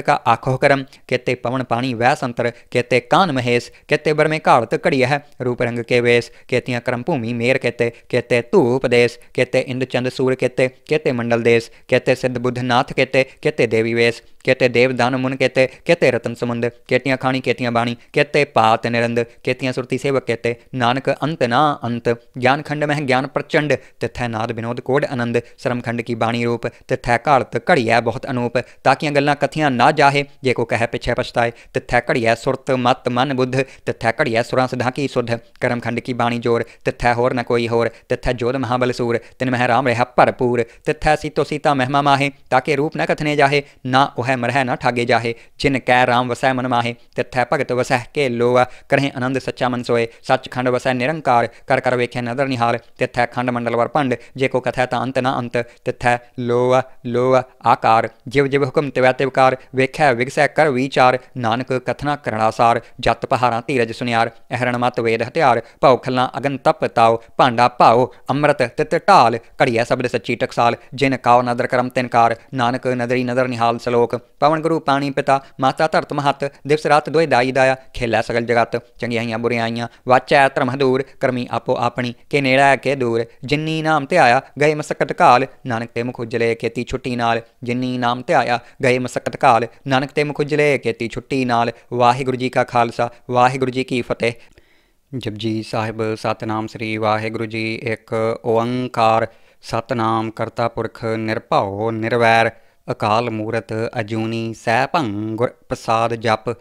ਕਾ ਆਖੋ ਕਰਮ ਕੇਤੇ ਪਵਨ ਪਾਣੀ ਵੈ ਸੰਤਰ ਕੇਤੇ ਕਾਨ ਮਹੇਸ਼ ਕੇਤੇ ਬਰਮੇ ਘਾਲਤ ਘੜੀ ਹੈ ਰੂਪ ਰੰਗ ਕੇ ਵੇਸ ਕੇਤੀਆਂ ਕਰਮ ਭੂਮੀ ਮੇਰ ਕੇਤੇ ਕੇਤੇ ਧੂਪ ਦੇਸ ਕੇਤੇ ਇੰਦ ਚੰਦ ਸੂਰ ਕੇਤੇ ਕੇਤੇ ਮੰਡਲ ਦੇਸ ਕੇਤੇ ਸਿੱਧ ਬੁੱਧ ਨਾਥ ਕੇਤੇ ਕੇਤੇ ਦੇਵੀ ਵੇਸ कहते देवदान मुन कहते कहते रतन समुंद कहतियाँ खाणी कहतियाँ बाणी कहते पात निरंद कहतियाँ सुरती सेवक कहते नानक अंत ना अंत ज्ञान खंड में ज्ञान प्रचंड तिथै नाद विनोद कोड आनंद श्रमखंड की बाणी रूप तिथै कालत घड़िया बहुत अनूप ताकियाँ गल्ला कथिया ना जाहे जे को कह पिछे पछताए तिथै घड़िया सुरत मत मन बुद्ध तिथै घड़िया सुरा सदा की सुध खंड की बाणी जोर तिथै होर न कोई होर तिथै जोध महाबल सूर तिन मह राम रहा भरपूर तिथै सीतो सीता महिमा माहे ताके रूप न कथने जाहे ना ओह वसह मरह न ठागे जाहे जिन कै राम वसह मन माहे तिथै भगत वसह के लोआ करें आनंद सच्चा मन सोए सच खंड वसै निरंकार कर कर वेखे नदर निहाल तिथै खंड मंडल वर जे को कथै ता अंत न अंत तिथै लोआ लोआ आकार जिव जिव हुक्म तिवै तिवकार वेखै विगसै कर विचार नानक कथना करणासार जत पहारा धीरज सुनियार अहरण मत वेद हथियार भौ खल्ला अगन तप ताओ भांडा भाओ अमृत तित ढाल घड़िया सबद सच्ची टकसाल जिन काओ नदर करम तिनकार नानक नदरी नदर निहाल सलोक ਪਵਨ ਗੁਰੂ ਪਾਣੀ ਪਿਤਾ ਮਾਤਾ ਧਰਤ ਮਹਤ ਦਿਵਸ ਰਾਤ ਦੋਇ ਦਾਈ ਦਾਇਆ ਖੇਲਾ ਸਗਲ ਜਗਤ ਚੰਗਿਆਈਆਂ ਬੁਰਿਆਈਆਂ ਵਾਚੈ ਧਰਮ ਹਦੂਰ ਕਰਮੀ ਆਪੋ ਆਪਣੀ ਕੇ ਨੇੜਾ ਕੇ ਦੂਰ ਜਿੰਨੀ ਨਾਮ ਤੇ ਆਇਆ ਗਏ ਮਸਕਤ ਕਾਲ ਨਾਨਕ ਤੇ ਮੁਖ ਉਜਲੇ ਕੇਤੀ ਛੁੱਟੀ ਨਾਲ ਜਿੰਨੀ ਨਾਮ ਤੇ ਆਇਆ ਗਏ ਮਸਕਤ ਕਾਲ ਨਾਨਕ ਤੇ ਮੁਖ ਉਜਲੇ ਕੇਤੀ ਛੁੱਟੀ ਨਾਲ ਵਾਹਿਗੁਰੂ ਜੀ ਕਾ ਖਾਲਸਾ ਵਾਹਿਗੁਰੂ ਜੀ ਕੀ ਫਤਿਹ ਜਪਜੀ ਸਾਹਿਬ ਸਤਨਾਮ ਸ੍ਰੀ ਵਾਹਿਗੁਰੂ ਜੀ ਇੱਕ ਓੰਕਾਰ ਸਤਨਾਮ ਕਰਤਾ ਪੁਰਖ ਨਿਰਭਉ ਨਿਰਵੈਰ ਅਕਾਲ ਮੂਰਤ ਅਜੂਨੀ ਸਹਿ ਭੰਗ ਪ੍ਰਸਾਦ ਜਪ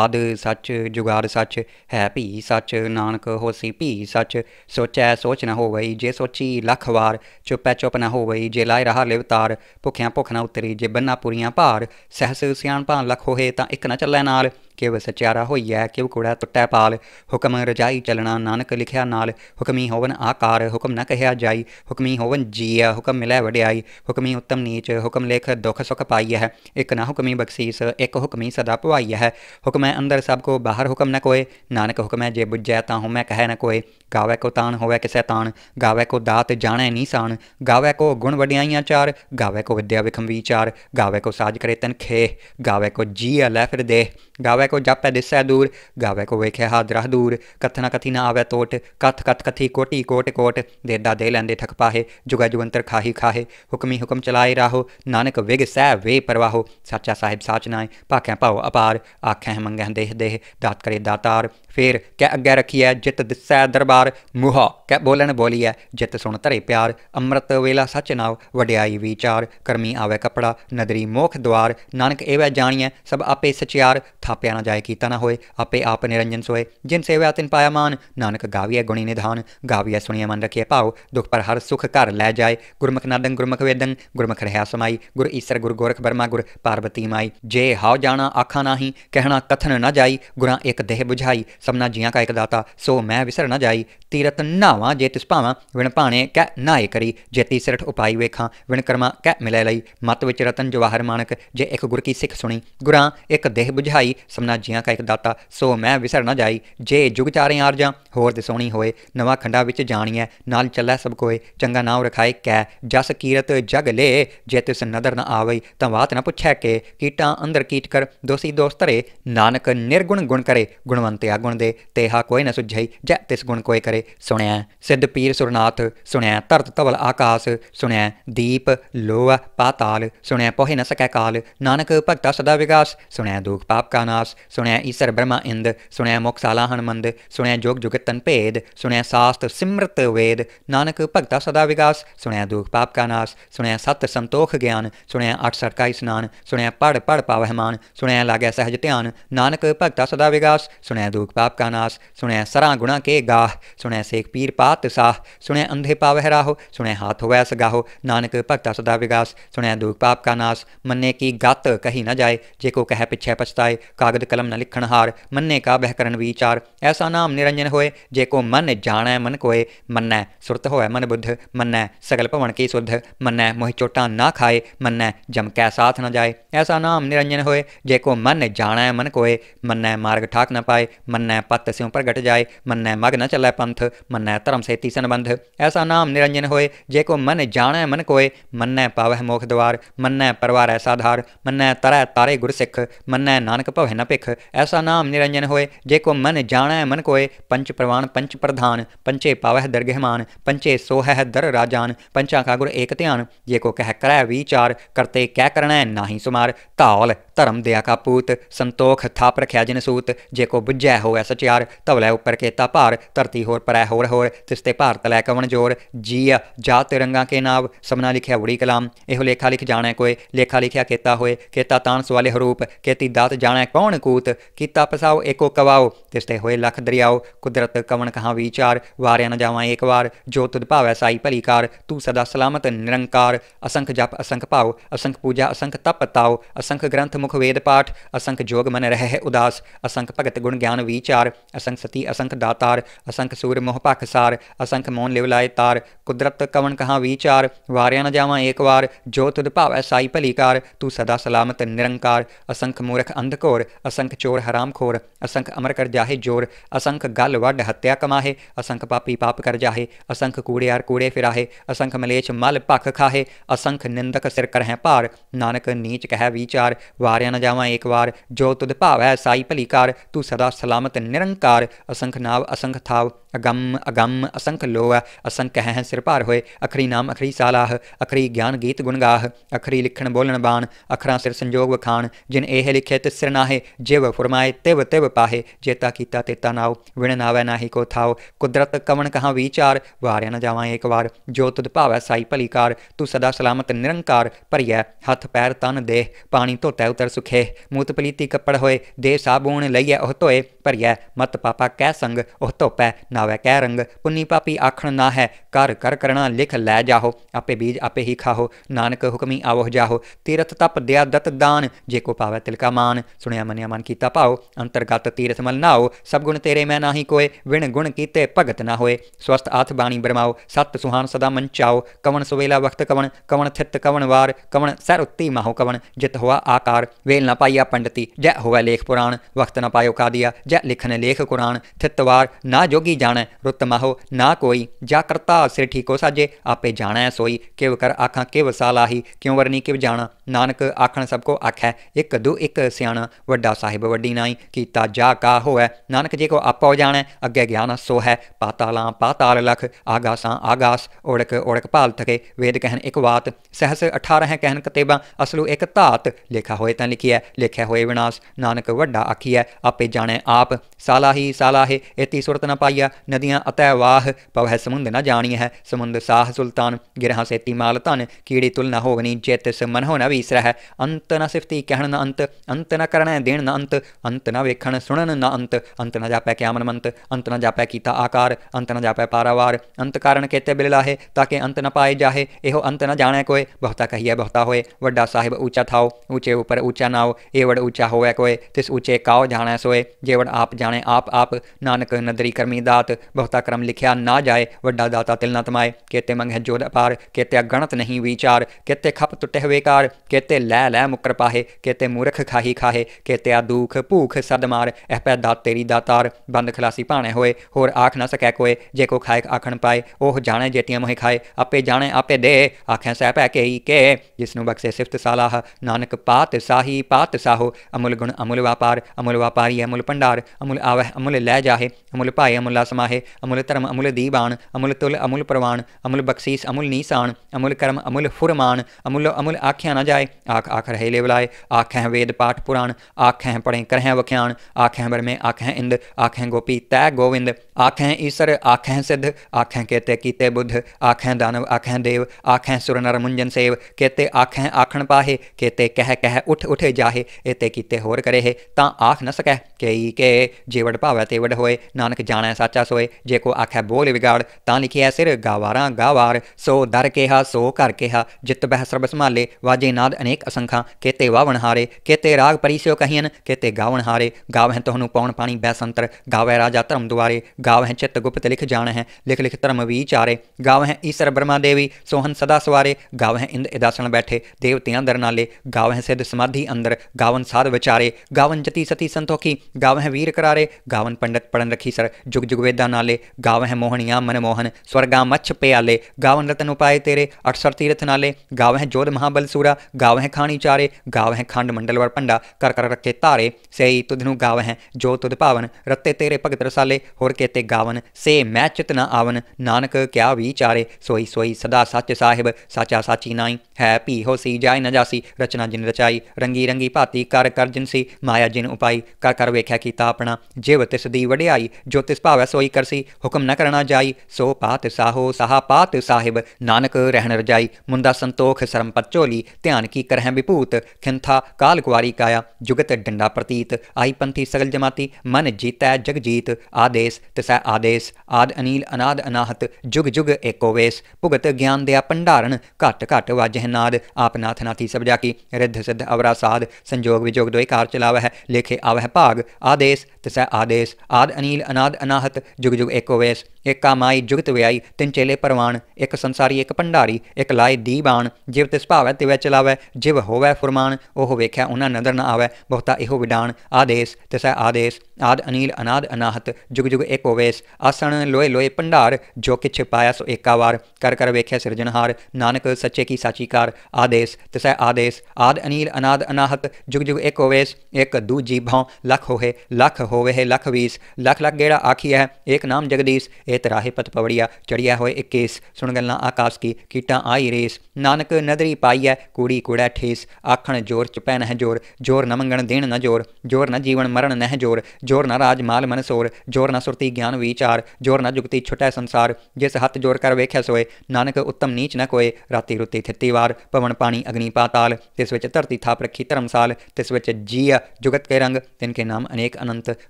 ਆਦ ਸੱਚ ਜੁਗਾਰ ਸੱਚ ਹੈ ਭੀ ਸੱਚ ਨਾਨਕ ਹੋਸੀ ਭੀ ਸੱਚ ਸੋਚੈ ਸੋਚ ਨਾ ਹੋਵਈ ਜੇ ਸੋਚੀ ਲੱਖ ਵਾਰ ਚੁਪੈ ਚੁਪ ਨਾ ਹੋਵਈ ਜੇ ਲਾਇ ਰਹਾ ਲਿਵ ਤਾਰ ਭੁਖਿਆ ਭੁਖ ਨਾ ਉਤਰੀ ਜੇ ਬੰਨਾ ਪੁਰੀਆਂ ਭਾਰ ਸਹਸ ਸਿਆਣ ਭਾਂ ਲੱਖ ਹੋਏ ਤਾਂ ਇੱਕ ਨਾ ਚੱਲੈ ਨਾਲ ਕਿਵ ਸਚਿਆਰਾ ਹੋਈਐ ਕਿਵ ਕੂੜਾ ਟੁੱਟੈ ਪਾਲ ਹੁਕਮ ਰਜਾਈ ਚਲਣਾ ਨਾਨਕ ਲਿਖਿਆ ਨਾਲ ਹੁਕਮੀ ਹੋਵਨ ਆਕਾਰ ਹੁਕਮ ਨ ਕਹਿਆ ਜਾਈ ਹੁਕਮੀ ਹੋਵਨ ਜੀਆ ਹੁਕਮ ਮਿਲੈ ਵਡਿਆਈ ਹੁਕਮੀ ਉਤਮ ਨੀਚ ਹੁਕਮ ਲੇਖ ਦੁਖ ਸੁਖ ਪਾਈਐ ਹੈ ਇਕ ਨਾ ਹੁਕਮੀ ਬਖਸ਼ੀਸ ਇਕ ਹੁਕਮੀ ਸਦਾ ਭਵਾਈਐ ਹੈ ਹੁਕਮੈ ਅੰਦਰ ਸਭ ਕੋ ਬਾਹਰ ਹੁਕਮ ਨ ਕੋਏ ਨਾਨਕ ਹੁਕਮੈ ਜੇ ਬੁਝੈ ਤਾਂ ਹੁਮੈ ਕਹਿ ਨ ਕੋਏ ਗਾਵੇ ਕੋ ਤਾਣ ਹੋਵੇ ਕਿਸੈ ਤਾਣ ਗਾਵੇ ਕੋ ਦਾਤ ਜਾਣੈ ਨੀਸਾਨ ਗਾਵੇ ਕੋ ਗੁਣ ਵਡਿਆਈਆਂ ਚਾਰ ਗਾਵੇ ਕੋ ਵਿਦਿਆ ਵਿਖਮ ਵਿਚਾਰ ਗਾਵੇ ਕੋ ਸਾਜ ਕਰੇ ਤਨ ਖੇ ਗਾਵੇ ਕੋ ਜੀ ਲੈ ਫਿਰ ਦੇ ਗਾਵੇ गावे को जप दिसै दूर गावे को वेखे हादरा दूर कथना कथी ना आवै तोट कथ कथ कथी कोटी कोट कोट देदा दे लेंदे थक पाहे जुगा जुगंतर खाही खाहे हुक्मी हुक्म चलाए राहो नानक विघ सह वे परवाहो साचा साहिब साच नाय भाखें भाओ अपार आखें मंगें देह देह दात करे दातार ਫੇਰ ਕਹਿ ਅੱਗੇ ਰਖੀਐ ਜਿਤ ਦਿਸੈ ਦਰਬਾਰ ਮੁਹਾ ਕੈ ਬੋਲਣ ਬੋਲੀਐ ਜਿਤ ਸੁਣ ਧਰੇ ਪਿਆਰ ਅੰਮ੍ਰਿਤ ਵੇਲਾ ਸਚ ਨਾਉ ਵਡਿਆਈ ਵਿਚਾਰ ਕਰਮੀ ਆਵੇ ਕਪੜਾ ਨਦਰੀ ਮੋਖ ਦਵਾਰ ਨਾਨਕ ਏਵੈ ਜਾਣੀਐ ਸਭ ਆਪੇ ਸਚਿਆਰ ਥਾਪਿਆ ਨਾ ਜਾਏ ਕੀਤਾ ਨਾ ਹੋਏ ਆਪੇ ਆਪ ਨਿਰੰਜਨ ਸੋਏ ਜਿਨ ਸੇਵਾ ਤਿਨ ਪਾਇਆ ਮਾਨ ਨਾਨਕ ਗਾਵੀਐ ਗੁਣੀ ਨਿਧਾਨ ਗਾਵੀਐ ਸੁਣੀਐ ਮਨ ਰਖੀਐ ਭਾਉ ਦੁਖ ਪਰ ਹਰ ਸੁਖ ਘਰ ਲੈ ਜਾਏ ਗੁਰਮੁਖ ਨਾਦੰ ਗੁਰਮੁਖ ਵੇਦੰ ਗੁਰਮੁਖ ਰਹਿਆ ਸਮਾਈ ਗੁਰ ਈਸਰ ਗੁਰ ਗੋਰਖ ਬਰਮਾ ਗੁਰ ਪਾਰਵਤੀ ਮਾਈ ਜੇ ਹਾਉ ਜਾਣਾ ਆਖਾ ਨਾਹੀ ਕਹਿਣਾ ਕਥਨ ਨਾ ਜਾਈ ਗੁਰਾਂ ਇੱਕ ਦੇਹ ਬੁਝਾਈ ਸਮਨਾ ਜੀਆਂ ਕਾ ਇੱਕ ਦਾਤਾ ਸੋ ਮੈਂ ਵਿਸਰ ਨਾ ਜਾਈ ਤੀਰਤ ਨਾਵਾਂ ਜੇ ਤਿਸ ਭਾਵਾਂ ਵਿਣ ਭਾਣੇ ਕਹਿ ਨਾਏ ਕਰੀ ਜੇਤੀ ਸਿਰਠ ਉਪਾਈ ਵੇਖਾਂ ਵਿਣ ਕਰਮਾ ਕਹਿ ਮਿਲੇ ਲਈ ਮਤ ਵਿੱਚ ਰਤਨ ਜਵਾਹਰ ਮਾਨਕ ਜੇ ਇੱਕ ਗੁਰ ਕੀ ਸਿੱਖ ਸੁਣੀ ਗੁਰਾਂ ਇੱਕ ਦੇਹ 부ਝਾਈ ਸਮਨਾ ਜੀਆਂ ਕਾ ਇੱਕ ਦਾਤਾ ਸੋ ਮੈਂ ਵਿਸਰ ਨਾ ਜਾਈ ਜੇ ਜੁਗ ਚਾਰੇ ਆਰਜਾਂ ਹੋਰ ਦਿਸੋਣੀ ਹੋਏ ਨਵਾਂ ਖੰਡਾ ਵਿੱਚ ਜਾਣੀ ਹੈ ਨਾਲ ਚੱਲੈ ਸਭ ਕੋਏ ਚੰਗਾ ਨਾਮ ਰਖਾਏ ਕੈ ਜਸ ਕੀਰਤ ਜਗ ਲੇ ਜੇ ਤਿਸ ਨਦਰ ਨਾ ਆਵਈ ਤਾਂ ਬਾਤ ਨਾ ਪੁੱਛੈ ਕੇ ਕੀਟਾਂ ਅੰਦਰ ਕੀਟ ਕਰ ਦੋਸੀ ਦੋਸਤਰੇ ਨਾਨਕ ਨਿਰਗੁਣ ਗੁਣ ਕਰੇ ਗੁਣਵੰਤਿਆ ਗੁਣ ਦੇ ਤੇਹਾ ਕੋਈ ਨ ਸੁਝਈ ਜੈ ਤਿਸ ਗੁਣ ਕੋਈ ਕਰੇ ਸੁਣਿਆ ਸਿੱਧ ਪੀਰ ਸੁਰਨਾਥ ਸੁਣਿਆ ਧਰਤ ਧਵਲ ਆਕਾਸ ਸੁਣਿਆ ਦੀਪ ਲੋਆ ਪਾਤਾਲ ਸੁਣਿਆ ਪੋਹਿ ਨ ਸਕੈ ਕਾਲ ਨਾਨਕ ਭਗਤਾ ਸਦਾ ਵਿਗਾਸ ਸੁਣਿਆ ਦੁਖ ਪਾਪ ਕਾ ਨਾਸ ਸੁਣਿਆ ਈਸ਼ਰ ਬ੍ਰਹਮਾ ਇੰਦ ਸੁਣਿਆ ਮੁਖ ਸਾਲਾ ਹਨਮੰਦ ਸੁਣਿਆ ਜੋਗ ਜੁਗਤ ਤਨ ਭੇਦ ਸੁਣਿਆ ਸਾਸਤ ਸਿਮਰਤ ਵੇਦ ਨਾਨਕ ਭਗਤਾ ਸਦਾ ਵਿਗਾਸ ਸੁਣਿਆ ਦੁਖ ਪਾਪ ਕਾ ਨਾਸ ਸੁਣਿਆ ਸਤ ਸੰਤੋਖ ਗਿਆਨ ਸੁਣਿਆ ਅਠ ਸਰਕਾ ਇਸਨਾਨ ਸੁਣਿਆ ਪੜ ਪੜ ਪਾਵਹਿ ਮਾਨ ਸੁਣਿਆ ਲਾਗੈ ਸਹਿਜ ਧਿਆਨ ਨਾਨਕ ਭਗਤਾ ਸਦਾ ਵਿਗਾਸ ਸੁਣਿਆ ਦੁਖ पाप का नाश सुने सरा गुणा के गाह सुने सेख पीर पात साह सुने अंधे पावह राहो सुने हाथ वैस सगाहो नानक भगता सदा विगास सुने दुख पाप का नाश मन्ने की गत कही न जाए जे को कह पिछे पछताए कागद कलम न लिखण हार मन्ने का बहकरण विचार ऐसा नाम निरंजन होए जे को मन जाणै मन कोय मन्नै सुरत होए मन बुद्ध मन्नै सगल भवन की सुध मन्नै मोह चोटा ना खाए मन्नै जम कै साथ न जाए ऐसा नाम निरंजन होए जे को मन जाणै मन कोय मन मार्ग ठाक न पाए मन्नै मन्नै पत स्यों प्रगट जाए मनै मग न चलै पंथ मन्नै धर्म से संबंध ऐसा नाम निरंजन होए जे को मन जाणै मन कोय मनै पावह मोख द्वार मनै परवार ऐसा धार मन्नै तरह तारे गुरसिख सिख नानक भवै न भिख ऐसा नाम निरंजन होए जे को मन जाणै मन कोय पंच प्रवाण पंच प्रधान पंचे पावह दरगहमान पंचे सोहह दर राजान पंचा का गुर एक ध्यान जे को कह करय विचार करते कै करणै नाही सुमार ਧੌਲ धर्म दया ਕਾ ਪੂਤ ਸੰਤੋਖ ਥਾਪ ਰਖਿਆ ਜਿਨ ਸੂਤ ਜੇ ਕੋ ਬੁੱਝੈ ਹੋਐ ਹੋਵੇ ਸਚਿਆਰ ਧਵਲੇ ਉੱਪਰ ਕੇਤਾ ਭਾਰ ਧਰਤੀ ਹੋਰ ਪਰੈ ਹੋਰ ਹੋਰ ਤਿਸਤੇ ਭਾਰਤ ਲੈ ਕਵਣ ਜੋਰ ਜੀ ਜਾ ਤਿਰੰਗਾ ਕੇ ਨਾਵ ਸਮਨਾ ਲਿਖਿਆ ਉੜੀ ਕਲਾਮ ਇਹੋ ਲੇਖਾ ਲਿਖ ਜਾਣੈ ਕੋਏ ਲੇਖਾ ਲਿਖਿਆ ਕੇਤਾ ਹੋਏ ਕੇਤਾ ਤਾਂਸ ਵਾਲੇ ਹਰੂਪ ਕੇਤੀ ਦਾਤ ਜਾਣੈ ਕੌਣ ਕੂਤ ਕੀਤਾ ਪਸਾਓ ਏਕੋ ਕਵਾਓ ਤਿਸਤੇ ਹੋਏ ਲਖ ਦਰਿਆਓ ਕੁਦਰਤ ਕਵਣ ਕਹਾ ਵਿਚਾਰ ਵਾਰਿਆ ਨ ਜਾਵਾਂ ਏਕ ਵਾਰ ਜੋ ਤੁਧ ਭਾਵੈ ਸਾਈ ਭਲੀ ਕਾਰ ਤੂੰ ਸਦਾ ਸਲਾਮਤ ਨਿਰੰਕਾਰ ਅਸੰਖ ਜਪ ਅਸੰਖ ਭਾਉ ਅਸੰਖ ਪੂਜਾ ਅਸੰਖ ਤਪ ਤਾਉ ਅਸੰਖ ਗ੍ਰੰਥ ਮੁਖ ਵੇਦ ਪਾਠ ਅਸੰਖ ਜੋਗ ਮਨ ਰਹਿ ਉਦਾਸ ਅਸੰਖ ਭਗਤ ਗੁਣ ਗਿਆਨ ਵਿਚਾਰ होशियार असंख्य सती असंख्य दातार असंख्य सूर मोह पखसार असंख्य ਮੌਨ ਲਿਵ ਲਾਏ ਤਾਰ ਕੁਦਰਤ ਕਵਣ ਕਹਾ ਵਿਚਾਰ ਵਾਰਿਆ ਨਾ ਜਾਵਾਂ ਏਕ ਵਾਰ ਜੋ ਤੁਧ ਭਾਵੈ ਸਾਈ ਭਲੀ ਕਾਰ ਤੂੰ ਸਦਾ ਸਲਾਮਤ ਨਿਰੰਕਾਰ ਅਸੰਖ ਮੂਰਖ ਅੰਧਕੋਰ ਅਸੰਖ ਚੋਰ ਹਰਾਮਖੋਰ ਅਸੰਖ ਅਮਰ ਕਰ ਜਾਹੇ ਜੋਰ ਅਸੰਖ ਗਲ ਵੱਡ ਹੱਤਿਆ ਕਮਾਹੇ ਅਸੰਖ ਪਾਪੀ ਪਾਪ ਕਰ ਜਾਹੇ ਅਸੰਖ ਕੂੜਿਆਰ ਕੂੜੇ ਫਿਰਾਹੇ ਅਸੰਖ ਮਲੇਛ ਮਲ ਭਖ ਖਾਹੇ ਅਸੰਖ ਨਿੰਦਕ ਸਿਰ ਕਰਹਿ ਭਾਰ ਨਾਨਕ ਨੀਚ ਕਹਿ ਵਿਚਾਰ ਵਾਰਿਆ ਨਾ ਜਾਵਾਂ ਏਕ ਵਾਰ ਜੋ ਤੁਧ ਭਾਵੈ ਸਾਈ ਭਲੀ ਕਾਰ ਤੂੰ ਸਦਾ ਸਲਾਮਤ ਅਤੇ ਨਿਰੰਕਾਰ ਅਸੰਖ ਨਾਵ ਅਸੰਖ ਥਾਵ ਅਗੰਮ ਅਗੰਮ ਅਸੰਖ ਲੋਅ ਅਸੰਖ ਹੈ ਸਿਰ ਭਾਰ ਹੋਏ ਅਖਰੀ ਨਾਮ ਅਖਰੀ ਸਾਲਾਹ ਅਖਰੀ ਗਿਆਨ ਗੀਤ ਗੁਣ ਗਾਹ ਅਖਰੀ ਲਿਖਣ ਬੋਲਣ ਬਾਣ ਅਖਰਾਂ ਸਿਰ ਸੰਜੋਗ ਵਖਾਣ ਜਿਨ ਇਹ ਲਿਖੇ ਤੇ ਸਿਰ ਨਾਹੇ ਜਿਵ ਫਰਮਾਏ ਤਿਵ ਤਿਵ ਪਾਹੇ ਜੇਤਾ ਕੀਤਾ ਤੇਤਾ ਨਾਉ ਵਿਣ ਨਾਵੇ ਨਾਹੀ ਕੋ ਥਾਉ ਕੁਦਰਤ ਕਵਣ ਕਹਾ ਵਿਚਾਰ ਵਾਰਿਆ ਨਾ ਜਾਵਾਂ ਇੱਕ ਵਾਰ ਜੋ ਤੁਧ ਭਾਵੈ ਸਾਈ ਭਲੀ ਕਾਰ ਤੂੰ ਸਦਾ ਸਲਾਮਤ ਨਿਰੰਕਾਰ ਭਰੀਐ ਹੱਥ ਪੈਰ ਤਨ ਦੇਹ ਪਾਣੀ ਧੋਤੈ ਉਤਰ ਸੁਖੇ ਮੂਤ ਪਲੀਤੀ ਕੱਪੜ ਹੋਏ ਦੇਹ ਸਾਬੂਣ ਲਈਐ ਉਹ ਧੋਏ ਭਰਿਆ ਮਤ ਪਾਪਾ ਕਹਿ ਸੰਗ ਉਹ ਧੋਪੈ ਨਾਵੇ ਕਹਿ ਰੰਗ ਪੁੰਨੀ ਪਾਪੀ ਆਖਣ ਨਾ ਹੈ ਕਰ ਕਰ ਕਰਣਾ ਲਿਖ ਲੈ ਜਾਹੋ ਆਪੇ ਬੀਜ ਆਪੇ ਹੀ ਖਾਹੋ ਨਾਨਕ ਹੁਕਮੀ ਆਵੋ ਜਾਹੋ ਤੀਰਥ ਤਪ ਦਿਆ ਦਤ ਦਾਨ ਜੇ ਕੋ ਪਾਵੇ ਤਿਲਕਾ ਮਾਨ ਸੁਣਿਆ ਮੰਨਿਆ ਮਨ ਕੀਤਾ ਪਾਓ ਅੰਤਰਗਤ ਤੀਰਥ ਮਲ ਨਾਓ ਸਭ ਗੁਣ ਤੇਰੇ ਮੈਂ ਨਾਹੀ ਕੋਏ ਵਿਣ ਗੁਣ ਕੀਤੇ ਭਗਤ ਨਾ ਹੋਏ ਸਵਸਤ ਆਥ ਬਾਣੀ ਬਰਮਾਓ ਸਤ ਸੁਹਾਨ ਸਦਾ ਮਨ ਚਾਓ ਕਵਣ ਸੁਵੇਲਾ ਵਖਤ ਕਵਣ ਕਵਣ ਥਿਤ ਕਵਣ ਵਾਰ ਕਵਣ ਸਰ ਉੱਤੀ ਮਾਹੋ ਕਵਣ ਜਿਤ ਹੋਆ ਆਕਾਰ ਵੇਲ ਨਾ ਪਾਈਆ ਪੰਡਤੀ ਜੈ ਹੋਵੇ ਲੇਖ ਪੁਰਾਣ ਵਖਤ ਨਾ ਪਾਇਓ ਕਾਦੀਆ ਜਾਂ ਲਿਖਣ ਲੇਖ ਕੁਰਾਨ ਥਿਤਵਾਰ ਨਾ ਜੋਗੀ ਜਾਣੈ ਰੁੱਤ ਮਾਹੋ ਨਾ ਕੋਈ ਜਾ ਕਰਤਾ ਸਿਰ ਠੀਕੋ ਸਾਜੇ ਆਪੇ ਜਾਣੈ ਸੋਈ ਕਿਵ ਕਰ ਆਖਾਂ ਕਿਵ ਸਾਲਾਹੀ ਕਿਉ ਵਰਨੀ ਕਿਵ ਜਾਣਾ ਨਾਨਕ ਆਖਣ ਸਭ ਕੋ ਆਖੈ ਇੱਕ ਦੂ ਇੱਕ ਸਿਆਣਾ ਵੱਡਾ ਸਾਹਿਬ ਵੱਡੀ ਨਾਈ ਕੀਤਾ ਜਾ ਕਾ ਹੋਐ ਨਾਨਕ ਜੇ ਕੋ ਆਪੋ ਜਾਣੈ ਅੱਗੇ ਗਿਆਨ ਸੋ ਹੈ ਪਾਤਾਲਾਂ ਪਾਤਾਲ ਲਖ ਆਗਾਸਾਂ ਆਗਾਸ ਓੜਕ ਓੜਕ ਭਾਲ ਤਕੇ ਵੇਦ ਕਹਿਣ ਇੱਕ ਬਾਤ ਸਹਸ 18 ਹੈ ਕਹਿਣ ਕਤੇਬਾ ਅਸਲੂ ਇੱਕ ਧਾਤ ਲਿਖਾ ਹੋਏ ਤਾਂ ਲਿਖਿਆ ਲਿਖਿਆ ਹੋਏ ਵਿਨਾਸ਼ ਨਾਨਕ ਵੱਡਾ ਆਖੀਐ ਆਪੇ ਜਾਣੈ ਆ आप साला ही साला है एति सुरत न पाइया नदियां अतः वाह पवह समुंद न जानी है समुंद साह सुल्तान गिरह सेती माल धन कीड़ी तुल न होगनी चेत मन हो न वीसर अंत न सिफती कहण न अंत अंत न करण देण न अंत अंत न वेखण सुनन न अंत अंत न जापै क्यामन मंत अंत न जापै कीता आकार अंत न जापै पारावार अंत कारण केते बिल लाहे ताके अंत न पाए जाहे एहो अंत न जाने कोय बहुता कहिए बहुता होए वड्डा साहिब ऊंचा थाओ ऊंचे ऊपर ऊंचा नाओ एवड़ ऊंचा होवे कोय तिस ऊंचे काओ जाना सोए जेवड़ ਆਪ ਜਾਣੇ ਆਪ ਆਪ ਨਾਨਕ ਨਦਰੀ ਕਰਮੀ ਦਾਤ ਬਹੁਤਾ ਕਰਮ ਲਿਖਿਆ ਨਾ ਜਾਏ ਵੱਡਾ ਦਾਤਾ ਤਿਲ ਨਾ ਤਮਾਏ ਕਿਤੇ ਮੰਗ ਹੈ ਜੋਦ ਅਪਾਰ ਕਿਤੇ ਅਗਣਤ ਨਹੀਂ ਵਿਚਾਰ ਕਿਤੇ ਖਪ ਟੁੱਟੇ ਹੋਏ ਕਾਰ ਕਿਤੇ ਲੈ ਲੈ ਮੁਕਰ ਪਾਹੇ ਕਿਤੇ ਮੂਰਖ ਖਾਹੀ ਖਾਹੇ ਕਿਤੇ ਆ ਦੁਖ ਭੂਖ ਸਦ ਮਾਰ ਇਹ ਪੈ ਦਾਤ ਤੇਰੀ ਦਾਤਾਰ ਬੰਦ ਖਲਾਸੀ ਭਾਣੇ ਹੋਏ ਹੋਰ ਆਖ ਨਾ ਸਕੈ ਕੋਏ ਜੇ ਕੋ ਖਾਇਕ ਆਖਣ ਪਾਏ ਉਹ ਜਾਣੇ ਜੇਤੀਆਂ ਮੋਹੇ ਖਾਏ ਆਪੇ ਜਾਣੇ ਆਪੇ ਦੇ ਆਖੇ ਸਹਿ ਪੈ ਹੀ ਕੇ ਜਿਸ ਨੂੰ ਬਖਸ਼ੇ ਸਿਫਤ ਸਾਲਾਹ ਨਾਨਕ ਪਾਤ ਸਾਹੀ ਪਾਤ ਸਾਹੋ ਅਮੁਲ ਗੁਣ ਅਮੁਲ ਵਾਪਾਰ ਅਮੁਲ ਵਾਪਾਰੀ ਅਮੁਲ ਭੰਡਾਰ अमूल आवह अमूल लहजा जाहे अमूल भाई अमूल असमा है अमूल धर्म अमूल दीबान अमूल तुल अमूल प्रवान अमूल बख्शीस अमूल नीसान अमूल कर्म अमूल फुरमान अमूल अमूल आख्या न जाए आख आख रहे ले बुलाए वेद पाठ पुराण आखें हैं पढ़ें कर वख्याण आख हैं आखें इंद आखें गोपी तय गोविंद आख हैं ईश्वर आख सिद्ध आखें केते कीते बुद्ध आखें दानव आखें देव आखें सुर नर मुंजन सेव केते आखें आखण पाहे केते कह कह उठ उठे जाहे एते कीते होर करे है ता आख न सकै कई के ਹੋਏ ਜੇਵੜ ਭਾਵੈ ਤੇਵੜ ਹੋਏ ਨਾਨਕ ਜਾਣੈ ਸਾਚਾ ਸੋਏ ਜੇ ਕੋ ਆਖੈ ਬੋਲ ਵਿਗਾੜ ਤਾਂ ਲਿਖਿਆ ਸਿਰ ਗਾਵਾਰਾਂ ਗਾਵਾਰ ਸੋ ਦਰ ਕੇਹਾ ਸੋ ਕਰ ਕੇਹਾ ਜਿਤ ਬਹਿ ਸਰਬ ਸੰਭਾਲੇ ਵਾਜੇ ਨਾਦ ਅਨੇਕ ਅਸੰਖਾਂ ਕੇਤੇ ਵਾਵਣ ਹਾਰੇ ਕੇਤੇ ਰਾਗ ਪਰਿਸਿਓ ਕਹੀਨ ਕੇਤੇ ਗਾਵਣ ਹਾਰੇ ਗਾਵਹਿ ਤੁਹਾਨੂੰ ਪੌਣ ਪਾਣੀ ਬੈ ਸੰਤਰ ਗਾਵੈ ਰਾਜਾ ਧਰਮ ਦੁਆਰੇ ਗਾਵਹਿ ਚਿਤ ਗੁਪਤ ਲਿਖ ਜਾਣ ਹੈ ਲਿਖ ਲਿਖ ਧਰਮ ਵਿਚਾਰੇ ਗਾਵਹਿ ਈਸ਼ਰ ਬ੍ਰਹਮਾ ਦੇਵੀ ਸੋਹਨ ਸਦਾ ਸਵਾਰੇ ਗਾਵਹਿ ਇੰਦ ਇਦਾਸਣ ਬੈਠੇ ਦੇਵਤਿਆਂ ਦਰ ਨਾਲੇ ਗਾਵਹਿ ਸਿਧ ਸਮਾਧੀ ਅੰਦਰ ਗਾਵਨ ਸਾਧ ਵਿਚਾਰੇ ਗਾਵਨ ਜਤੀ ਸਤੀ ਸੰਤੋਖੀ ਗਾਵਹਿ वीर करारे गावन पंडित पढ़न रखी सर जुग जुगवेदा नाले गाव है मोहनिया मनमोहन स्वर्गा मच्छ प्याले गावन रतन उपाय तेरे अक्षर तीर्थ नाले गाव है जोध सूरा गाव है खानी चारे गाव है खांड मंडल वर पंडा कर कर रखे तारे सई तुधनु गाव है जो तुध पावन रत्ते तेरे भगत रसाले होर केते गावन से मैं न आवन नानक क्या विचारे सोई सोई सदा सच साहिब साचा साची नाई है पी हो सी जाय न जासी रचना जिन रचाई रंगी रंगी भाती कर कर जिनसी माया जिन उपाई कर कर वेख्या कीता ਆਪਣਾ ਜੇ ਤਿਸ ਦੀ ਵਡਿਆਈ ਜੋ ਤਿਸ ਭਾਵੈ ਸੋਈ ਕਰਸੀ ਹੁਕਮ ਨ ਕਰਨਾ ਜਾਈ ਸੋ ਪਾਤ ਸਾਹੋ ਸਾਹਾ ਪਾਤ ਸਾਹਿਬ ਨਾਨਕ ਰਹਿਣ ਰਜਾਈ ਮੁੰਦਾ ਸੰਤੋਖ ਸਰਮਪਤ ਝੋਲੀ ਧਿਆਨ ਕੀ ਕਰਹਿ ਵਿਭੂਤ ਖਿੰਥਾ ਕਾਲ ਕੁਵਾਰੀ ਕਾਇਆ ਜੁਗਤ ਡੰਡਾ ਪ੍ਰਤੀਤ ਆਈ ਪੰਥੀ ਸਗਲ ਜਮਾਤੀ ਮਨ ਜੀਤੈ ਜਗ ਜੀਤ ਆਦੇਸ ਤਿਸੈ ਆਦੇਸ ਆਦ ਅਨੀਲ ਅਨਾਦ ਅਨਾਹਤ ਜੁਗ ਜੁਗ ਏਕੋ ਵੇਸ ਭੁਗਤ ਗਿਆਨ ਦਿਆ ਭੰਡਾਰਨ ਘਟ ਘਟ ਵਾਜਹਿ ਨਾਦ ਆਪ ਨਾਥ ਨਾਥੀ ਸਭ ਜਾ ਕੀ ਰਿੱਧ ਸਿੱਧ ਅਵਰਾ ਸਾਧ ਸੰਜੋਗ ਵਿਜੋਗ ਦੋਇ ਕਾਰ ਚਲਾਵਹਿ ਲੇਖੇ ਆਵਹਿ ਭਾਗ ਆਦੇ आदेश तथा आदेश आद अनिल अनाद अनाहत जुग जुग एकोवेश ਇਕ ਕਮਾਈ ਜੁਗਤ ਵਿਆਈ ਤਿੰਨ ਚੇਲੇ ਪਰਵਾਨ ਇੱਕ ਸੰਸਾਰੀ ਇੱਕ ਭੰਡਾਰੀ ਇੱਕ ਲਾਇ ਦੀਬਾਨ ਜਿਵ ਤਿਸ ਭਾਵੈ ਵਿੱਚ ਚਲਾਵੈ ਜਿਵ ਹੋਵੈ ਫੁਰਮਾਨ ਉਹ ਵੇਖਿਆ ਉਹਨਾਂ ਨਦਰ ਨਾ ਆਵੈ ਬਹੁਤਾ ਇਹੋ ਵਿਡਾਨ ਆਦੇਸ ਤਿਸੈ ਆਦੇਸ ਆਦ ਅਨੀਲ ਅਨਾਦ ਅਨਾਹਤ ਜੁਗ ਜੁਗ ਇੱਕ ਹੋਵੇਸ ਆਸਣ ਲੋਏ ਲੋਏ ਭੰਡਾਰ ਜੋ ਕਿ ਛਪਾਇਆ ਸੋ ਇੱਕਾ ਵਾਰ ਕਰ ਕਰ ਵੇਖਿਆ ਸਿਰਜਣਹਾਰ ਨਾਨਕ ਸੱਚੇ ਕੀ ਸਾਚੀਕਾਰ ਆਦੇਸ ਤਿਸੈ ਆਦੇਸ ਆਦ ਅਨੀਲ ਅਨਾਦ ਅਨਾਹਤ ਜੁਗ ਜੁਗ ਇੱਕ ਹੋਵੇਸ ਇੱਕ ਦੂਜੀ ਭਾਂ ਲਖ ਹੋਏ ਲਖ ਹੋਵੇ ਹੈ ਲਖ 20 ਲਖ ਲਖ ਗੇੜਾ ਆਖੀ ਹੈ ਇੱਕ ਨਾਮ ਜਗਦੀਸ਼ ਇਹ ਤਰਾਹੇ ਪਤ ਪਵੜੀਆ ਚੜਿਆ ਹੋਏ 21 ਸੁਣ ਗੱਲਾਂ ਆਕਾਸ਼ ਕੀ ਕੀਟਾਂ ਆਈ ਰੇਸ ਨਾਨਕ ਨਦਰੀ ਪਾਈਐ ਕੂੜੀ ਕੂੜਾ ਠੇਸ ਆਖਣ ਜੋਰ ਚ ਪੈ ਨਹਿ ਜੋਰ ਜੋਰ ਨ ਮੰਗਣ ਦੇਣ ਨ ਜੋਰ ਜੋਰ ਨ ਜੀਵਨ ਮਰਨ ਨਹਿ ਜੋਰ ਜੋਰ ਨ ਰਾਜ ਮਾਲ ਮਨ ਸੋਰ ਜੋਰ ਨ ਸੁਰਤੀ ਗਿਆਨ ਵਿਚਾਰ ਜੋਰ ਨ ਜੁਗਤੀ ਛੁਟੈ ਸੰਸਾਰ ਜਿਸ ਹੱਥ ਜੋਰ ਕਰ ਵੇਖਿਆ ਸੋਏ ਨਾਨਕ ਉੱਤਮ ਨੀਚ ਨ ਕੋਏ ਰਾਤੀ ਰੁੱਤੀ ਥਿੱਤੀ ਵਾਰ ਪਵਨ ਪਾਣੀ ਅਗਨੀ ਪਾਤਾਲ ਤਿਸ ਵਿੱਚ ਧਰਤੀ ਥਾਪ ਰੱਖੀ ਧਰਮਸਾਲ ਤਿਸ ਵਿੱਚ ਜੀਅ ਜੁਗਤ ਕੇ ਰੰਗ ਤਿਨ ਕੇ ਨਾਮ ਅਨੇਕ ਅਨੰਤ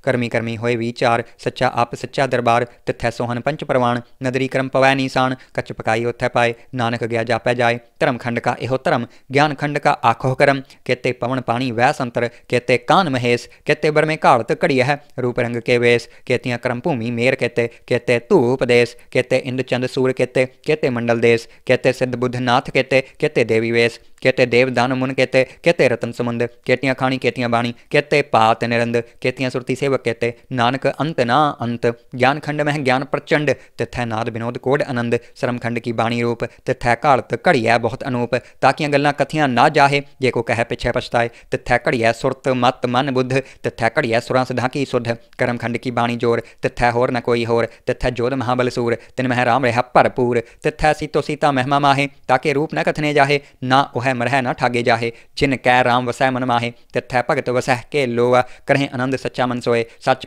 ਕਰਮੀ ਕਰਮੀ ਹੋਏ ਵਿਚਾਰ ਸੱਚਾ ਆਪ ਸੱਚਾ ਦਰਬਾਰ ਤਿੱਥੈ ਸੋਹ ਹਵਨ ਪੰਚ ਪ੍ਰਵਾਣ ਨਦਰੀ ਕਰਮ ਪਵੈ ਨੀਸਾਨ ਕਚ ਪਕਾਈ ਉਥੈ ਪਾਏ ਨਾਨਕ ਗਿਆ ਜਾਪੈ ਜਾਏ ਧਰਮ ਖੰਡ ਕਾ ਇਹੋ ਧਰਮ ਗਿਆਨ ਖੰਡ ਕਾ ਆਖੋ ਕਰਮ ਕੇਤੇ ਪਵਨ ਪਾਣੀ ਵੈ ਸੰਤਰ ਕੇਤੇ ਕਾਨ ਮਹੇਸ਼ ਕੇਤੇ ਬਰਮੇ ਘਾਲਤ ਘੜੀਐ ਰੂਪ ਰੰਗ ਕੇ ਵੇਸ ਕੇਤੀਆਂ ਕਰਮ ਭੂਮੀ ਮੇਰ ਕੇਤੇ ਕੇਤੇ ਧੂਪ ਦੇਸ ਕੇਤੇ ਇੰਦ ਚੰਦ ਸੂਰ ਕੇਤੇ ਕੇਤੇ ਮੰਡਲ ਦੇਸ ਕੇਤੇ ਸਿੱਧ ਬੁੱਧ ਨਾਥ ਕੇਤੇ ਕੇਤੇ ਦੇਵੀ ਵੇਸ कहते देवदान मुन कहते कहते रतन समुंद कहतियाँ खाणी केतियाँ बाणी कहते पात निरंद केतियाँ सुरती सेवक कहते नानक अंत ना अंत ज्ञान खंड में ज्ञान प्रचंड तिथै नाद विनोद कोड आनंद शरम खंड की बाणी रूप तिथै घालत घड़िया बहुत अनूप ताकियाँ गल् कथिया ना जाहे जे को कह पिछे पछताए तिथै घड़िया सुरत मत मन बुद्ध तिथै घड़िया सुरां सदा की सुध करम खंड की बाणी जोर तिथै होर न कोई होर तिथै जोध महाबल सूर तिन मह राम रहा भरपूर तिथै सीतो सीता महमा माहे ताके रूप न कथने जाहे ना ओह वसह मरह न ठागे जाहे जिन कै राम वसह मन माहे तिथै भगत वसह के लोआ करहे आनंद सच्चा मन सोए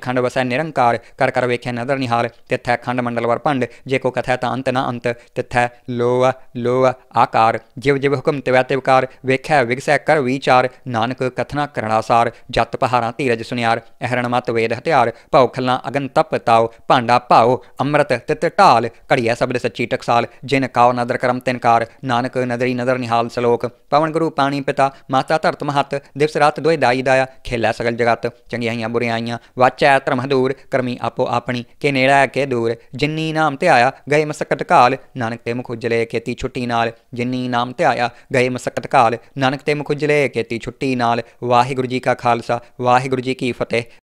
खंड वसै निरंकार कर कर वेखे नदर निहाल तिथै खंड मंडल वर भंड जे को कथै ता अंत न अंत तिथै लोआ लोआ आकार जिव जिव हुक्म तिवै तिवकार वेखै विगसै कर विचार नानक कथना करणासार जत पहारा धीरज सुनियार अहरण मत वेद हथियार भौ खल्ला अगन तप ताओ भांडा भाओ अमृत तित ढाल घड़िया सबद सच्ची टकसाल जिन काओ नदर करम तिनकार नानक नदरी नदर निहाल सलोक ਪਵਨ ਗੁਰੂ ਪਾਣੀ ਪਿਤਾ ਮਾਤਾ ਧਰਤ ਮਹਤ ਦਿਵਸ ਰਾਤ ਦੋਇ ਦਾਈ ਦਾਇਆ ਖੇਲਾ ਸਗਲ ਜਗਤ ਚੰਗਿਆਈਆਂ ਆਈਆਂ ਵਾਚੈ ਧਰਮ ਦੂਰ ਕਰਮੀ ਆਪੋ ਆਪਣੀ ਕੇ ਨੇੜਾ ਕੇ ਦੂਰ ਜਿੰਨੀ ਨਾਮ ਤੇ ਆਇਆ ਗਏ ਮਸਕਤ ਕਾਲ ਨਾਨਕ ਤੇ ਮੁਖ ਉਜਲੇ ਕੇਤੀ ਛੁੱਟੀ ਨਾਲ ਜਿੰਨੀ ਨਾਮ ਤੇ ਆਇਆ ਗਏ ਮਸਕਤ ਕਾਲ ਨਾਨਕ ਤੇ ਮੁਖ ਉਜਲੇ ਕੇਤੀ ਛੁੱਟੀ ਨਾਲ ਵਾਹਿਗੁਰੂ ਜੀ ਕਾ ਖਾਲਸਾ ਵਾਹਿਗੁਰੂ ਜੀ ਕੀ ਫਤਿਹ